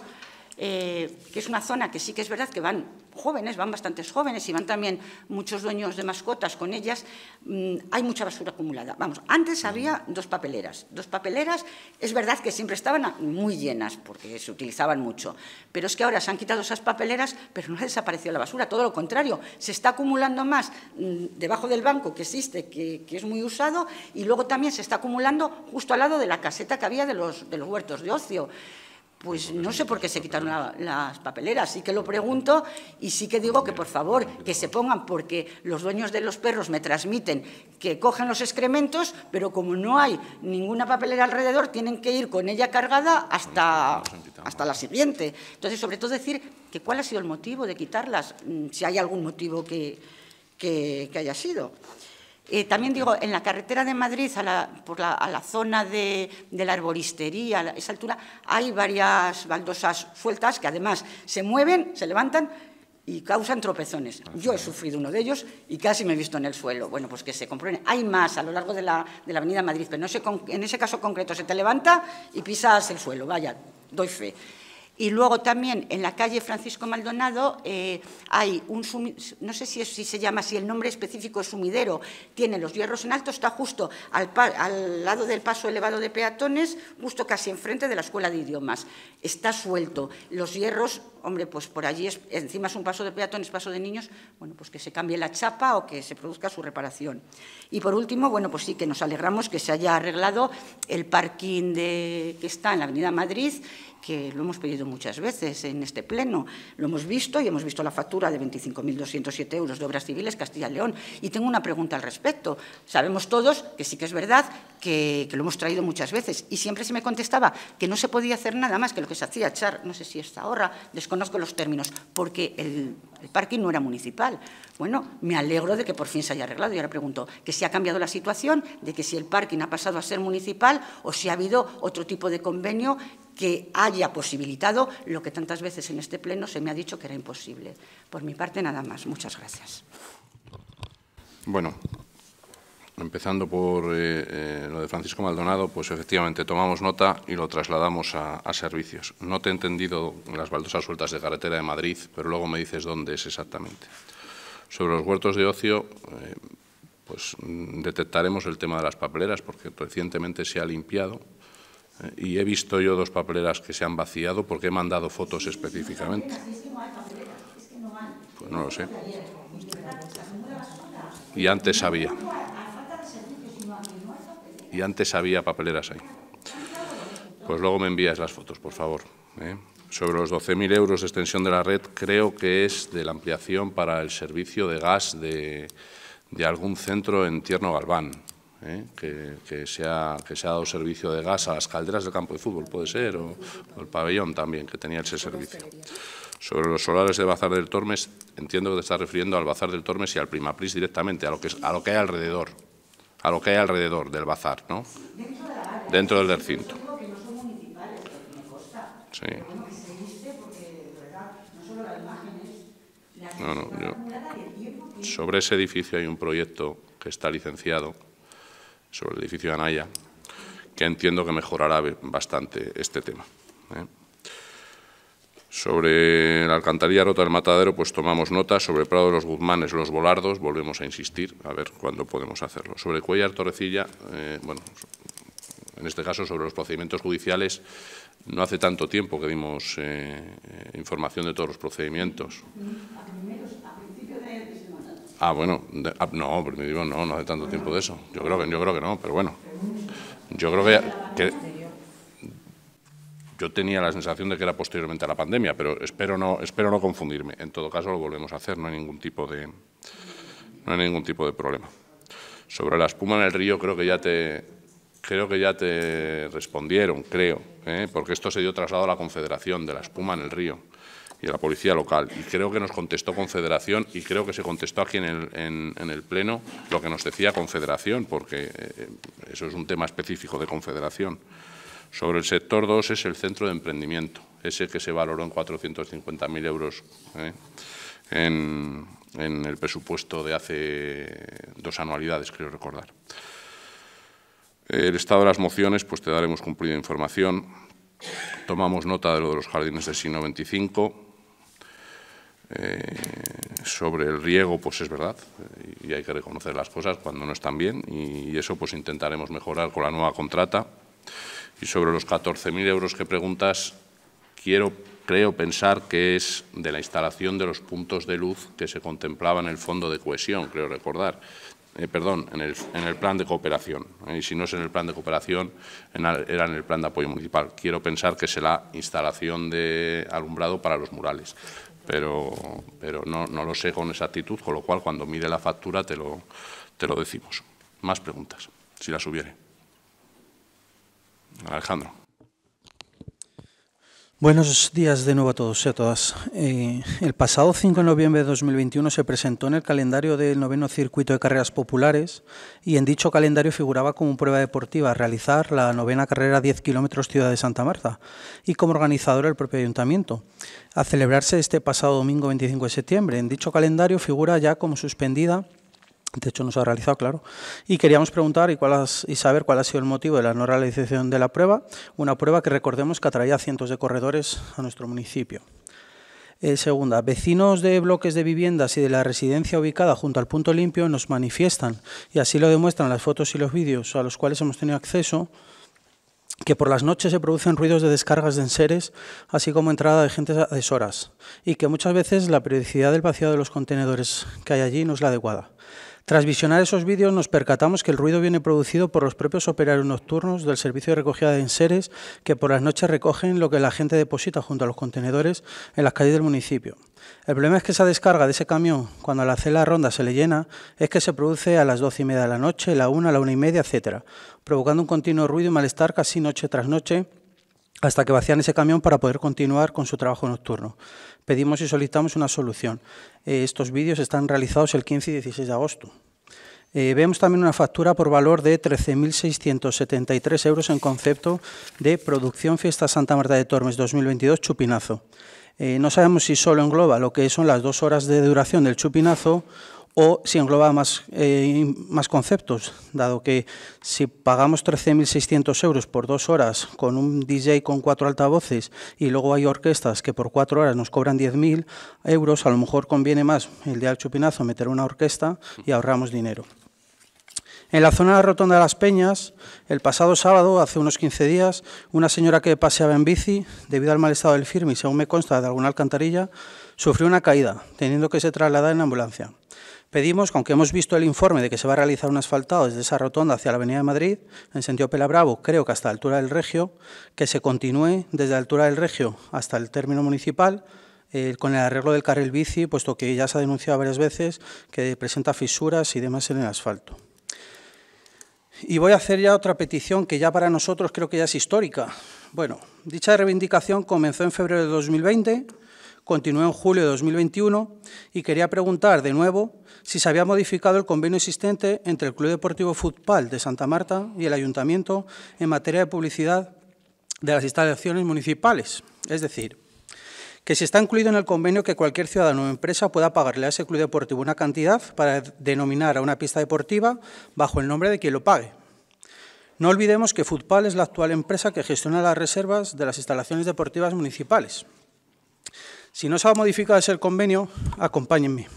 eh, que es una zona que sí que es verdad que van jóvenes, van bastantes jóvenes y van también muchos dueños de mascotas con ellas, mm, hay mucha basura acumulada. Vamos, antes había dos papeleras. Dos papeleras, es verdad que siempre estaban muy llenas porque se utilizaban mucho, pero es que ahora se han quitado esas papeleras, pero no ha desaparecido la basura, todo lo contrario, se está acumulando más mm, debajo del banco que existe, que, que, es muy usado, y luego también se está acumulando justo al lado de la caseta que había de los, de los huertos de ocio pues no sé por qué se quitaron las papeleras. Sí que lo pregunto y sí que digo que por favor que se pongan, porque los dueños de los perros me transmiten que cogen los excrementos, pero como no hay ninguna papelera alrededor, tienen que ir con ella cargada hasta, pues hasta la siguiente. Entonces, sobre todo decir que cuál ha sido el motivo de quitarlas, mm, si hay algún motivo que haya sido. Eh, también digo, en la carretera de Madrid, a la, por la, zona de, la arboristería, a esa altura, hay varias baldosas sueltas que además se mueven, se levantan y causan tropezones. Ah, Yo he sufrido uno de ellos y casi me he visto en el suelo. Bueno, pues que se comprueben. Hay más a lo largo de la, de Avenida Madrid, pero no en ese caso concreto se te levanta y pisas el suelo. Vaya, doy fe. Y luego también en la calle Francisco Maldonado eh, hay un, no sé si, se llama, si el nombre específico es sumidero, tiene los hierros en alto, está justo al, al, lado del paso elevado de peatones, justo casi enfrente de la escuela de idiomas. Está suelto. Los hierros hombre, pues por allí es, encima es un paso de peatones, paso de niños, bueno, pues que se cambie la chapa o que se produzca su reparación. Y por último, bueno, pues sí que nos alegramos que se haya arreglado el parking de, que está en la Avenida Madrid, que lo hemos pedido muchas veces en este pleno, lo hemos visto y hemos visto la factura de 25.207 euros de obras civiles Castilla León. Y tengo una pregunta al respecto. Sabemos todos que sí que es verdad que, lo hemos traído muchas veces y siempre se me contestaba que no se podía hacer nada más que lo que se hacía, echar, no sé si esta ahorra, desconocer con los términos, porque el, parking no era municipal. Bueno, me alegro de que por fin se haya arreglado. Y ahora pregunto, ¿que si ha cambiado la situación? ¿De que si el parking ha pasado a ser municipal o si ha habido otro tipo de convenio que haya posibilitado lo que tantas veces en este Pleno se me ha dicho que era imposible? Por mi parte, nada más. Muchas gracias. Bueno, empezando por eh, eh, lo de Francisco Maldonado, pues efectivamente tomamos nota y lo trasladamos a, servicios. No te he entendido las baldosas sueltas de carretera de Madrid, pero luego me dices dónde es exactamente. Sobre los huertos de ocio, eh, pues mm, detectaremos el tema de las papeleras, porque recientemente se ha limpiado y he visto yo dos papeleras que se han vaciado porque he mandado fotos específicamente. Pues no lo sé. Y antes había y antes había papeleras ahí. Pues luego me envías las fotos, por favor. ¿eh? Sobre los 12.000 euros de extensión de la red, creo que es de la ampliación para el servicio de gas de, algún centro en Tierno Galván, ¿eh? que, se ha, dado servicio de gas a las calderas del campo de fútbol, puede ser, o, el pabellón también, que tenía ese servicio. Sobre los solares de Bazar del Tormes, entiendo que te estás refiriendo al Bazar del Tormes y al Primapris directamente, a lo que, a lo que hay alrededor a lo que hay alrededor del bazar, ¿no? Dentro, del recinto. Sí. No, no, yo, sobre ese edificio hay un proyecto que está licenciado, sobre el edificio de Anaya, que entiendo que mejorará bastante este tema. ¿eh? Sobre la alcantarilla rota del matadero, pues tomamos nota. Sobre el Prado de los Guzmanes, los volardos, volvemos a insistir, a ver cuándo podemos hacerlo. Sobre Cuellar Torrecilla, eh, bueno, en este caso sobre los procedimientos judiciales, no hace tanto tiempo que dimos eh, eh, información de todos los procedimientos. Ah, bueno, de, ah, no, no, no hace tanto tiempo de eso. Yo creo que, yo creo que no, pero bueno. Yo creo que yo tenía la sensación de que era posteriormente a la pandemia, pero espero no, espero no confundirme. En todo caso, lo volvemos a hacer, no hay ningún tipo de, no hay ningún tipo de problema. Sobre la espuma en el río creo que ya te, creo que ya te respondieron, creo, ¿eh? porque esto se dio traslado a la Confederación de la espuma en el río y a la policía local. Y creo que nos contestó Confederación y creo que se contestó aquí en el, Pleno lo que nos decía Confederación, porque eh, eh, eso es un tema específico de Confederación. Sobre el sector 2 es el centro de emprendimiento, ese que se valoró en 450.000 euros ¿eh? en, el presupuesto de hace dos anualidades, creo recordar. El estado de las mociones, pues te daremos cumplida información. Tomamos nota de lo de los jardines del siglo 95 eh, sobre el riego, pues es verdad, y hay que reconocer las cosas cuando no están bien, y eso pues intentaremos mejorar con la nueva contrata. Y sobre los 14.000 euros que preguntas, quiero, creo pensar que es de la instalación de los puntos de luz que se contemplaba en el Fondo de Cohesión, creo recordar. Eh, perdón, en el, en el, plan de cooperación. Eh, y si no es en el plan de cooperación, era en el plan de apoyo municipal. Quiero pensar que es la instalación de alumbrado para los murales, pero, pero no, lo sé con exactitud, con lo cual cuando mire la factura te lo, te lo decimos. Más preguntas, si las hubiere. Alejandro. Buenos días de nuevo a todos y a todas. Eh, el pasado 5 de noviembre de 2021 se presentó en el calendario del noveno circuito de carreras populares y en dicho calendario figuraba como prueba deportiva realizar la novena carrera 10 kilómetros Ciudad de Santa Marta y como organizador el propio ayuntamiento, a celebrarse este pasado domingo 25 de septiembre. En dicho calendario figura ya como suspendida de hecho no se ha realizado, claro. Y queríamos preguntar y, cuál saber cuál ha sido el motivo de la no realización de la prueba, una prueba que recordemos que atraía a cientos de corredores a nuestro municipio. Eh, segunda, vecinos de bloques de viviendas y de la residencia ubicada junto al punto limpio nos manifiestan, y así lo demuestran las fotos y los vídeos a los cuales hemos tenido acceso, que por las noches se producen ruidos de descargas de enseres, así como entrada de gente a deshoras, y que muchas veces la periodicidad del vaciado de los contenedores que hay allí no es la adecuada. Tras visionar esos vídeos nos percatamos que el ruido viene producido por los propios operarios nocturnos del servicio de recogida de enseres que por las noches recogen lo que la gente deposita junto a los contenedores en las calles del municipio. El problema es que esa descarga de ese camión, cuando la celda ronda se le llena, es que se produce a las doce y media de la noche, la una, la una y media, etcétera, provocando un continuo ruido y malestar casi noche tras noche hasta que vacían ese camión para poder continuar con su trabajo nocturno pedimos y solicitamos una solución. Eh, estos vídeos están realizados el 15 y 16 de agosto. Eh, vemos también una factura por valor de 13.673 euros en concepto de producción Fiesta Santa Marta de Tormes 2022 Chupinazo. Eh, no sabemos si solo engloba lo que son las dos horas de duración del chupinazo o si engloba eh, más, conceptos, dado que si pagamos 13.600 euros por dos horas con un DJ con cuatro altavoces y luego hay orquestas que por cuatro horas nos cobran 10.000 euros, a lo mejor conviene más el día al chupinazo meter una orquesta y ahorramos dinero. En la zona de la Rotonda de las Peñas, el pasado sábado, hace unos 15 días, una señora que paseaba en bici, debido al mal estado del firme y según me consta de alguna alcantarilla, sufrió una caída, teniendo que ser trasladada en ambulancia. Pedimos aunque hemos visto el informe de que se va a realizar un asfaltado desde esa rotonda hacia la Avenida de Madrid, en sentido Pelabravo, creo que hasta la altura del Regio, que se continúe desde la altura del Regio hasta el término municipal, eh, con el arreglo del carril bici, puesto que ya se ha denunciado varias veces que presenta fisuras y demás en el asfalto. Y voy a hacer ya otra petición que ya para nosotros creo que ya es histórica. Bueno, dicha reivindicación comenzó en febrero de 2020, continuó en julio de 2021 y quería preguntar de nuevo si se había modificado el convenio existente entre el Club Deportivo Futpal de Santa Marta y el Ayuntamiento en materia de publicidad de las instalaciones municipales. Es decir, que si está incluido en el convenio que cualquier ciudadano o empresa pueda pagarle a ese club deportivo una cantidad para denominar a una pista deportiva bajo el nombre de quien lo pague. No olvidemos que Futpal es la actual empresa que gestiona las reservas de las instalaciones deportivas municipales. Si no se ha modificado ese convenio, acompáñenme.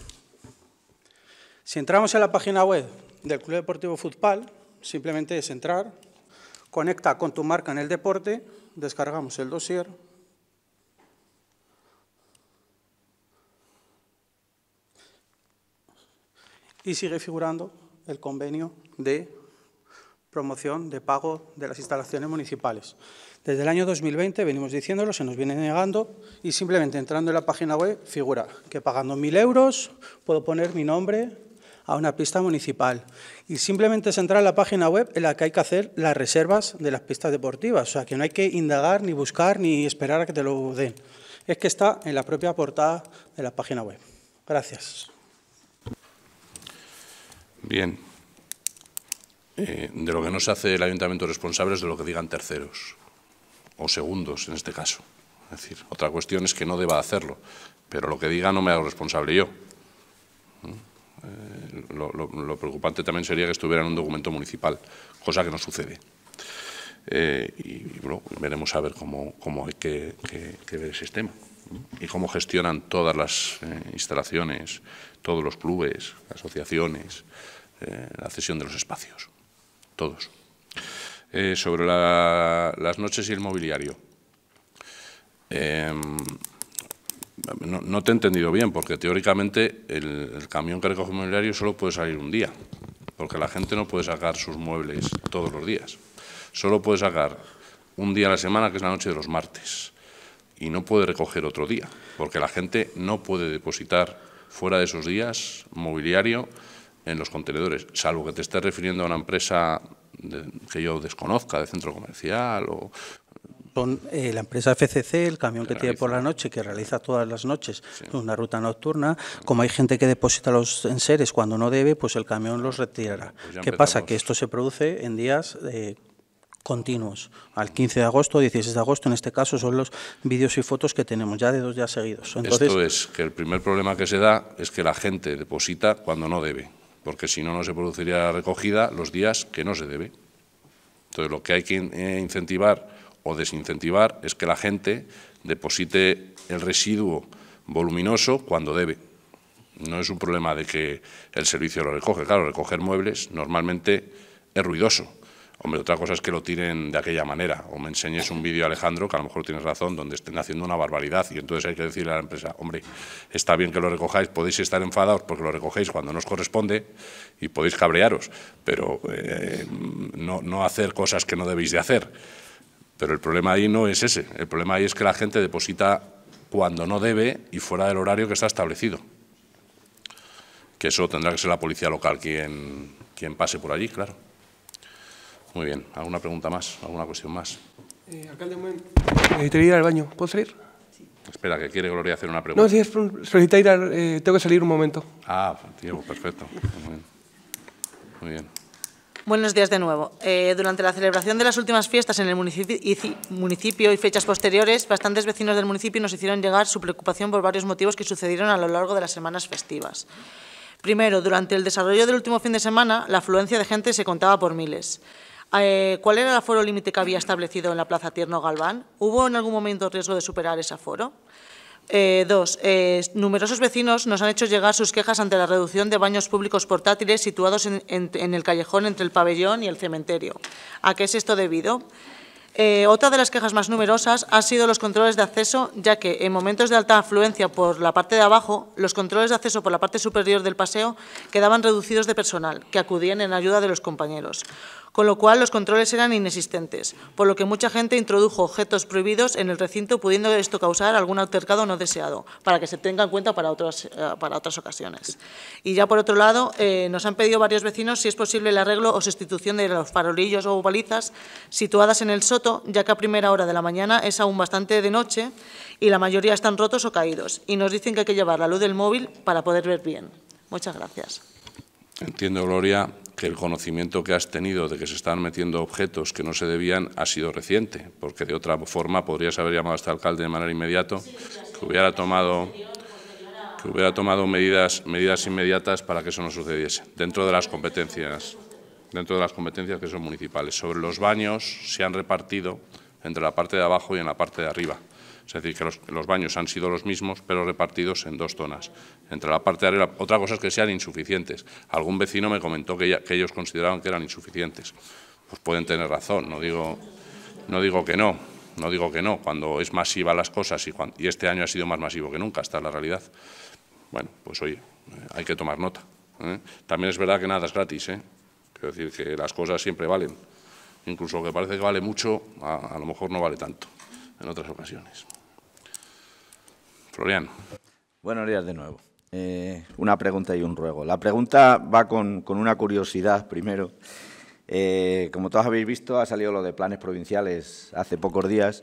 Si entramos en la página web del Club Deportivo Fútbol, simplemente es entrar, conecta con tu marca en el deporte, descargamos el dossier, y sigue figurando el convenio de promoción de pago de las instalaciones municipales. Desde el año 2020 venimos diciéndolo, se nos viene negando y simplemente entrando en la página web figura que pagando 1.000 euros puedo poner mi nombre, a una pista municipal. Y simplemente es entrar a la página web en la que hay que hacer las reservas de las pistas deportivas. O sea, que no hay que indagar, ni buscar, ni esperar a que te lo den. Es que está en la propia portada de la página web. Gracias. Bien. Eh, de lo que no se hace el ayuntamiento responsable es de lo que digan terceros, o segundos en este caso. Es decir, otra cuestión es que no deba hacerlo, pero lo que diga no me hago responsable yo. Eh, lo, preocupante también sería que estuviera en un documento municipal, cosa que no sucede. Eh, y, veremos a ver cómo, hay que, ver el sistema y cómo gestionan todas las eh, instalaciones, todos los clubes, asociaciones, la cesión de los espacios, todos. sobre las noches y el mobiliario. Em, no, te he entendido bien, porque teóricamente el, camión que recoge mobiliario solo puede salir un día, porque la gente no puede sacar sus muebles todos los días. Solo puede sacar un día a la semana, que es la noche de los martes, y no puede recoger otro día, porque la gente no puede depositar fuera de esos días mobiliario en los contenedores, salvo que te estés refiriendo a una empresa que yo desconozca, de centro comercial o Pon, eh, la empresa FCC, el camión que, tiene por la noche, que realiza todas las noches una ruta nocturna, como hay gente que deposita los enseres cuando no debe, pues el camión los retirará. Pues ¿Qué pasa? Que esto se produce en días eh, continuos, al 15 de agosto, 16 de agosto, en este caso son los vídeos y fotos que tenemos ya de dos días seguidos. esto es que el primer problema que se da es que la gente deposita cuando no debe, porque si no, no se produciría la recogida los días que no se debe. Entonces, lo que hay que eh, incentivar o desincentivar es que la gente deposite el residuo voluminoso cuando debe. No es un problema de que el servicio lo recoge. Claro, recoger muebles normalmente es ruidoso. Hombre, otra cosa es que lo tiren de aquella manera. O me enseñes un vídeo, Alejandro, que a lo mejor tienes razón, donde estén haciendo una barbaridad y entonces hay que decirle a la empresa, hombre, está bien que lo recojáis, podéis estar enfadados porque lo recogéis cuando no os corresponde y podéis cabrearos, pero eh, no hacer cosas que no debéis de hacer. Pero el problema ahí no es ese. El problema ahí es que la gente deposita cuando no debe y fuera del horario que está establecido. Que eso tendrá que ser la policía local quien, quien pase por allí, claro. Muy bien. ¿Alguna pregunta más? ¿Alguna cuestión más? Eh, alcalde, un momento. Necesito ir al baño. ¿Puedo salir? Espera, que quiere Gloria hacer una pregunta. No, sí, es ir eh, tengo que salir un momento. Ah, perfecto. Muy bien. Muy bien. Buenos días de nuevo. Eh, durante la celebración de las últimas fiestas en el municipio y, fechas posteriores, bastantes vecinos del municipio nos hicieron llegar su preocupación por varios motivos que sucedieron a lo largo de las semanas festivas. Primero, durante el desarrollo del último fin de semana, la afluencia de gente se contaba por miles. Eh, ¿Cuál era el aforo límite que había establecido en la Plaza Tierno Galván? ¿Hubo en algún momento riesgo de superar ese aforo? Eh, dos, eh, numerosos vecinos nos han hecho llegar sus quejas ante la reducción de baños públicos portátiles situados en, el callejón entre el pabellón y el cementerio. ¿A qué es esto debido? Eh, otra de las quejas más numerosas ha sido los controles de acceso, ya que en momentos de alta afluencia por la parte de abajo, los controles de acceso por la parte superior del paseo quedaban reducidos de personal, que acudían en ayuda de los compañeros con lo cual los controles eran inexistentes, por lo que mucha gente introdujo objetos prohibidos en el recinto, pudiendo esto causar algún altercado no deseado, para que se tenga en cuenta para otras, eh, para otras ocasiones. Y ya por otro lado, eh, nos han pedido varios vecinos si es posible el arreglo o sustitución de los farolillos o balizas situadas en el soto, ya que a primera hora de la mañana es aún bastante de noche y la mayoría están rotos o caídos, y nos dicen que hay que llevar la luz del móvil para poder ver bien. Muchas gracias. Entiendo, Gloria, que el conocimiento que has tenido de que se están metiendo objetos que no se debían ha sido reciente, porque de otra forma podrías haber llamado a este alcalde de manera inmediata, que hubiera tomado que hubiera tomado medidas, medidas inmediatas para que eso no sucediese, dentro de las competencias dentro de las competencias que son municipales. Sobre los baños se han repartido entre la parte de abajo y en la parte de arriba. Es decir, que los, baños han sido los mismos, pero repartidos en dos zonas entre la parte de arriba, Otra cosa es que sean insuficientes. Algún vecino me comentó que, ellos consideraban que eran insuficientes. Pues pueden tener razón, no digo, no digo que no, no digo que no, cuando es masiva las cosas y, este año ha sido más masivo que nunca, está la realidad. Bueno, pues oye, eh, hay que tomar nota. ¿eh? También es verdad que nada es gratis, ¿eh? quiero decir que las cosas siempre valen. Incluso lo que parece que vale mucho, a lo mejor no vale tanto en otras ocasiones. Florian. Buenos días de nuevo. Eh, una pregunta y un ruego. La pregunta va con, una curiosidad primero. Eh, como todos habéis visto, ha salido lo de planes provinciales hace pocos días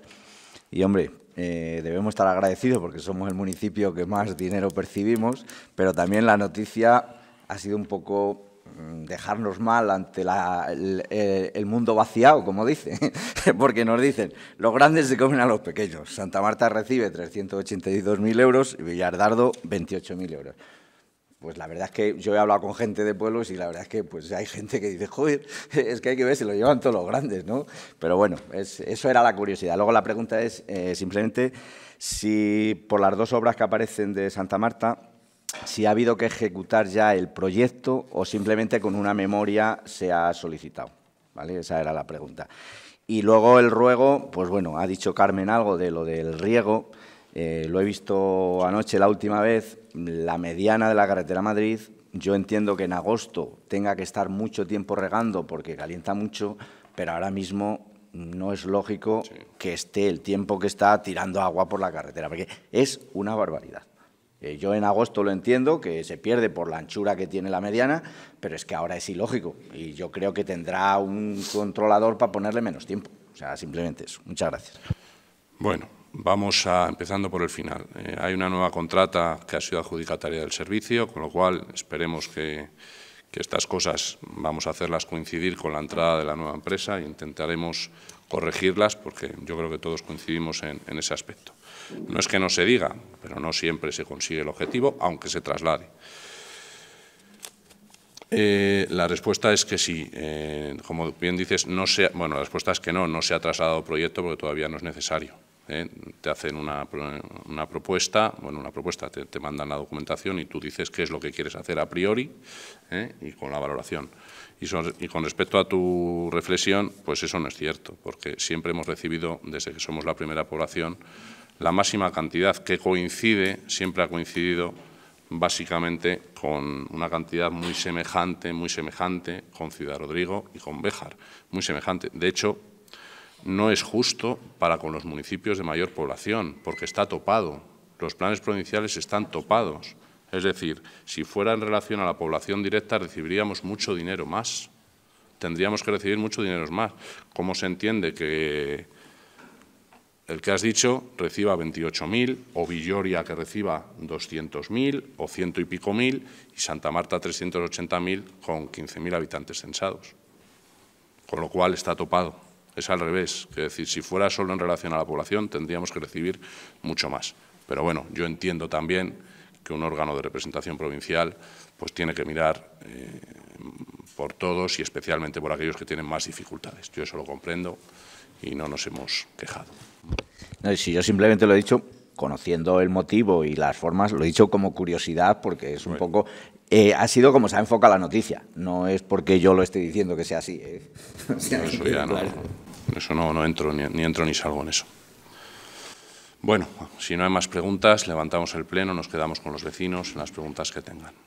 y, hombre, eh, debemos estar agradecidos porque somos el municipio que más dinero percibimos, pero también la noticia ha sido un poco Mm, dejarnos mal ante eh, el, mundo vaciado, como dice, porque nos dicen, los grandes se comen a los pequeños. Santa Marta recibe 382.000 euros y Villardardo 28.000 euros. Pues la verdad es que yo he hablado con gente de pueblos y la verdad es que pues hay gente que dice, joder, es que hay que ver si lo llevan todos los grandes, ¿no? Pero bueno, eso era la curiosidad. Luego la pregunta es eh, simplemente si por las dos obras que aparecen de Santa Marta, si ha habido que ejecutar ya el proyecto o simplemente con una memoria se ha solicitado. ¿vale? Esa era la pregunta. Y luego el ruego, pues bueno, ha dicho Carmen algo de lo del riego. Eh, lo he visto anoche la última vez, la mediana de la carretera Madrid. Yo entiendo que en agosto tenga que estar mucho tiempo regando porque calienta mucho, pero ahora mismo no es lógico que esté el tiempo que está tirando agua por la carretera, porque es una barbaridad. Eh, yo en agosto lo entiendo, que se pierde por la anchura que tiene la mediana, pero es que ahora es ilógico y yo creo que tendrá un controlador para ponerle menos tiempo. O sea, simplemente eso. Muchas gracias. Bueno, vamos a, empezando por el final. Eh, hay una nueva contrata que ha sido adjudicataria del servicio, con lo cual esperemos que, estas cosas vamos a hacerlas coincidir con la entrada de la nueva empresa e intentaremos corregirlas porque yo creo que todos coincidimos en ese aspecto. No es que no se diga, pero no siempre se consigue el objetivo, aunque se traslade. Eh, la respuesta es que sí. Eh, como bien dices, no se, bueno, la respuesta es que no, no se ha trasladado proyecto porque todavía no es necesario. ¿eh? Te hacen una, propuesta, bueno, una propuesta, te, mandan la documentación y tú dices qué es lo que quieres hacer a priori y con la valoración. y, con respecto a tu reflexión, pues eso no es cierto, porque siempre hemos recibido, desde que somos la primera población, la máxima cantidad que coincide, siempre ha coincidido básicamente con una cantidad muy semejante, muy semejante con Ciudad Rodrigo y con Béjar, muy semejante. De hecho, no es justo para con los municipios de mayor población, porque está topado. Los planes provinciales están topados. Es decir, si fuera en relación a la población directa, recibiríamos mucho dinero más. Tendríamos que recibir mucho dinero más. ¿Cómo se entiende que el que has dicho reciba 28.000, o Villoria que reciba 200.000 o ciento y pico mil, y Santa Marta 380.000 con 15.000 habitantes censados. Con lo cual está topado. Es al revés. Es decir, si fuera solo en relación a la población, tendríamos que recibir mucho más. Pero bueno, yo entiendo también que un órgano de representación provincial pues tiene que mirar eh, por todos y especialmente por aquellos que tienen más dificultades. Yo eso lo comprendo y no nos hemos quejado. No, si yo simplemente lo he dicho, conociendo el motivo y las formas, lo he dicho como curiosidad porque es un poco... Eh, ha sido como se ha enfocado la noticia, no es porque yo lo esté diciendo que sea así. Eh. eso ya no, eso no, entro, ni entro ni salgo en eso. Bueno, si no hay más preguntas, levantamos el pleno, nos quedamos con los vecinos en las preguntas que tengan.